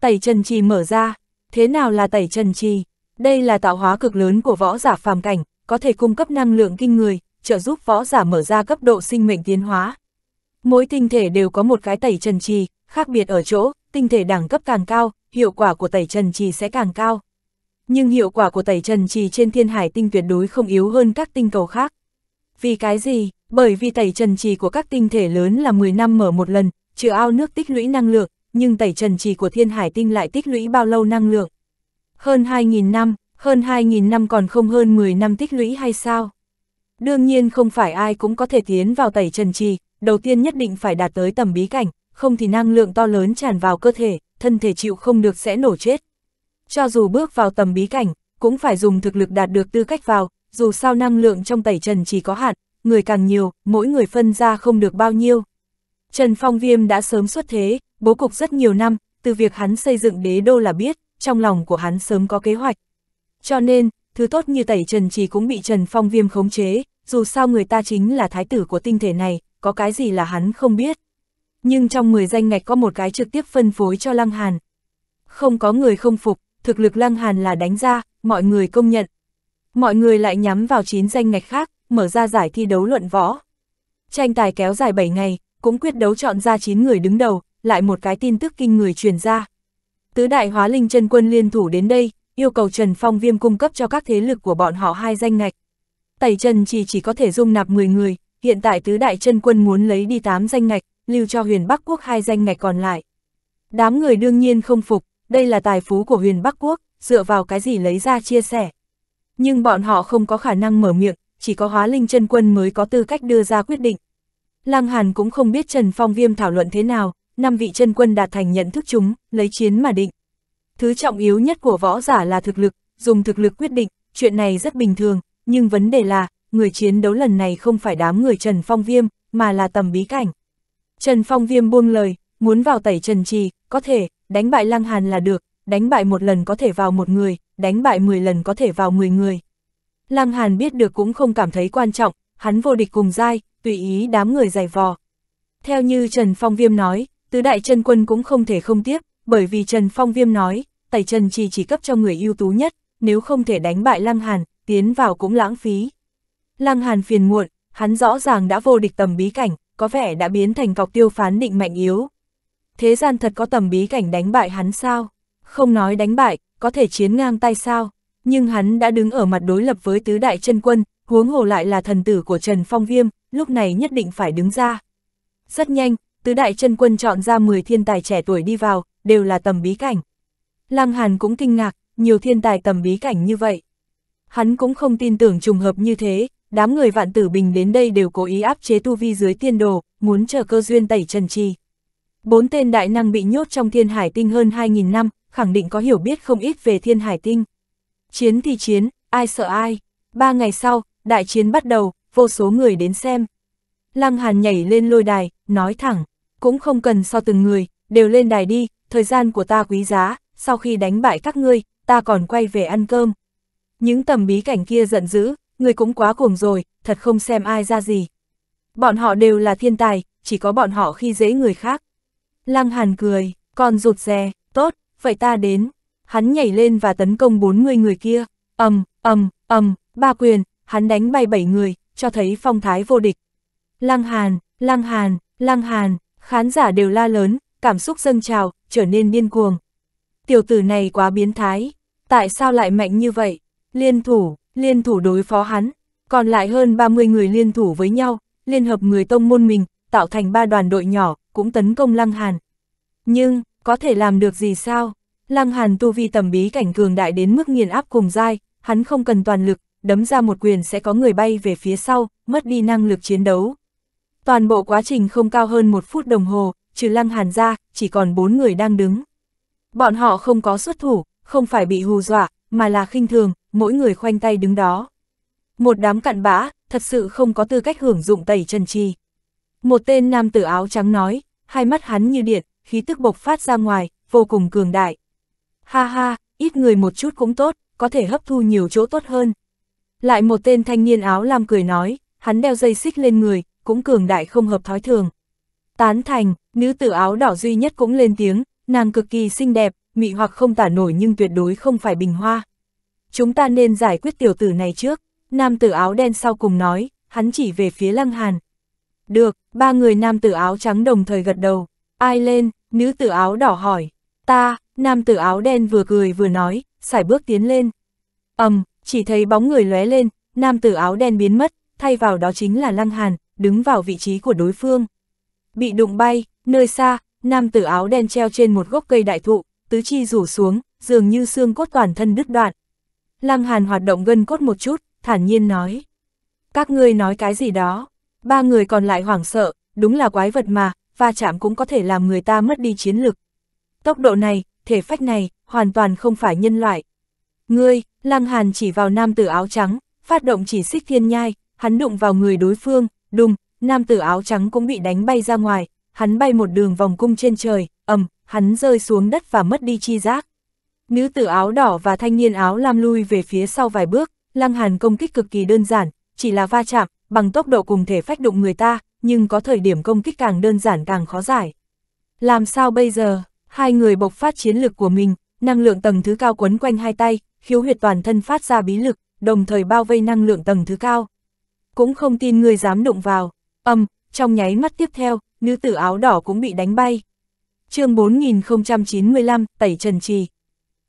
A: Tẩy trần trì mở ra, thế nào là tẩy trần trì? Đây là tạo hóa cực lớn của võ giả phàm cảnh, có thể cung cấp năng lượng kinh người, trợ giúp võ giả mở ra cấp độ sinh mệnh tiến hóa. Mỗi tinh thể đều có một cái tẩy trần trì, khác biệt ở chỗ, tinh thể đẳng cấp càng cao, hiệu quả của tẩy trần trì sẽ càng cao. Nhưng hiệu quả của tẩy trần trì trên thiên hải tinh tuyệt đối không yếu hơn các tinh cầu khác. Vì cái gì? Bởi vì tẩy trần trì của các tinh thể lớn là 10 năm mở một lần, trừ ao nước tích lũy năng lượng, nhưng tẩy trần trì của thiên hải tinh lại tích lũy bao lâu năng lượng? Hơn 2.000 năm, hơn 2.000 năm còn không hơn 10 năm tích lũy hay sao? Đương nhiên không phải ai cũng có thể tiến vào tẩy trần trì, đầu tiên nhất định phải đạt tới tầm bí cảnh, không thì năng lượng to lớn tràn vào cơ thể, thân thể chịu không được sẽ nổ chết. Cho dù bước vào tầm bí cảnh, cũng phải dùng thực lực đạt được tư cách vào, dù sao năng lượng trong tẩy trần trì có hạn, người càng nhiều, mỗi người phân ra không được bao nhiêu. Trần Phong Viêm đã sớm xuất thế, bố cục rất nhiều năm, từ việc hắn xây dựng đế đô là biết, trong lòng của hắn sớm có kế hoạch. Cho nên, thứ tốt như tẩy trần trì cũng bị Trần Phong Viêm khống chế, dù sao người ta chính là thái tử của tinh thể này, có cái gì là hắn không biết. Nhưng trong 10 danh ngạch có một cái trực tiếp phân phối cho Lăng Hàn. Không có người không phục, thực lực Lăng Hàn là đánh ra, mọi người công nhận. Mọi người lại nhắm vào 9 danh ngạch khác, mở ra giải thi đấu luận võ. Tranh tài kéo dài 7 ngày, cũng quyết đấu chọn ra 9 người đứng đầu, lại một cái tin tức kinh người truyền ra. Tứ đại hóa linh chân quân liên thủ đến đây, yêu cầu Trần Phong Viêm cung cấp cho các thế lực của bọn họ hai danh ngạch. Tẩy Trần chỉ chỉ có thể dung nạp 10 người, hiện tại tứ đại chân quân muốn lấy đi 8 danh ngạch, lưu cho huyền Bắc Quốc hai danh ngạch còn lại. Đám người đương nhiên không phục, đây là tài phú của huyền Bắc Quốc, dựa vào cái gì lấy ra chia sẻ. Nhưng bọn họ không có khả năng mở miệng, chỉ có hóa linh chân quân mới có tư cách đưa ra quyết định. Lăng Hàn cũng không biết Trần Phong Viêm thảo luận thế nào, năm vị chân quân đạt thành nhận thức chúng, lấy chiến mà định. Thứ trọng yếu nhất của võ giả là thực lực, dùng thực lực quyết định, chuyện này rất bình thường, nhưng vấn đề là, người chiến đấu lần này không phải đám người Trần Phong Viêm, mà là tầm bí cảnh. Trần Phong Viêm buông lời, muốn vào tẩy Trần Trì, có thể, đánh bại Lăng Hàn là được, đánh bại một lần có thể vào một người, đánh bại 10 lần có thể vào 10 người. Lăng Hàn biết được cũng không cảm thấy quan trọng, hắn vô địch cùng dai, tùy ý đám người giày vò. Theo như Trần Phong Viêm nói, tứ đại chân quân cũng không thể không tiếp, bởi vì Trần Phong Viêm nói, tẩy Trần chi chỉ cấp cho người ưu tú nhất, nếu không thể đánh bại Lăng Hàn, tiến vào cũng lãng phí. Lăng Hàn phiền muộn, hắn rõ ràng đã vô địch tầm bí cảnh, có vẻ đã biến thành cọc tiêu phán định mạnh yếu. Thế gian thật có tầm bí cảnh đánh bại hắn sao? Không nói đánh bại, có thể chiến ngang tay sao? Nhưng hắn đã đứng ở mặt đối lập với tứ đại chân quân, huống hồ lại là thần tử của Trần Phong Viêm, lúc này nhất định phải đứng ra. Rất nhanh, tứ đại chân quân chọn ra 10 thiên tài trẻ tuổi đi vào, đều là tầm bí cảnh. Lăng Hàn cũng kinh ngạc, nhiều thiên tài tầm bí cảnh như vậy. Hắn cũng không tin tưởng trùng hợp như thế, đám người vạn tử bình đến đây đều cố ý áp chế tu vi dưới tiên đồ, muốn chờ cơ duyên tẩy trần chi. Bốn tên đại năng bị nhốt trong thiên hải tinh hơn 2.000 năm, khẳng định có hiểu biết không ít về thiên hải tinh. Chiến thì chiến, ai sợ ai. Ba ngày sau, đại chiến bắt đầu, vô số người đến xem, Lăng Hàn nhảy lên lôi đài, nói thẳng, cũng không cần so từng người, đều lên đài đi, thời gian của ta quý giá, sau khi đánh bại các ngươi, ta còn quay về ăn cơm. Những tầm bí cảnh kia giận dữ, người cũng quá cuồng rồi, thật không xem ai ra gì. Bọn họ đều là thiên tài, chỉ có bọn họ khi dễ người khác. Lăng Hàn cười, còn rụt rè, tốt, vậy ta đến. Hắn nhảy lên và tấn công 40 người kia, ầm, ầm, ầm, ba quyền, hắn đánh bay 7 người, cho thấy phong thái vô địch. Lăng Hàn, Lăng Hàn, Lăng Hàn, khán giả đều la lớn, cảm xúc dâng trào, trở nên điên cuồng. Tiểu tử này quá biến thái, tại sao lại mạnh như vậy? Liên thủ, liên thủ đối phó hắn, còn lại hơn 30 người liên thủ với nhau, liên hợp người tông môn mình, tạo thành ba đoàn đội nhỏ, cũng tấn công Lăng Hàn. Nhưng, có thể làm được gì sao? Lăng Hàn tu vi tầm bí cảnh cường đại đến mức nghiền áp cùng dai, hắn không cần toàn lực, đấm ra một quyền sẽ có người bay về phía sau, mất đi năng lực chiến đấu, Toàn bộ quá trình không cao hơn một phút đồng hồ, trừ lăng hàn ra, chỉ còn bốn người đang đứng. Bọn họ không có xuất thủ, không phải bị hù dọa, mà là khinh thường, mỗi người khoanh tay đứng đó. Một đám cặn bã, thật sự không có tư cách hưởng dụng tẩy trần chi. Một tên nam tử áo trắng nói, hai mắt hắn như điện, khí tức bộc phát ra ngoài, vô cùng cường đại. Ha ha, ít người một chút cũng tốt, có thể hấp thu nhiều chỗ tốt hơn. Lại một tên thanh niên áo lam cười nói, hắn đeo dây xích lên người, cũng cường đại không hợp thói thường. Tán thành, nữ tử áo đỏ duy nhất cũng lên tiếng, nàng cực kỳ xinh đẹp, mị hoặc không tả nổi nhưng tuyệt đối không phải bình hoa. Chúng ta nên giải quyết tiểu tử này trước, nam tử áo đen sau cùng nói, hắn chỉ về phía lăng hàn. Được, ba người nam tử áo trắng đồng thời gật đầu, ai lên, nữ tử áo đỏ hỏi, ta, nam tử áo đen vừa cười vừa nói, sải bước tiến lên. ầm, um, chỉ thấy bóng người lóe lên, nam tử áo đen biến mất, thay vào đó chính là lăng hàn, đứng vào vị trí của đối phương. Bị đụng bay, nơi xa, nam tử áo đen treo trên một gốc cây đại thụ, tứ chi rủ xuống, dường như xương cốt toàn thân đứt đoạn. Lăng Hàn hoạt động gân cốt một chút, thản nhiên nói. Các ngươi nói cái gì đó, ba người còn lại hoảng sợ, đúng là quái vật mà, va chạm cũng có thể làm người ta mất đi chiến lực. Tốc độ này, thể phách này, hoàn toàn không phải nhân loại. Ngươi, Lăng Hàn chỉ vào nam tử áo trắng, phát động chỉ xích thiên nhai, hắn đụng vào người đối phương, đùng, nam tử áo trắng cũng bị đánh bay ra ngoài, hắn bay một đường vòng cung trên trời, ầm, hắn rơi xuống đất và mất đi chi giác. Nữ tử áo đỏ và thanh niên áo lam lui về phía sau vài bước, lăng hàn công kích cực kỳ đơn giản, chỉ là va chạm, bằng tốc độ cùng thể phách đụng người ta, nhưng có thời điểm công kích càng đơn giản càng khó giải. Làm sao bây giờ, hai người bộc phát chiến lực của mình, năng lượng tầng thứ cao quấn quanh hai tay, khiếu huyệt toàn thân phát ra bí lực, đồng thời bao vây năng lượng tầng thứ cao cũng không tin ngươi dám đụng vào, âm, trong nháy mắt tiếp theo, nữ tử áo đỏ cũng bị đánh bay. chương 4095, tẩy trần trì.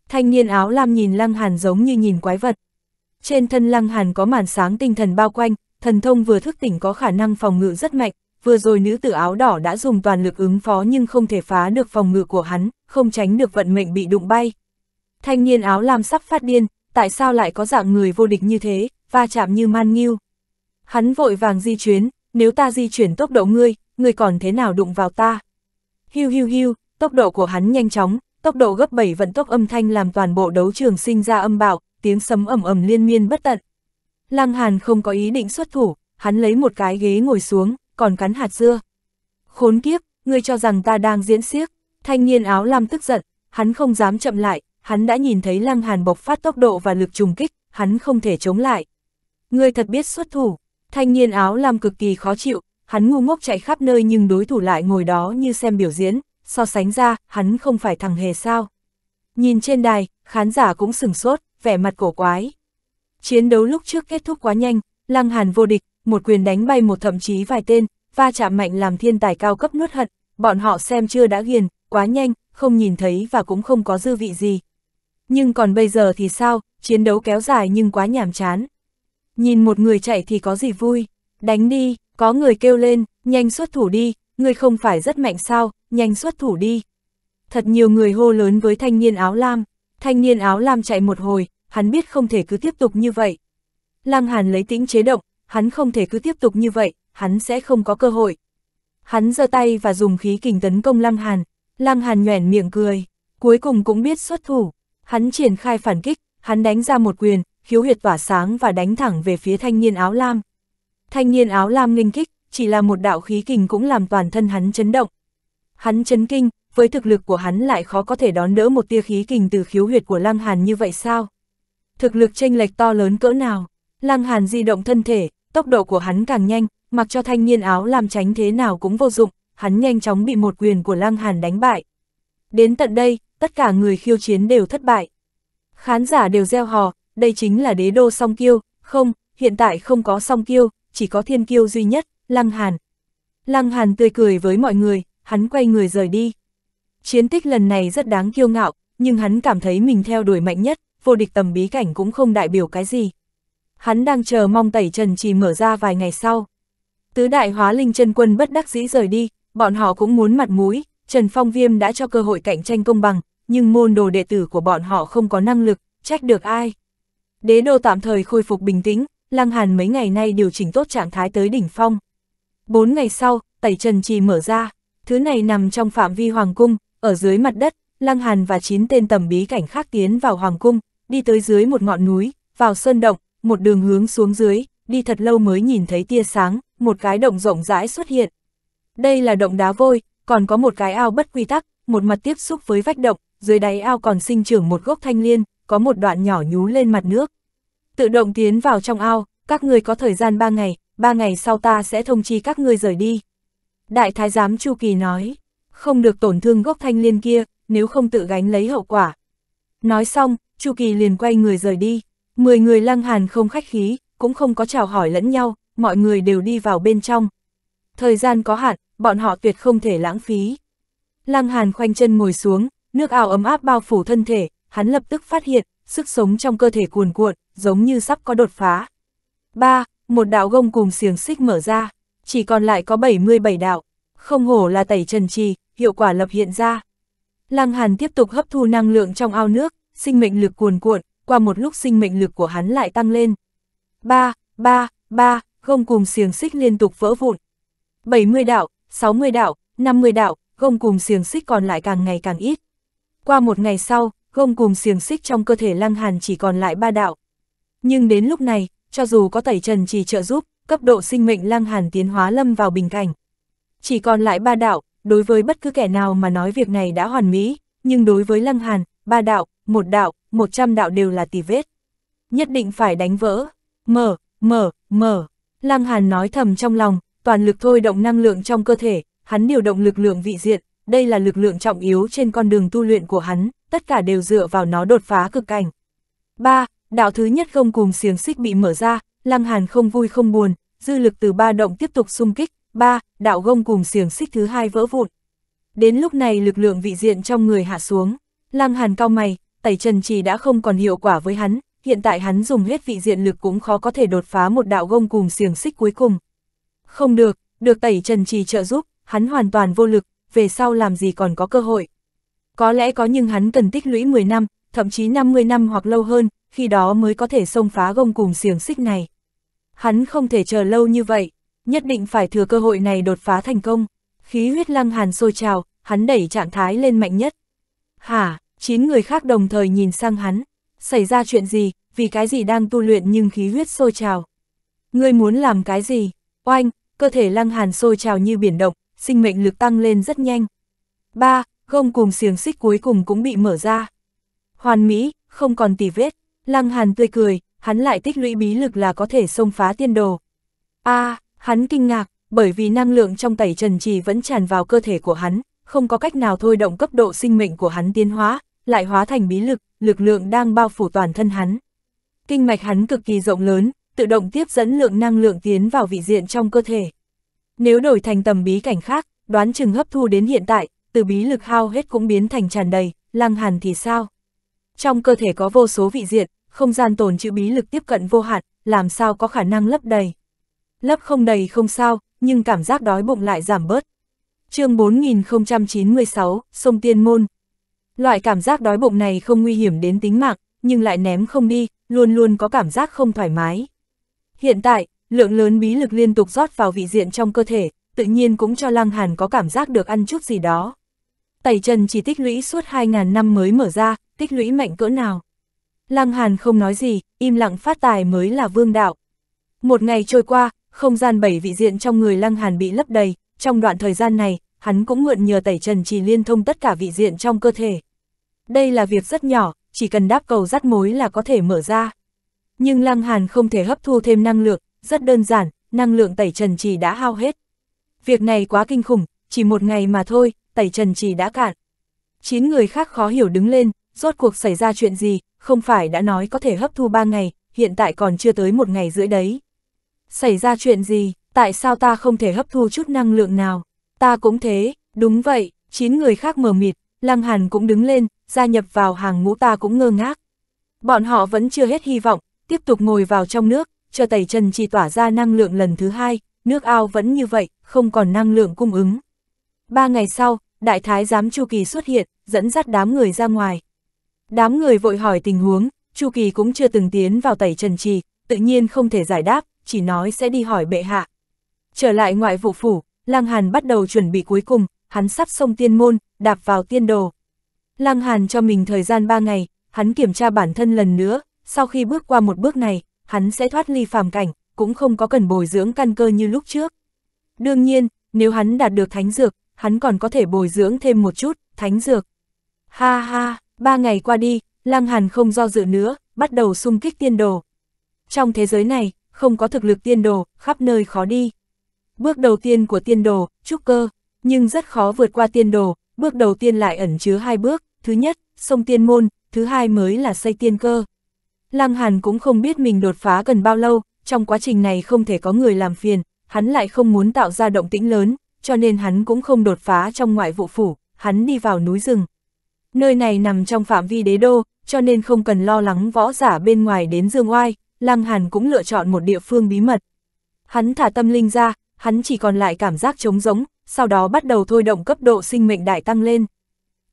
A: Thanh niên áo lam nhìn lăng hàn giống như nhìn quái vật. Trên thân lăng hàn có màn sáng tinh thần bao quanh, thần thông vừa thức tỉnh có khả năng phòng ngự rất mạnh, vừa rồi nữ tử áo đỏ đã dùng toàn lực ứng phó nhưng không thể phá được phòng ngự của hắn, không tránh được vận mệnh bị đụng bay. Thanh niên áo lam sắp phát điên, tại sao lại có dạng người vô địch như thế, va chạm như man nghiêu. Hắn vội vàng di chuyển nếu ta di chuyển tốc độ ngươi, ngươi còn thế nào đụng vào ta. Hiu hiu hiu, tốc độ của hắn nhanh chóng, tốc độ gấp 7 vận tốc âm thanh làm toàn bộ đấu trường sinh ra âm bạo, tiếng sấm ầm ầm liên miên bất tận. Lăng Hàn không có ý định xuất thủ, hắn lấy một cái ghế ngồi xuống, còn cắn hạt dưa. Khốn kiếp, ngươi cho rằng ta đang diễn xiếc, thanh niên áo lam tức giận, hắn không dám chậm lại, hắn đã nhìn thấy Lăng Hàn bộc phát tốc độ và lực trùng kích, hắn không thể chống lại. Ngươi thật biết xuất thủ, Thanh niên áo lam cực kỳ khó chịu, hắn ngu ngốc chạy khắp nơi nhưng đối thủ lại ngồi đó như xem biểu diễn, so sánh ra, hắn không phải thằng hề sao. Nhìn trên đài, khán giả cũng sừng sốt, vẻ mặt cổ quái. Chiến đấu lúc trước kết thúc quá nhanh, Lăng Hàn vô địch, một quyền đánh bay một thậm chí vài tên, va chạm mạnh làm thiên tài cao cấp nuốt hận, bọn họ xem chưa đã ghiền, quá nhanh, không nhìn thấy và cũng không có dư vị gì. Nhưng còn bây giờ thì sao, chiến đấu kéo dài nhưng quá nhàm chán nhìn một người chạy thì có gì vui, đánh đi, có người kêu lên, nhanh xuất thủ đi, người không phải rất mạnh sao, nhanh xuất thủ đi. Thật nhiều người hô lớn với thanh niên áo lam, thanh niên áo lam chạy một hồi, hắn biết không thể cứ tiếp tục như vậy. Lăng Hàn lấy tĩnh chế động, hắn không thể cứ tiếp tục như vậy, hắn sẽ không có cơ hội. Hắn giơ tay và dùng khí kình tấn công Lăng Hàn, Lăng Hàn nhoẻn miệng cười, cuối cùng cũng biết xuất thủ, hắn triển khai phản kích, hắn đánh ra một quyền, khiếu huyệt tỏa sáng và đánh thẳng về phía thanh niên áo lam. Thanh niên áo lam nghênh kích, chỉ là một đạo khí kình cũng làm toàn thân hắn chấn động. Hắn chấn kinh, với thực lực của hắn lại khó có thể đón đỡ một tia khí kình từ khiếu huyệt của Lăng Hàn như vậy sao? Thực lực chênh lệch to lớn cỡ nào? Lăng Hàn di động thân thể, tốc độ của hắn càng nhanh, mặc cho thanh niên áo lam tránh thế nào cũng vô dụng, hắn nhanh chóng bị một quyền của Lăng Hàn đánh bại. Đến tận đây, tất cả người khiêu chiến đều thất bại. Khán giả đều gieo hò, đây chính là đế đô song kiêu, không, hiện tại không có song kiêu, chỉ có thiên kiêu duy nhất, Lăng Hàn. Lăng Hàn tươi cười với mọi người, hắn quay người rời đi. Chiến tích lần này rất đáng kiêu ngạo, nhưng hắn cảm thấy mình theo đuổi mạnh nhất, vô địch tầm bí cảnh cũng không đại biểu cái gì. Hắn đang chờ mong tẩy trần chỉ mở ra vài ngày sau. Tứ đại hóa linh chân quân bất đắc dĩ rời đi, bọn họ cũng muốn mặt mũi, Trần Phong Viêm đã cho cơ hội cạnh tranh công bằng, nhưng môn đồ đệ tử của bọn họ không có năng lực, trách được ai. Đế đô tạm thời khôi phục bình tĩnh, Lăng Hàn mấy ngày nay điều chỉnh tốt trạng thái tới đỉnh phong. Bốn ngày sau, tẩy trần trì mở ra, thứ này nằm trong phạm vi hoàng cung, ở dưới mặt đất, Lăng Hàn và chín tên tầm bí cảnh khác tiến vào hoàng cung, đi tới dưới một ngọn núi, vào sơn động, một đường hướng xuống dưới, đi thật lâu mới nhìn thấy tia sáng, một cái động rộng rãi xuất hiện. Đây là động đá vôi, còn có một cái ao bất quy tắc, một mặt tiếp xúc với vách động, dưới đáy ao còn sinh trưởng một gốc thanh liên, có một đoạn nhỏ nhú lên mặt nước. Tự động tiến vào trong ao, các ngươi có thời gian ba ngày, ba ngày sau ta sẽ thông chi các ngươi rời đi. Đại thái giám Chu Kỳ nói, không được tổn thương gốc thanh liên kia, nếu không tự gánh lấy hậu quả. Nói xong, Chu Kỳ liền quay người rời đi, mười người lăng hàn không khách khí, cũng không có chào hỏi lẫn nhau, mọi người đều đi vào bên trong. Thời gian có hạn, bọn họ tuyệt không thể lãng phí. Lăng hàn khoanh chân ngồi xuống, nước ảo ấm áp bao phủ thân thể, hắn lập tức phát hiện, sức sống trong cơ thể cuồn cuộn, giống như sắp có đột phá. 3. Một đạo gông cùng xiềng xích mở ra, chỉ còn lại có 77 đạo, không hổ là tẩy trần trì, hiệu quả lập hiện ra. Lăng Hàn tiếp tục hấp thu năng lượng trong ao nước, sinh mệnh lực cuồn cuộn, qua một lúc sinh mệnh lực của hắn lại tăng lên. 3, 3, 3, gông cùng xiềng xích liên tục vỡ vụn. 70 đạo, 60 đạo, 50 đạo, gông cùng xiềng xích còn lại càng ngày càng ít. Qua một ngày sau, gông cùng xiềng xích trong cơ thể Lăng Hàn chỉ còn lại ba đạo. Nhưng đến lúc này, cho dù có tẩy trần chỉ trợ giúp, cấp độ sinh mệnh Lăng Hàn tiến hóa lâm vào bình cảnh. Chỉ còn lại ba đạo, đối với bất cứ kẻ nào mà nói việc này đã hoàn mỹ, nhưng đối với Lăng Hàn, ba đạo, một đạo, một trăm đạo đều là tỷ vết. Nhất định phải đánh vỡ, mở, mở, mở. Lăng Hàn nói thầm trong lòng, toàn lực thôi động năng lượng trong cơ thể, hắn điều động lực lượng vị diện, đây là lực lượng trọng yếu trên con đường tu luyện của hắn, tất cả đều dựa vào nó đột phá cực cảnh. 3. Đạo thứ nhất không cùng xiềng xích bị mở ra, Lăng Hàn không vui không buồn, dư lực từ ba động tiếp tục xung kích, 3. Đạo gông cùng xiềng xích thứ hai vỡ vụn. Đến lúc này lực lượng vị diện trong người hạ xuống, Lăng Hàn cao mày, tẩy trần chỉ đã không còn hiệu quả với hắn, hiện tại hắn dùng hết vị diện lực cũng khó có thể đột phá một đạo gông cùng xiềng xích cuối cùng. Không được, được tẩy trần trì trợ giúp, hắn hoàn toàn vô lực, về sau làm gì còn có cơ hội. Có lẽ có nhưng hắn cần tích lũy 10 năm, thậm chí 50 năm hoặc lâu hơn, khi đó mới có thể xông phá gông cùng xiềng xích này. Hắn không thể chờ lâu như vậy, nhất định phải thừa cơ hội này đột phá thành công. Khí huyết lăng hàn sôi trào, hắn đẩy trạng thái lên mạnh nhất. Hả, chín người khác đồng thời nhìn sang hắn, xảy ra chuyện gì, vì cái gì đang tu luyện nhưng khí huyết sôi trào. Ngươi muốn làm cái gì? Oanh, cơ thể lăng hàn sôi trào như biển động, sinh mệnh lực tăng lên rất nhanh. 3. Gông cùng xiềng xích cuối cùng cũng bị mở ra. Hoàn mỹ, không còn tỉ vết, lăng hàn tươi cười, hắn lại tích lũy bí lực là có thể xông phá tiên đồ. a à, hắn kinh ngạc, bởi vì năng lượng trong tẩy trần trì vẫn tràn vào cơ thể của hắn, không có cách nào thôi động cấp độ sinh mệnh của hắn tiến hóa, lại hóa thành bí lực, lực lượng đang bao phủ toàn thân hắn. Kinh mạch hắn cực kỳ rộng lớn, tự động tiếp dẫn lượng năng lượng tiến vào vị diện trong cơ thể. Nếu đổi thành tầm bí cảnh khác, đoán chừng hấp thu đến hiện tại, từ bí lực hao hết cũng biến thành tràn đầy, lăng hàn thì sao? Trong cơ thể có vô số vị diện, không gian tồn chữ bí lực tiếp cận vô hạn, làm sao có khả năng lấp đầy. Lấp không đầy không sao, nhưng cảm giác đói bụng lại giảm bớt. chương 4096, sông Tiên Môn. Loại cảm giác đói bụng này không nguy hiểm đến tính mạng, nhưng lại ném không đi, luôn luôn có cảm giác không thoải mái. Hiện tại, Lượng lớn bí lực liên tục rót vào vị diện trong cơ thể, tự nhiên cũng cho Lăng Hàn có cảm giác được ăn chút gì đó. Tẩy trần chỉ tích lũy suốt 2.000 năm mới mở ra, tích lũy mạnh cỡ nào. Lăng Hàn không nói gì, im lặng phát tài mới là vương đạo. Một ngày trôi qua, không gian bảy vị diện trong người Lăng Hàn bị lấp đầy, trong đoạn thời gian này, hắn cũng mượn nhờ tẩy trần chỉ liên thông tất cả vị diện trong cơ thể. Đây là việc rất nhỏ, chỉ cần đáp cầu rắt mối là có thể mở ra. Nhưng Lăng Hàn không thể hấp thu thêm năng lượng, rất đơn giản, năng lượng tẩy trần trì đã hao hết. Việc này quá kinh khủng, chỉ một ngày mà thôi, tẩy trần trì đã cạn. Chín người khác khó hiểu đứng lên, rốt cuộc xảy ra chuyện gì, không phải đã nói có thể hấp thu ba ngày, hiện tại còn chưa tới một ngày rưỡi đấy. Xảy ra chuyện gì, tại sao ta không thể hấp thu chút năng lượng nào? Ta cũng thế, đúng vậy, chín người khác mờ mịt, Lăng Hàn cũng đứng lên, gia nhập vào hàng ngũ ta cũng ngơ ngác. Bọn họ vẫn chưa hết hy vọng, tiếp tục ngồi vào trong nước, cho tẩy trần chỉ tỏa ra năng lượng lần thứ hai, nước ao vẫn như vậy, không còn năng lượng cung ứng. Ba ngày sau, đại thái giám Chu Kỳ xuất hiện, dẫn dắt đám người ra ngoài. Đám người vội hỏi tình huống, Chu Kỳ cũng chưa từng tiến vào tẩy trần trì, tự nhiên không thể giải đáp, chỉ nói sẽ đi hỏi bệ hạ. Trở lại ngoại vụ phủ, Lăng Hàn bắt đầu chuẩn bị cuối cùng, hắn sắp sông tiên môn, đạp vào tiên đồ. Lăng Hàn cho mình thời gian ba ngày, hắn kiểm tra bản thân lần nữa, sau khi bước qua một bước này, hắn sẽ thoát ly phàm cảnh, cũng không có cần bồi dưỡng căn cơ như lúc trước. Đương nhiên, nếu hắn đạt được thánh dược, hắn còn có thể bồi dưỡng thêm một chút, thánh dược. Ha ha, ba ngày qua đi, lang Hàn không do dự nữa, bắt đầu xung kích tiên đồ. Trong thế giới này, không có thực lực tiên đồ, khắp nơi khó đi. Bước đầu tiên của tiên đồ, trúc cơ, nhưng rất khó vượt qua tiên đồ, bước đầu tiên lại ẩn chứa hai bước, thứ nhất, sông tiên môn, thứ hai mới là xây tiên cơ. Lăng Hàn cũng không biết mình đột phá gần bao lâu, trong quá trình này không thể có người làm phiền, hắn lại không muốn tạo ra động tĩnh lớn, cho nên hắn cũng không đột phá trong ngoại vụ phủ, hắn đi vào núi rừng. Nơi này nằm trong phạm vi đế đô, cho nên không cần lo lắng võ giả bên ngoài đến dương oai, Lăng Hàn cũng lựa chọn một địa phương bí mật. Hắn thả tâm linh ra, hắn chỉ còn lại cảm giác trống rỗng, sau đó bắt đầu thôi động cấp độ sinh mệnh đại tăng lên.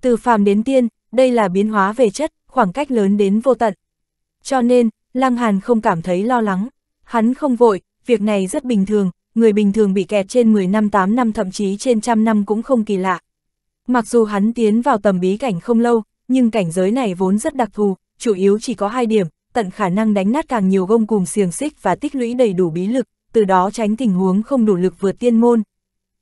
A: Từ phàm đến tiên, đây là biến hóa về chất, khoảng cách lớn đến vô tận cho nên, Lăng Hàn không cảm thấy lo lắng. Hắn không vội, việc này rất bình thường, người bình thường bị kẹt trên 10 năm 8 năm thậm chí trên trăm năm cũng không kỳ lạ. Mặc dù hắn tiến vào tầm bí cảnh không lâu, nhưng cảnh giới này vốn rất đặc thù, chủ yếu chỉ có hai điểm, tận khả năng đánh nát càng nhiều gông cùng xiềng xích và tích lũy đầy đủ bí lực, từ đó tránh tình huống không đủ lực vượt tiên môn.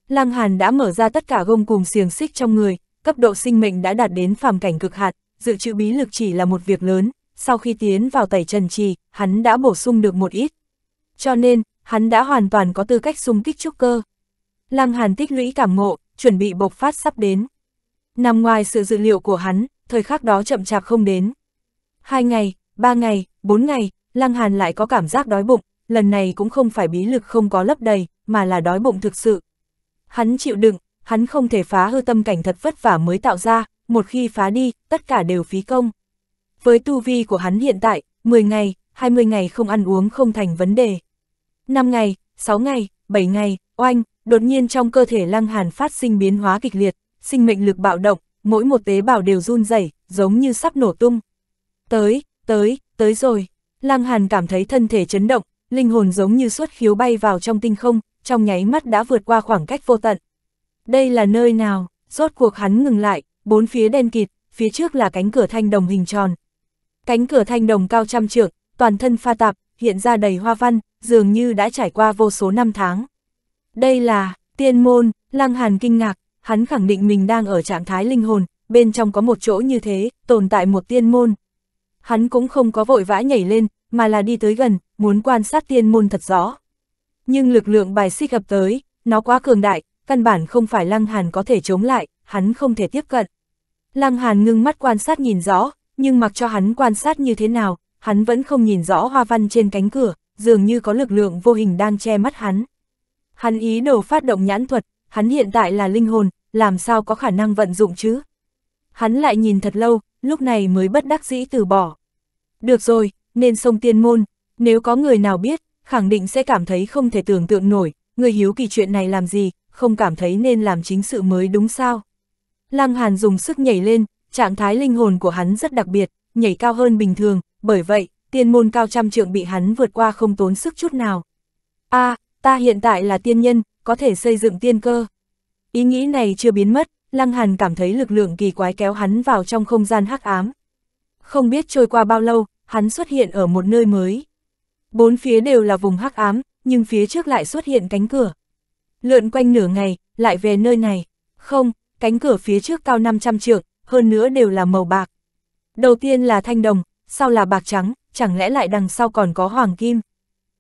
A: Lăng Hàn đã mở ra tất cả gông cùng xiềng xích trong người, cấp độ sinh mệnh đã đạt đến phàm cảnh cực hạt, dự trữ bí lực chỉ là một việc lớn, sau khi tiến vào tẩy trần trì, hắn đã bổ sung được một ít. Cho nên, hắn đã hoàn toàn có tư cách xung kích trúc cơ. Lăng Hàn tích lũy cảm ngộ, chuẩn bị bộc phát sắp đến. Nằm ngoài sự dự liệu của hắn, thời khắc đó chậm chạp không đến. Hai ngày, ba ngày, bốn ngày, Lăng Hàn lại có cảm giác đói bụng, lần này cũng không phải bí lực không có lấp đầy, mà là đói bụng thực sự. Hắn chịu đựng, hắn không thể phá hư tâm cảnh thật vất vả mới tạo ra, một khi phá đi, tất cả đều phí công. Với tu vi của hắn hiện tại, 10 ngày, 20 ngày không ăn uống không thành vấn đề. 5 ngày, 6 ngày, 7 ngày, oanh, đột nhiên trong cơ thể Lăng Hàn phát sinh biến hóa kịch liệt, sinh mệnh lực bạo động, mỗi một tế bào đều run rẩy, giống như sắp nổ tung. Tới, tới, tới rồi. Lăng Hàn cảm thấy thân thể chấn động, linh hồn giống như suốt khiếu bay vào trong tinh không, trong nháy mắt đã vượt qua khoảng cách vô tận. Đây là nơi nào? Rốt cuộc hắn ngừng lại, bốn phía đen kịt, phía trước là cánh cửa thanh đồng hình tròn, Cánh cửa thanh đồng cao trăm trượng, toàn thân pha tạp, hiện ra đầy hoa văn, dường như đã trải qua vô số năm tháng. Đây là, tiên môn, Lăng Hàn kinh ngạc, hắn khẳng định mình đang ở trạng thái linh hồn, bên trong có một chỗ như thế, tồn tại một tiên môn. Hắn cũng không có vội vã nhảy lên, mà là đi tới gần, muốn quan sát tiên môn thật rõ. Nhưng lực lượng bài xích gặp tới, nó quá cường đại, căn bản không phải Lăng Hàn có thể chống lại, hắn không thể tiếp cận. Lăng Hàn ngưng mắt quan sát nhìn rõ, nhưng mặc cho hắn quan sát như thế nào, hắn vẫn không nhìn rõ hoa văn trên cánh cửa, dường như có lực lượng vô hình đang che mắt hắn. Hắn ý đồ phát động nhãn thuật, hắn hiện tại là linh hồn, làm sao có khả năng vận dụng chứ? Hắn lại nhìn thật lâu, lúc này mới bất đắc dĩ từ bỏ. Được rồi, nên sông tiên môn, nếu có người nào biết, khẳng định sẽ cảm thấy không thể tưởng tượng nổi, người hiếu kỳ chuyện này làm gì, không cảm thấy nên làm chính sự mới đúng sao. Lăng Hàn dùng sức nhảy lên, Trạng thái linh hồn của hắn rất đặc biệt, nhảy cao hơn bình thường, bởi vậy, tiên môn cao trăm trượng bị hắn vượt qua không tốn sức chút nào. a à, ta hiện tại là tiên nhân, có thể xây dựng tiên cơ. Ý nghĩ này chưa biến mất, Lăng Hàn cảm thấy lực lượng kỳ quái kéo hắn vào trong không gian hắc ám. Không biết trôi qua bao lâu, hắn xuất hiện ở một nơi mới. Bốn phía đều là vùng hắc ám, nhưng phía trước lại xuất hiện cánh cửa. Lượn quanh nửa ngày, lại về nơi này. Không, cánh cửa phía trước cao 500 trượng, hơn nữa đều là màu bạc. Đầu tiên là thanh đồng, sau là bạc trắng, chẳng lẽ lại đằng sau còn có hoàng kim.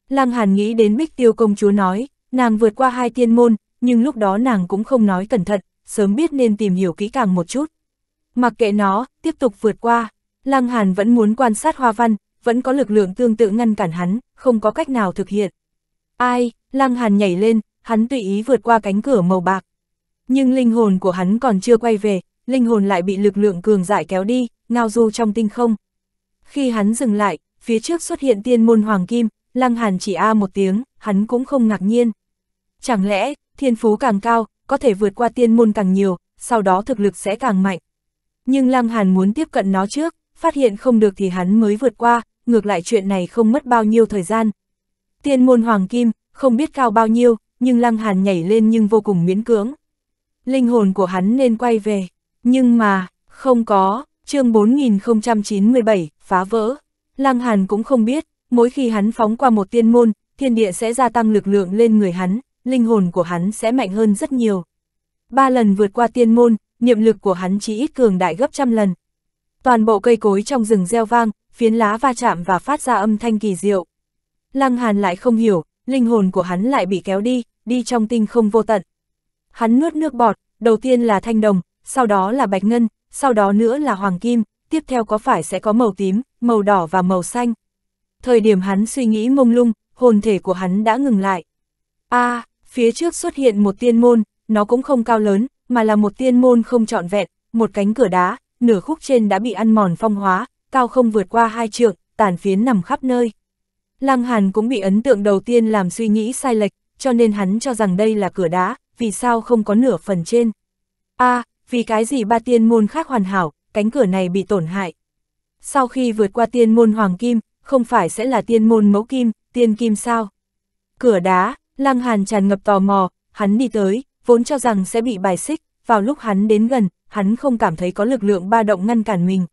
A: Lăng Hàn nghĩ đến Bích Tiêu công chúa nói, nàng vượt qua hai tiên môn, nhưng lúc đó nàng cũng không nói cẩn thận, sớm biết nên tìm hiểu kỹ càng một chút. Mặc kệ nó, tiếp tục vượt qua, Lăng Hàn vẫn muốn quan sát hoa văn, vẫn có lực lượng tương tự ngăn cản hắn, không có cách nào thực hiện. Ai, Lăng Hàn nhảy lên, hắn tùy ý vượt qua cánh cửa màu bạc. Nhưng linh hồn của hắn còn chưa quay về, linh hồn lại bị lực lượng cường giải kéo đi, ngao du trong tinh không. Khi hắn dừng lại, phía trước xuất hiện tiên môn hoàng kim, lăng hàn chỉ a một tiếng, hắn cũng không ngạc nhiên. Chẳng lẽ, thiên phú càng cao, có thể vượt qua tiên môn càng nhiều, sau đó thực lực sẽ càng mạnh. Nhưng lăng hàn muốn tiếp cận nó trước, phát hiện không được thì hắn mới vượt qua, ngược lại chuyện này không mất bao nhiêu thời gian. Tiên môn hoàng kim, không biết cao bao nhiêu, nhưng lăng hàn nhảy lên nhưng vô cùng miễn cưỡng. Linh hồn của hắn nên quay về. Nhưng mà, không có, chương 4097, phá vỡ. Lăng Hàn cũng không biết, mỗi khi hắn phóng qua một tiên môn, thiên địa sẽ gia tăng lực lượng lên người hắn, linh hồn của hắn sẽ mạnh hơn rất nhiều. Ba lần vượt qua tiên môn, niệm lực của hắn chỉ ít cường đại gấp trăm lần. Toàn bộ cây cối trong rừng gieo vang, phiến lá va chạm và phát ra âm thanh kỳ diệu. Lăng Hàn lại không hiểu, linh hồn của hắn lại bị kéo đi, đi trong tinh không vô tận. Hắn nuốt nước bọt, đầu tiên là thanh đồng, sau đó là bạch ngân, sau đó nữa là hoàng kim, tiếp theo có phải sẽ có màu tím, màu đỏ và màu xanh. Thời điểm hắn suy nghĩ mông lung, hồn thể của hắn đã ngừng lại. a à, phía trước xuất hiện một tiên môn, nó cũng không cao lớn, mà là một tiên môn không trọn vẹn, một cánh cửa đá, nửa khúc trên đã bị ăn mòn phong hóa, cao không vượt qua hai trượng, tàn phiến nằm khắp nơi. Lăng Hàn cũng bị ấn tượng đầu tiên làm suy nghĩ sai lệch, cho nên hắn cho rằng đây là cửa đá, vì sao không có nửa phần trên. a à, vì cái gì ba tiên môn khác hoàn hảo, cánh cửa này bị tổn hại. Sau khi vượt qua tiên môn hoàng kim, không phải sẽ là tiên môn mẫu kim, tiên kim sao? Cửa đá, Lăng Hàn tràn ngập tò mò, hắn đi tới, vốn cho rằng sẽ bị bài xích, vào lúc hắn đến gần, hắn không cảm thấy có lực lượng ba động ngăn cản mình.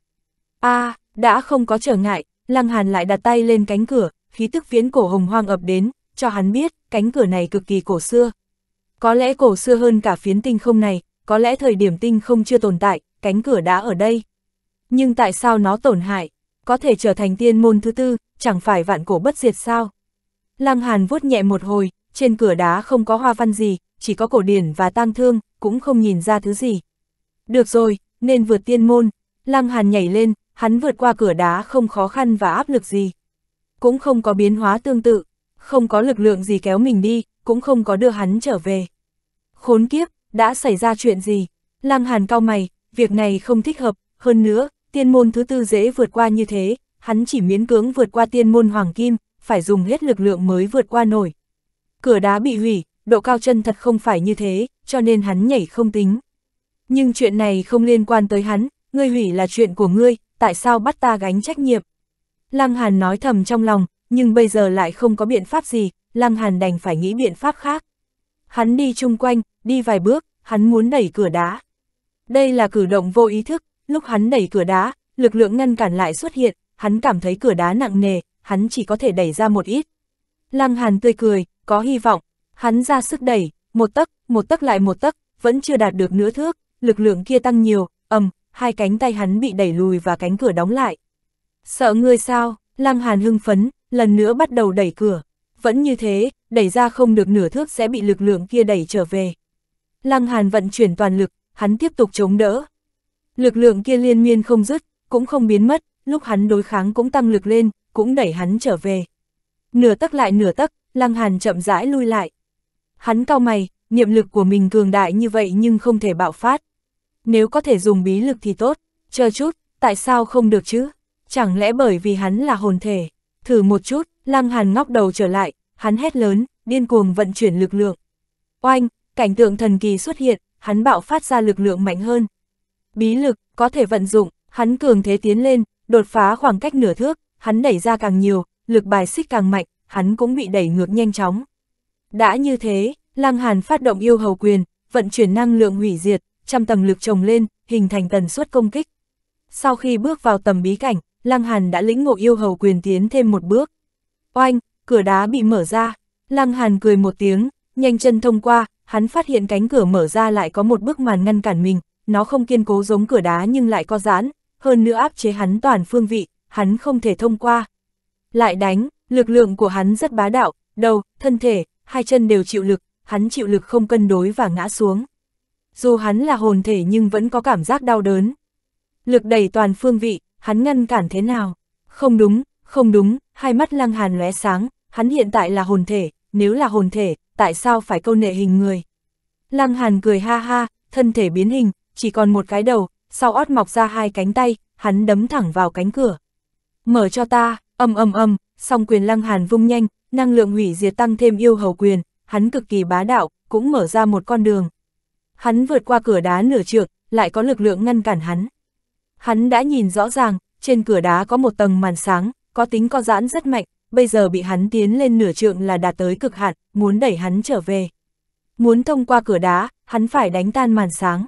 A: a à, đã không có trở ngại, Lăng Hàn lại đặt tay lên cánh cửa, khí tức viễn cổ hồng hoang ập đến, cho hắn biết, cánh cửa này cực kỳ cổ xưa. Có lẽ cổ xưa hơn cả phiến tinh không này, có lẽ thời điểm tinh không chưa tồn tại, cánh cửa đã ở đây. Nhưng tại sao nó tổn hại? Có thể trở thành tiên môn thứ tư, chẳng phải vạn cổ bất diệt sao? Lăng Hàn vuốt nhẹ một hồi, trên cửa đá không có hoa văn gì, chỉ có cổ điển và tang thương, cũng không nhìn ra thứ gì. Được rồi, nên vượt tiên môn. Lăng Hàn nhảy lên, hắn vượt qua cửa đá không khó khăn và áp lực gì. Cũng không có biến hóa tương tự, không có lực lượng gì kéo mình đi, cũng không có đưa hắn trở về. Khốn kiếp, đã xảy ra chuyện gì? Lăng Hàn cao mày, việc này không thích hợp, hơn nữa, tiên môn thứ tư dễ vượt qua như thế, hắn chỉ miễn cưỡng vượt qua tiên môn hoàng kim, phải dùng hết lực lượng mới vượt qua nổi. Cửa đá bị hủy, độ cao chân thật không phải như thế, cho nên hắn nhảy không tính. Nhưng chuyện này không liên quan tới hắn, ngươi hủy là chuyện của ngươi, tại sao bắt ta gánh trách nhiệm? Lăng Hàn nói thầm trong lòng, nhưng bây giờ lại không có biện pháp gì, Lăng Hàn đành phải nghĩ biện pháp khác. Hắn đi chung quanh, đi vài bước, hắn muốn đẩy cửa đá. Đây là cử động vô ý thức, lúc hắn đẩy cửa đá, lực lượng ngăn cản lại xuất hiện, hắn cảm thấy cửa đá nặng nề, hắn chỉ có thể đẩy ra một ít. Lăng Hàn tươi cười, có hy vọng, hắn ra sức đẩy, một tấc, một tấc lại một tấc, vẫn chưa đạt được nửa thước, lực lượng kia tăng nhiều, ầm, hai cánh tay hắn bị đẩy lùi và cánh cửa đóng lại. Sợ người sao? Lăng Hàn hưng phấn, lần nữa bắt đầu đẩy cửa. Vẫn như thế, đẩy ra không được nửa thước sẽ bị lực lượng kia đẩy trở về. Lăng Hàn vận chuyển toàn lực, hắn tiếp tục chống đỡ. Lực lượng kia liên miên không dứt, cũng không biến mất, lúc hắn đối kháng cũng tăng lực lên, cũng đẩy hắn trở về. Nửa tắc lại nửa tắc, Lăng Hàn chậm rãi lui lại. Hắn cao mày, niệm lực của mình cường đại như vậy nhưng không thể bạo phát. Nếu có thể dùng bí lực thì tốt, chờ chút, tại sao không được chứ? Chẳng lẽ bởi vì hắn là hồn thể? Thử một chút, Lăng Hàn ngóc đầu trở lại, hắn hét lớn, điên cuồng vận chuyển lực lượng. Oanh, cảnh tượng thần kỳ xuất hiện, hắn bạo phát ra lực lượng mạnh hơn. Bí lực, có thể vận dụng, hắn cường thế tiến lên, đột phá khoảng cách nửa thước, hắn đẩy ra càng nhiều, lực bài xích càng mạnh, hắn cũng bị đẩy ngược nhanh chóng. Đã như thế, lang Hàn phát động yêu hầu quyền, vận chuyển năng lượng hủy diệt, trăm tầng lực trồng lên, hình thành tần suất công kích. Sau khi bước vào tầm bí cảnh, lang Hàn đã lĩnh ngộ yêu hầu quyền tiến thêm một bước. Oanh, cửa đá bị mở ra, lang Hàn cười một tiếng, nhanh chân thông qua, hắn phát hiện cánh cửa mở ra lại có một bức màn ngăn cản mình, nó không kiên cố giống cửa đá nhưng lại có giãn, hơn nữa áp chế hắn toàn phương vị, hắn không thể thông qua. Lại đánh, lực lượng của hắn rất bá đạo, đầu, thân thể, hai chân đều chịu lực, hắn chịu lực không cân đối và ngã xuống. Dù hắn là hồn thể nhưng vẫn có cảm giác đau đớn. Lực đẩy toàn phương vị, hắn ngăn cản thế nào? Không đúng, không đúng, hai mắt lăng hàn lóe sáng, hắn hiện tại là hồn thể, nếu là hồn thể, tại sao phải câu nệ hình người. Lăng Hàn cười ha ha, thân thể biến hình, chỉ còn một cái đầu, sau ót mọc ra hai cánh tay, hắn đấm thẳng vào cánh cửa. Mở cho ta, âm âm âm, song quyền Lăng Hàn vung nhanh, năng lượng hủy diệt tăng thêm yêu hầu quyền, hắn cực kỳ bá đạo, cũng mở ra một con đường. Hắn vượt qua cửa đá nửa trượng, lại có lực lượng ngăn cản hắn. Hắn đã nhìn rõ ràng, trên cửa đá có một tầng màn sáng, có tính co giãn rất mạnh, bây giờ bị hắn tiến lên nửa trượng là đạt tới cực hạn, muốn đẩy hắn trở về. Muốn thông qua cửa đá, hắn phải đánh tan màn sáng.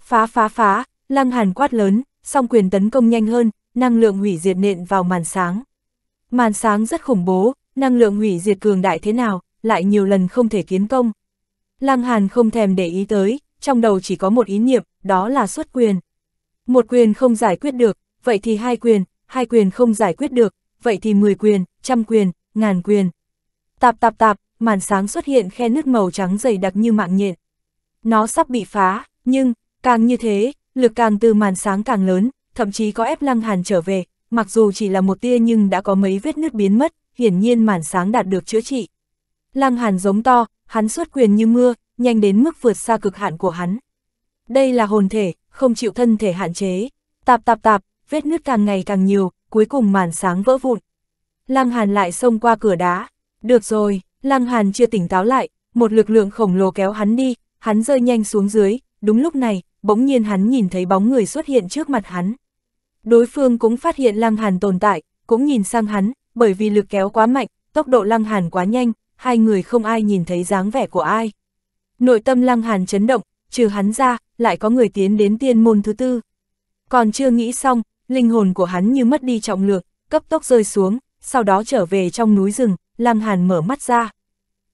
A: Phá phá phá, lăng hàn quát lớn, song quyền tấn công nhanh hơn, năng lượng hủy diệt nện vào màn sáng. Màn sáng rất khủng bố, năng lượng hủy diệt cường đại thế nào, lại nhiều lần không thể kiến công. Lăng Hàn không thèm để ý tới, trong đầu chỉ có một ý niệm, đó là xuất quyền. Một quyền không giải quyết được, vậy thì hai quyền, hai quyền không giải quyết được, vậy thì 10 quyền, trăm quyền, ngàn quyền. Tạp tạp tạp, màn sáng xuất hiện khe nứt màu trắng dày đặc như mạng nhện. Nó sắp bị phá, nhưng, càng như thế, lực càng từ màn sáng càng lớn, thậm chí có ép lăng hàn trở về, mặc dù chỉ là một tia nhưng đã có mấy vết nứt biến mất, hiển nhiên màn sáng đạt được chữa trị. Lăng hàn giống to, hắn xuất quyền như mưa, nhanh đến mức vượt xa cực hạn của hắn. Đây là hồn thể, không chịu thân thể hạn chế. Tạp tạp tạp, vết nứt càng ngày càng nhiều, cuối cùng màn sáng vỡ vụn. Lăng Hàn lại xông qua cửa đá. Được rồi, Lăng Hàn chưa tỉnh táo lại, một lực lượng khổng lồ kéo hắn đi, hắn rơi nhanh xuống dưới, đúng lúc này, bỗng nhiên hắn nhìn thấy bóng người xuất hiện trước mặt hắn. Đối phương cũng phát hiện Lăng Hàn tồn tại, cũng nhìn sang hắn, bởi vì lực kéo quá mạnh, tốc độ Lăng Hàn quá nhanh, hai người không ai nhìn thấy dáng vẻ của ai. Nội tâm Lăng Hàn chấn động, trừ hắn ra, lại có người tiến đến tiên môn thứ tư. Còn chưa nghĩ xong, linh hồn của hắn như mất đi trọng lượng, cấp tốc rơi xuống, sau đó trở về trong núi rừng, Lăng Hàn mở mắt ra.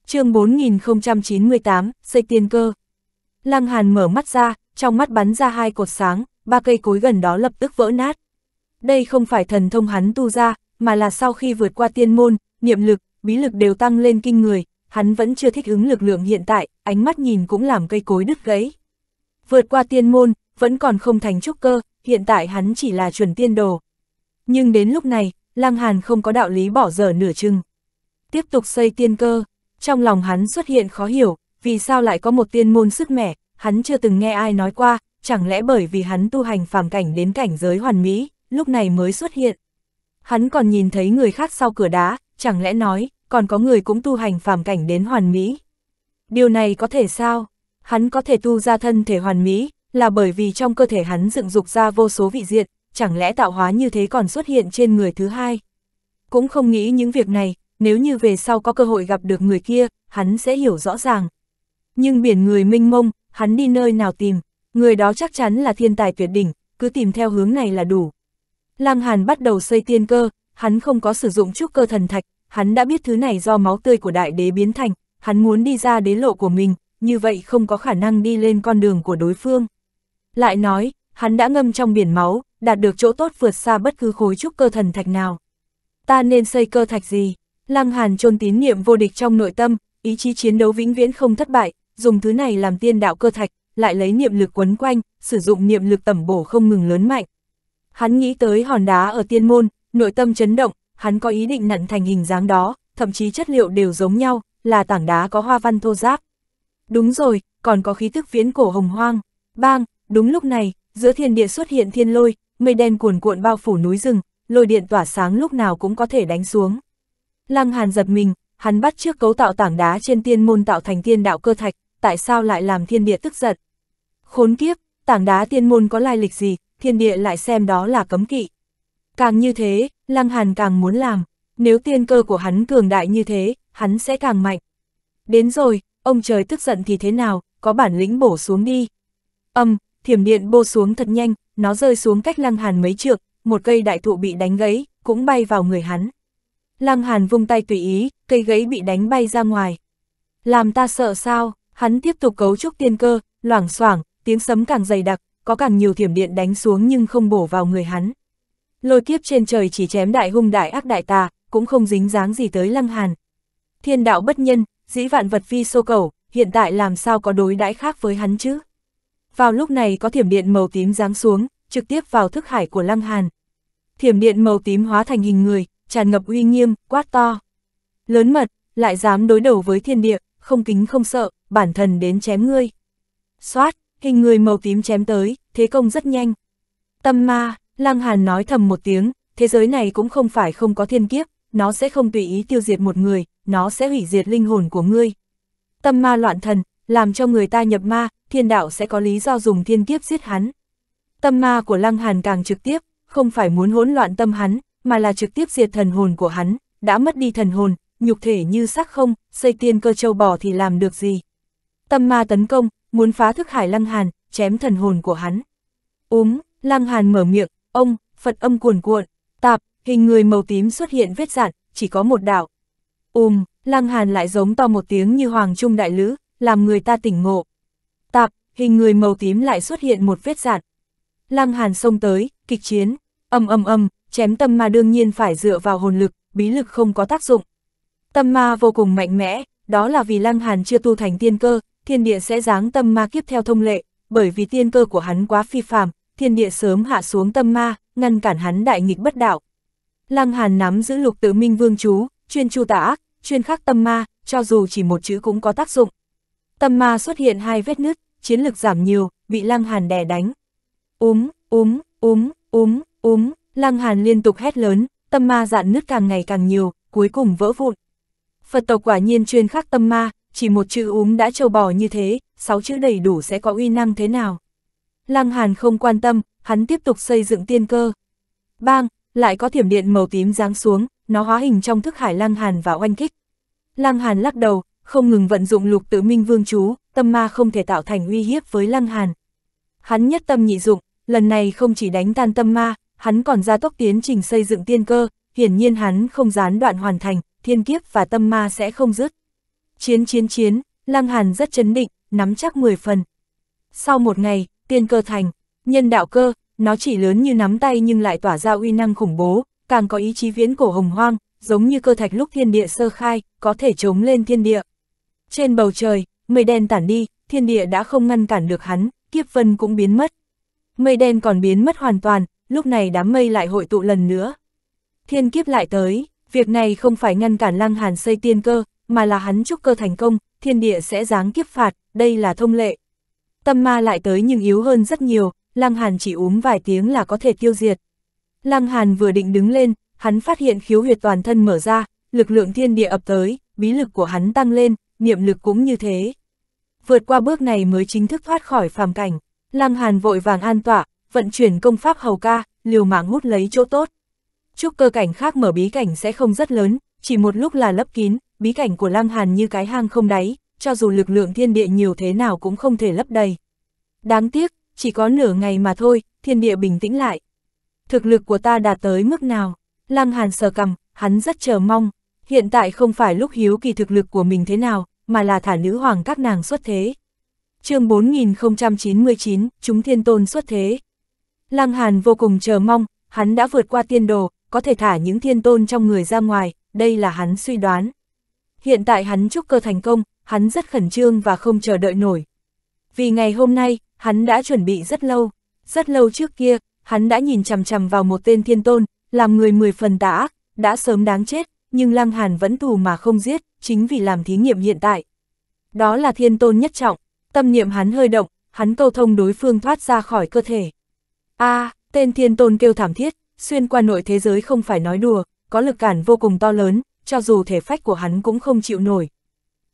A: chương 4098, xây tiên cơ. Lăng Hàn mở mắt ra, trong mắt bắn ra hai cột sáng, ba cây cối gần đó lập tức vỡ nát. Đây không phải thần thông hắn tu ra, mà là sau khi vượt qua tiên môn, niệm lực, bí lực đều tăng lên kinh người, hắn vẫn chưa thích ứng lực lượng hiện tại, ánh mắt nhìn cũng làm cây cối đứt gãy. Vượt qua tiên môn, vẫn còn không thành trúc cơ, hiện tại hắn chỉ là chuẩn tiên đồ. Nhưng đến lúc này, Lăng Hàn không có đạo lý bỏ dở nửa chừng. Tiếp tục xây tiên cơ, trong lòng hắn xuất hiện khó hiểu, vì sao lại có một tiên môn sức mẻ, hắn chưa từng nghe ai nói qua, chẳng lẽ bởi vì hắn tu hành phàm cảnh đến cảnh giới hoàn mỹ, lúc này mới xuất hiện. Hắn còn nhìn thấy người khác sau cửa đá, chẳng lẽ nói, còn có người cũng tu hành phàm cảnh đến hoàn mỹ. Điều này có thể sao? Hắn có thể tu ra thân thể hoàn mỹ, là bởi vì trong cơ thể hắn dựng dục ra vô số vị diện, chẳng lẽ tạo hóa như thế còn xuất hiện trên người thứ hai. Cũng không nghĩ những việc này, nếu như về sau có cơ hội gặp được người kia, hắn sẽ hiểu rõ ràng. Nhưng biển người minh mông, hắn đi nơi nào tìm, người đó chắc chắn là thiên tài tuyệt đỉnh, cứ tìm theo hướng này là đủ. Lăng Hàn bắt đầu xây tiên cơ, hắn không có sử dụng trúc cơ thần thạch, hắn đã biết thứ này do máu tươi của đại đế biến thành, hắn muốn đi ra đế lộ của mình, như vậy không có khả năng đi lên con đường của đối phương. Lại nói, hắn đã ngâm trong biển máu, đạt được chỗ tốt vượt xa bất cứ khối trúc cơ thần thạch nào. Ta nên xây cơ thạch gì? Lăng Hàn trôn tín niệm vô địch trong nội tâm, ý chí chiến đấu vĩnh viễn không thất bại, dùng thứ này làm tiên đạo cơ thạch, lại lấy niệm lực quấn quanh, sử dụng niệm lực tẩm bổ không ngừng lớn mạnh. Hắn nghĩ tới hòn đá ở tiên môn, nội tâm chấn động, hắn có ý định nặn thành hình dáng đó, thậm chí chất liệu đều giống nhau, là tảng đá có hoa văn thô giáp. Đúng rồi, còn có khí tức viễn cổ hồng hoang. Bang, Đúng lúc này, giữa thiên địa xuất hiện thiên lôi, mây đen cuồn cuộn bao phủ núi rừng, lôi điện tỏa sáng lúc nào cũng có thể đánh xuống. Lăng Hàn giật mình, hắn bắt trước cấu tạo tảng đá trên tiên môn tạo thành tiên đạo cơ thạch, tại sao lại làm thiên địa tức giận? Khốn kiếp, tảng đá tiên môn có lai lịch gì, thiên địa lại xem đó là cấm kỵ. Càng như thế, Lăng Hàn càng muốn làm, nếu tiên cơ của hắn cường đại như thế, hắn sẽ càng mạnh. Đến rồi, ông trời tức giận thì thế nào, có bản lĩnh bổ xuống đi. Âm, thiểm điện bô xuống thật nhanh, nó rơi xuống cách Lăng Hàn mấy trượng, một cây đại thụ bị đánh gãy, cũng bay vào người hắn. Lăng Hàn vung tay tùy ý, cây gãy bị đánh bay ra ngoài. Làm ta sợ sao, hắn tiếp tục cấu trúc tiên cơ, loảng xoảng, tiếng sấm càng dày đặc, có càng nhiều thiểm điện đánh xuống nhưng không bổ vào người hắn. Lôi kiếp trên trời chỉ chém đại hung đại ác đại tà, cũng không dính dáng gì tới Lăng Hàn. Thiên đạo bất nhân, dĩ vạn vật vi sô cầu, hiện tại làm sao có đối đãi khác với hắn chứ? Vào lúc này có thiểm điện màu tím giáng xuống, trực tiếp vào thức hải của Lăng Hàn. Thiểm điện màu tím hóa thành hình người, tràn ngập uy nghiêm, quát to. Lớn mật, lại dám đối đầu với thiên địa, không kính không sợ, bản thân đến chém ngươi. Xoát, hình người màu tím chém tới, thế công rất nhanh. Tâm ma, Lăng Hàn nói thầm một tiếng, thế giới này cũng không phải không có thiên kiếp, nó sẽ không tùy ý tiêu diệt một người, nó sẽ hủy diệt linh hồn của ngươi. Tâm ma loạn thần, làm cho người ta nhập ma, thiên đạo sẽ có lý do dùng thiên kiếp giết hắn. Tâm ma của Lăng Hàn càng trực tiếp, không phải muốn hỗn loạn tâm hắn, mà là trực tiếp diệt thần hồn của hắn, đã mất đi thần hồn, nhục thể như xác không, xây tiên cơ châu bò thì làm được gì. Tâm ma tấn công, muốn phá thức hải Lăng Hàn, chém thần hồn của hắn. Úm, Lăng Hàn mở miệng, ông, Phật âm cuồn cuộn, tạp, hình người màu tím xuất hiện vết dạn, chỉ có một đạo. Úm, Lăng Hàn lại giống to một tiếng như Hoàng Trung Đại Lữ, làm người ta tỉnh ngộ hình người màu tím lại xuất hiện một vết dạn Lăng Hàn xông tới, kịch chiến, âm âm âm, chém tâm ma đương nhiên phải dựa vào hồn lực, bí lực không có tác dụng. Tâm ma vô cùng mạnh mẽ, đó là vì Lăng Hàn chưa tu thành tiên cơ, thiên địa sẽ giáng tâm ma kiếp theo thông lệ, bởi vì tiên cơ của hắn quá phi phàm, thiên địa sớm hạ xuống tâm ma, ngăn cản hắn đại nghịch bất đạo. Lăng Hàn nắm giữ lục tự minh vương chú, chuyên chu tả ác, chuyên khắc tâm ma, cho dù chỉ một chữ cũng có tác dụng. Tâm ma xuất hiện hai vết nứt, chiến lực giảm nhiều, bị Lăng Hàn đè đánh. Úm, úm, úm, úm, úm, Lăng Hàn liên tục hét lớn, tâm ma dạn nứt càng ngày càng nhiều, cuối cùng vỡ vụn. Phật tộc quả nhiên chuyên khắc tâm ma, chỉ một chữ úm đã trâu bò như thế, sáu chữ đầy đủ sẽ có uy năng thế nào. Lăng Hàn không quan tâm, hắn tiếp tục xây dựng tiên cơ. Bang, lại có thiểm điện màu tím giáng xuống, nó hóa hình trong thức hải Lăng Hàn và oanh kích. Lăng Hàn lắc đầu, không ngừng vận dụng lục tự minh vương chú, tâm ma không thể tạo thành uy hiếp với Lăng Hàn. Hắn nhất tâm nhị dụng, lần này không chỉ đánh tan tâm ma, hắn còn ra tốc tiến trình xây dựng tiên cơ, hiển nhiên hắn không gián đoạn hoàn thành, thiên kiếp và tâm ma sẽ không dứt. Chiến chiến chiến, Lăng Hàn rất chấn định, nắm chắc 10 phần. Sau một ngày, tiên cơ thành, nhân đạo cơ, nó chỉ lớn như nắm tay nhưng lại tỏa ra uy năng khủng bố, càng có ý chí viễn cổ hồng hoang, giống như cơ thạch lúc thiên địa sơ khai, có thể chống lên thiên địa. Trên bầu trời, mây đen tản đi, thiên địa đã không ngăn cản được hắn, kiếp vân cũng biến mất. Mây đen còn biến mất hoàn toàn, lúc này đám mây lại hội tụ lần nữa. Thiên kiếp lại tới, việc này không phải ngăn cản Lăng Hàn xây tiên cơ, mà là hắn chúc cơ thành công, thiên địa sẽ giáng kiếp phạt, đây là thông lệ. Tâm ma lại tới nhưng yếu hơn rất nhiều, Lăng Hàn chỉ uống vài tiếng là có thể tiêu diệt. Lăng Hàn vừa định đứng lên, hắn phát hiện khiếu huyệt toàn thân mở ra, lực lượng thiên địa ập tới, bí lực của hắn tăng lên, niệm lực cũng như thế vượt qua bước này mới chính thức thoát khỏi phàm cảnh. Lăng Hàn vội vàng an tỏa, vận chuyển công pháp hầu ca, liều mạng hút lấy chỗ tốt. Chúc cơ cảnh khác mở bí cảnh sẽ không rất lớn, chỉ một lúc là lấp kín, bí cảnh của Lăng Hàn như cái hang không đáy, cho dù lực lượng thiên địa nhiều thế nào cũng không thể lấp đầy. Đáng tiếc, chỉ có nửa ngày mà thôi, thiên địa bình tĩnh lại. Thực lực của ta đạt tới mức nào? Lăng Hàn sờ cầm, hắn rất chờ mong. Hiện tại không phải lúc hiếu kỳ thực lực của mình thế nào, mà là thả nữ hoàng các nàng xuất thế. chương 4099, chúng thiên tôn xuất thế. Lăng Hàn vô cùng chờ mong, hắn đã vượt qua tiên đồ, có thể thả những thiên tôn trong người ra ngoài, đây là hắn suy đoán. Hiện tại hắn chúc cơ thành công, hắn rất khẩn trương và không chờ đợi nổi. Vì ngày hôm nay, hắn đã chuẩn bị rất lâu, rất lâu trước kia, hắn đã nhìn chằm chằm vào một tên thiên tôn, làm người mười phần tà ác, đã sớm đáng chết, nhưng Lăng Hàn vẫn thù mà không giết, chính vì làm thí nghiệm hiện tại. Đó là thiên tôn nhất trọng, tâm niệm hắn hơi động, hắn câu thông đối phương thoát ra khỏi cơ thể. a à, tên thiên tôn kêu thảm thiết, xuyên qua nội thế giới không phải nói đùa, có lực cản vô cùng to lớn, cho dù thể phách của hắn cũng không chịu nổi.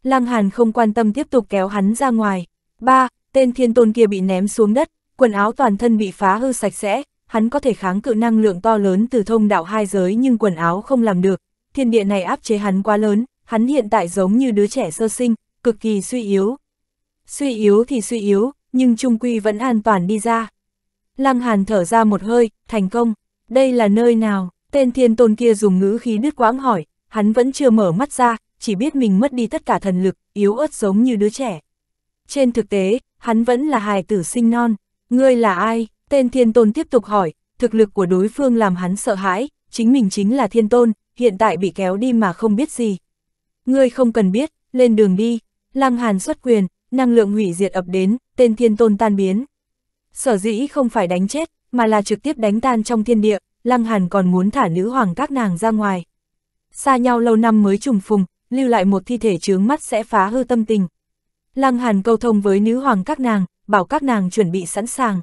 A: Lăng Hàn không quan tâm tiếp tục kéo hắn ra ngoài. Ba, tên thiên tôn kia bị ném xuống đất, quần áo toàn thân bị phá hư sạch sẽ, hắn có thể kháng cự năng lượng to lớn từ thông đạo hai giới nhưng quần áo không làm được, thiên địa này áp chế hắn quá lớn, hắn hiện tại giống như đứa trẻ sơ sinh, cực kỳ suy yếu. Suy yếu thì suy yếu, nhưng Trung Quy vẫn an toàn đi ra. Lăng Hàn thở ra một hơi, thành công, đây là nơi nào, tên thiên tôn kia dùng ngữ khí đứt quãng hỏi, hắn vẫn chưa mở mắt ra, chỉ biết mình mất đi tất cả thần lực, yếu ớt giống như đứa trẻ. Trên thực tế, hắn vẫn là hài tử sinh non, ngươi là ai, tên thiên tôn tiếp tục hỏi, thực lực của đối phương làm hắn sợ hãi, chính mình chính là thiên tôn, hiện tại bị kéo đi mà không biết gì, Ngươi không cần biết, lên đường đi, Lăng Hàn xuất quyền, năng lượng hủy diệt ập đến, tên thiên tôn tan biến. Sở dĩ không phải đánh chết, mà là trực tiếp đánh tan trong thiên địa, Lăng Hàn còn muốn thả nữ hoàng các nàng ra ngoài. Xa nhau lâu năm mới trùng phùng, lưu lại một thi thể chướng mắt sẽ phá hư tâm tình. Lăng Hàn câu thông với nữ hoàng các nàng, bảo các nàng chuẩn bị sẵn sàng.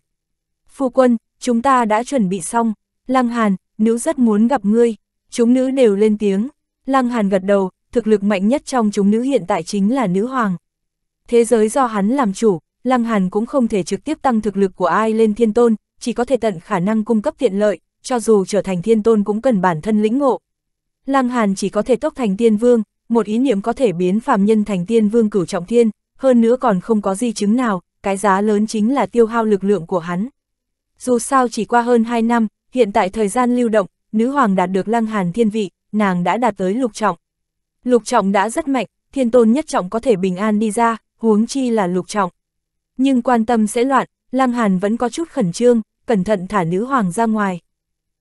A: Phu quân, chúng ta đã chuẩn bị xong. Lăng Hàn, nữ rất muốn gặp ngươi. Chúng nữ đều lên tiếng. Lăng Hàn gật đầu, thực lực mạnh nhất trong chúng nữ hiện tại chính là nữ hoàng. Thế giới do hắn làm chủ, Lăng Hàn cũng không thể trực tiếp tăng thực lực của ai lên thiên tôn, chỉ có thể tận khả năng cung cấp tiện lợi, cho dù trở thành thiên tôn cũng cần bản thân lĩnh ngộ. Lăng Hàn chỉ có thể tốc thành tiên vương, một ý niệm có thể biến phàm nhân thành tiên vương cửu trọng thiên, hơn nữa còn không có di chứng nào, cái giá lớn chính là tiêu hao lực lượng của hắn. Dù sao chỉ qua hơn 2 năm, hiện tại thời gian lưu động, nữ hoàng đạt được Lăng Hàn thiên vị, nàng đã đạt tới lục trọng. Lục trọng đã rất mạnh, thiên tôn nhất trọng có thể bình an đi ra, huống chi là lục trọng. Nhưng quan tâm sẽ loạn, Lam Hàn vẫn có chút khẩn trương, cẩn thận thả nữ hoàng ra ngoài.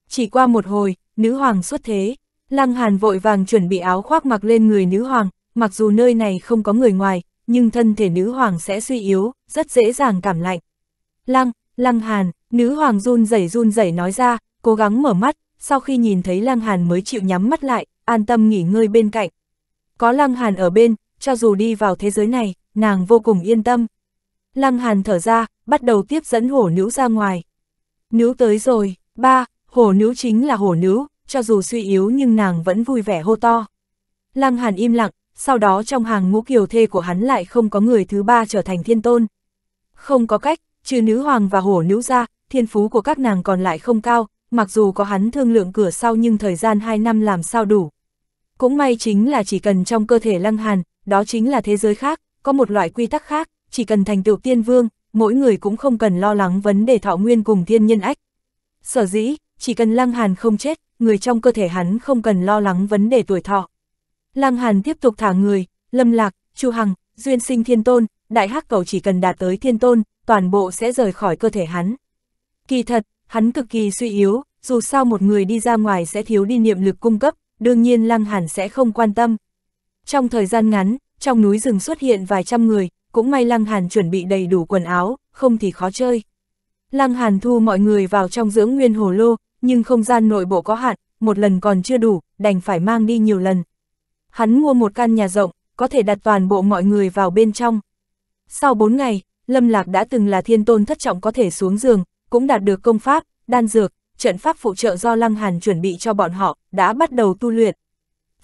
A: Chỉ qua một hồi, nữ hoàng xuất thế, Lăng Hàn vội vàng chuẩn bị áo khoác mặc lên người nữ hoàng, mặc dù nơi này không có người ngoài, nhưng thân thể nữ hoàng sẽ suy yếu, rất dễ dàng cảm lạnh. Lăng, Lăng Hàn, nữ hoàng run rẩy run rẩy nói ra, cố gắng mở mắt, sau khi nhìn thấy Lăng Hàn mới chịu nhắm mắt lại, an tâm nghỉ ngơi bên cạnh. Có Lăng Hàn ở bên, cho dù đi vào thế giới này, nàng vô cùng yên tâm. Lăng Hàn thở ra, bắt đầu tiếp dẫn hổ nữ ra ngoài. Nữ tới rồi, ba, hổ nữ chính là hổ nữ, cho dù suy yếu nhưng nàng vẫn vui vẻ hô to. Lăng Hàn im lặng, sau đó trong hàng ngũ kiều thê của hắn lại không có người thứ ba trở thành thiên tôn. Không có cách, trừ nữ hoàng và hổ nữ ra, thiên phú của các nàng còn lại không cao, mặc dù có hắn thương lượng cửa sau nhưng thời gian hai năm làm sao đủ, cũng may chính là chỉ cần trong cơ thể Lăng Hàn, đó chính là thế giới khác, có một loại quy tắc khác, chỉ cần thành tựu tiên vương, mỗi người cũng không cần lo lắng vấn đề thọ nguyên cùng thiên nhân ách. Sở dĩ, chỉ cần Lăng Hàn không chết, người trong cơ thể hắn không cần lo lắng vấn đề tuổi thọ. Lăng Hàn tiếp tục thả người, Lâm Lạc, Chu Hằng, Duyên Sinh Thiên Tôn, Đại Hắc Cầu chỉ cần đạt tới Thiên Tôn, toàn bộ sẽ rời khỏi cơ thể hắn. Kỳ thật, hắn cực kỳ suy yếu, dù sao một người đi ra ngoài sẽ thiếu đi niệm lực cung cấp, đương nhiên Lăng Hàn sẽ không quan tâm. Trong thời gian ngắn, trong núi rừng xuất hiện vài trăm người, cũng may Lăng Hàn chuẩn bị đầy đủ quần áo, không thì khó chơi. Lăng Hàn thu mọi người vào trong dưỡng nguyên hồ lô, nhưng không gian nội bộ có hạn, một lần còn chưa đủ, đành phải mang đi nhiều lần. Hắn mua một căn nhà rộng, có thể đặt toàn bộ mọi người vào bên trong. Sau bốn ngày, Lâm Lạc đã từng là thiên tôn thất trọng có thể xuống giường, cũng đạt được công pháp, đan dược, trận pháp phụ trợ do Lăng Hàn chuẩn bị cho bọn họ, đã bắt đầu tu luyện.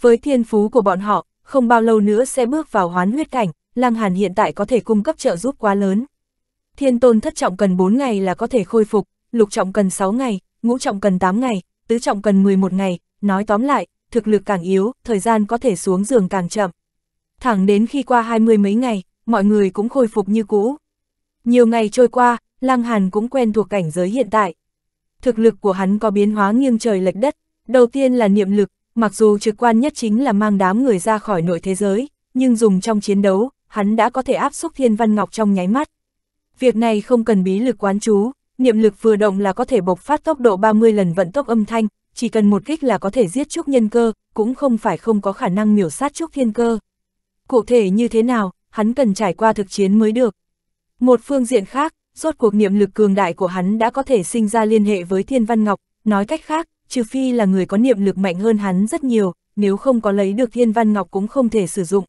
A: Với thiên phú của bọn họ, không bao lâu nữa sẽ bước vào hoán huyết cảnh, Lăng Hàn hiện tại có thể cung cấp trợ giúp quá lớn. Thiên tôn thất trọng cần 4 ngày là có thể khôi phục, lục trọng cần 6 ngày, ngũ trọng cần 8 ngày, tứ trọng cần 11 ngày, nói tóm lại, thực lực càng yếu, thời gian có thể xuống giường càng chậm. Thẳng đến khi qua hai mươi mấy ngày, mọi người cũng khôi phục như cũ. Nhiều ngày trôi qua, Lăng Hàn cũng quen thuộc cảnh giới hiện tại thực lực của hắn có biến hóa nghiêng trời lệch đất. Đầu tiên là niệm lực, mặc dù trực quan nhất chính là mang đám người ra khỏi nội thế giới, nhưng dùng trong chiến đấu, hắn đã có thể áp xúc thiên văn ngọc trong nháy mắt. Việc này không cần bí lực quán chú, niệm lực vừa động là có thể bộc phát tốc độ 30 lần vận tốc âm thanh, chỉ cần một kích là có thể giết trúc nhân cơ, cũng không phải không có khả năng miểu sát trúc thiên cơ. Cụ thể như thế nào, hắn cần trải qua thực chiến mới được. Một phương diện khác, rốt cuộc niệm lực cường đại của hắn đã có thể sinh ra liên hệ với Thiên Văn Ngọc, nói cách khác, trừ phi là người có niệm lực mạnh hơn hắn rất nhiều, nếu không có lấy được Thiên Văn Ngọc cũng không thể sử dụng.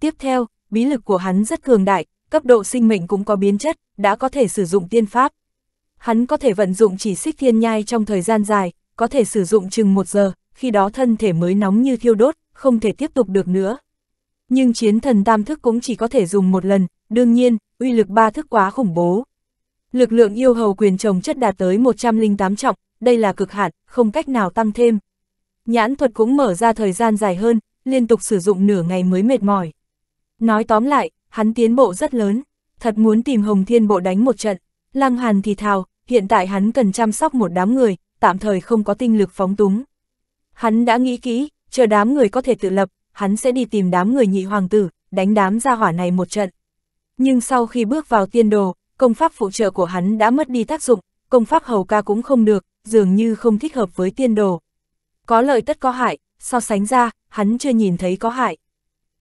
A: Tiếp theo, bí lực của hắn rất cường đại, cấp độ sinh mệnh cũng có biến chất, đã có thể sử dụng tiên pháp. Hắn có thể vận dụng chỉ xích thiên nhai trong thời gian dài, có thể sử dụng chừng một giờ, khi đó thân thể mới nóng như thiêu đốt, không thể tiếp tục được nữa. Nhưng chiến thần tam thức cũng chỉ có thể dùng một lần, đương nhiên, uy lực ba thức quá khủng bố, Lực lượng yêu hầu quyền trồng chất đạt tới 108 trọng, đây là cực hạn, không cách nào tăng thêm. Nhãn thuật cũng mở ra thời gian dài hơn, liên tục sử dụng nửa ngày mới mệt mỏi. Nói tóm lại, hắn tiến bộ rất lớn, thật muốn tìm Hồng Thiên Bộ đánh một trận. Lăng Hàn thì thào, hiện tại hắn cần chăm sóc một đám người, tạm thời không có tinh lực phóng túng. Hắn đã nghĩ kỹ, chờ đám người có thể tự lập, hắn sẽ đi tìm đám người nhị hoàng tử, đánh đám gia hỏa này một trận. Nhưng sau khi bước vào tiên đồ, công pháp phụ trợ của hắn đã mất đi tác dụng, công pháp hầu ca cũng không được, dường như không thích hợp với tiên đồ. Có lợi tất có hại, so sánh ra, hắn chưa nhìn thấy có hại.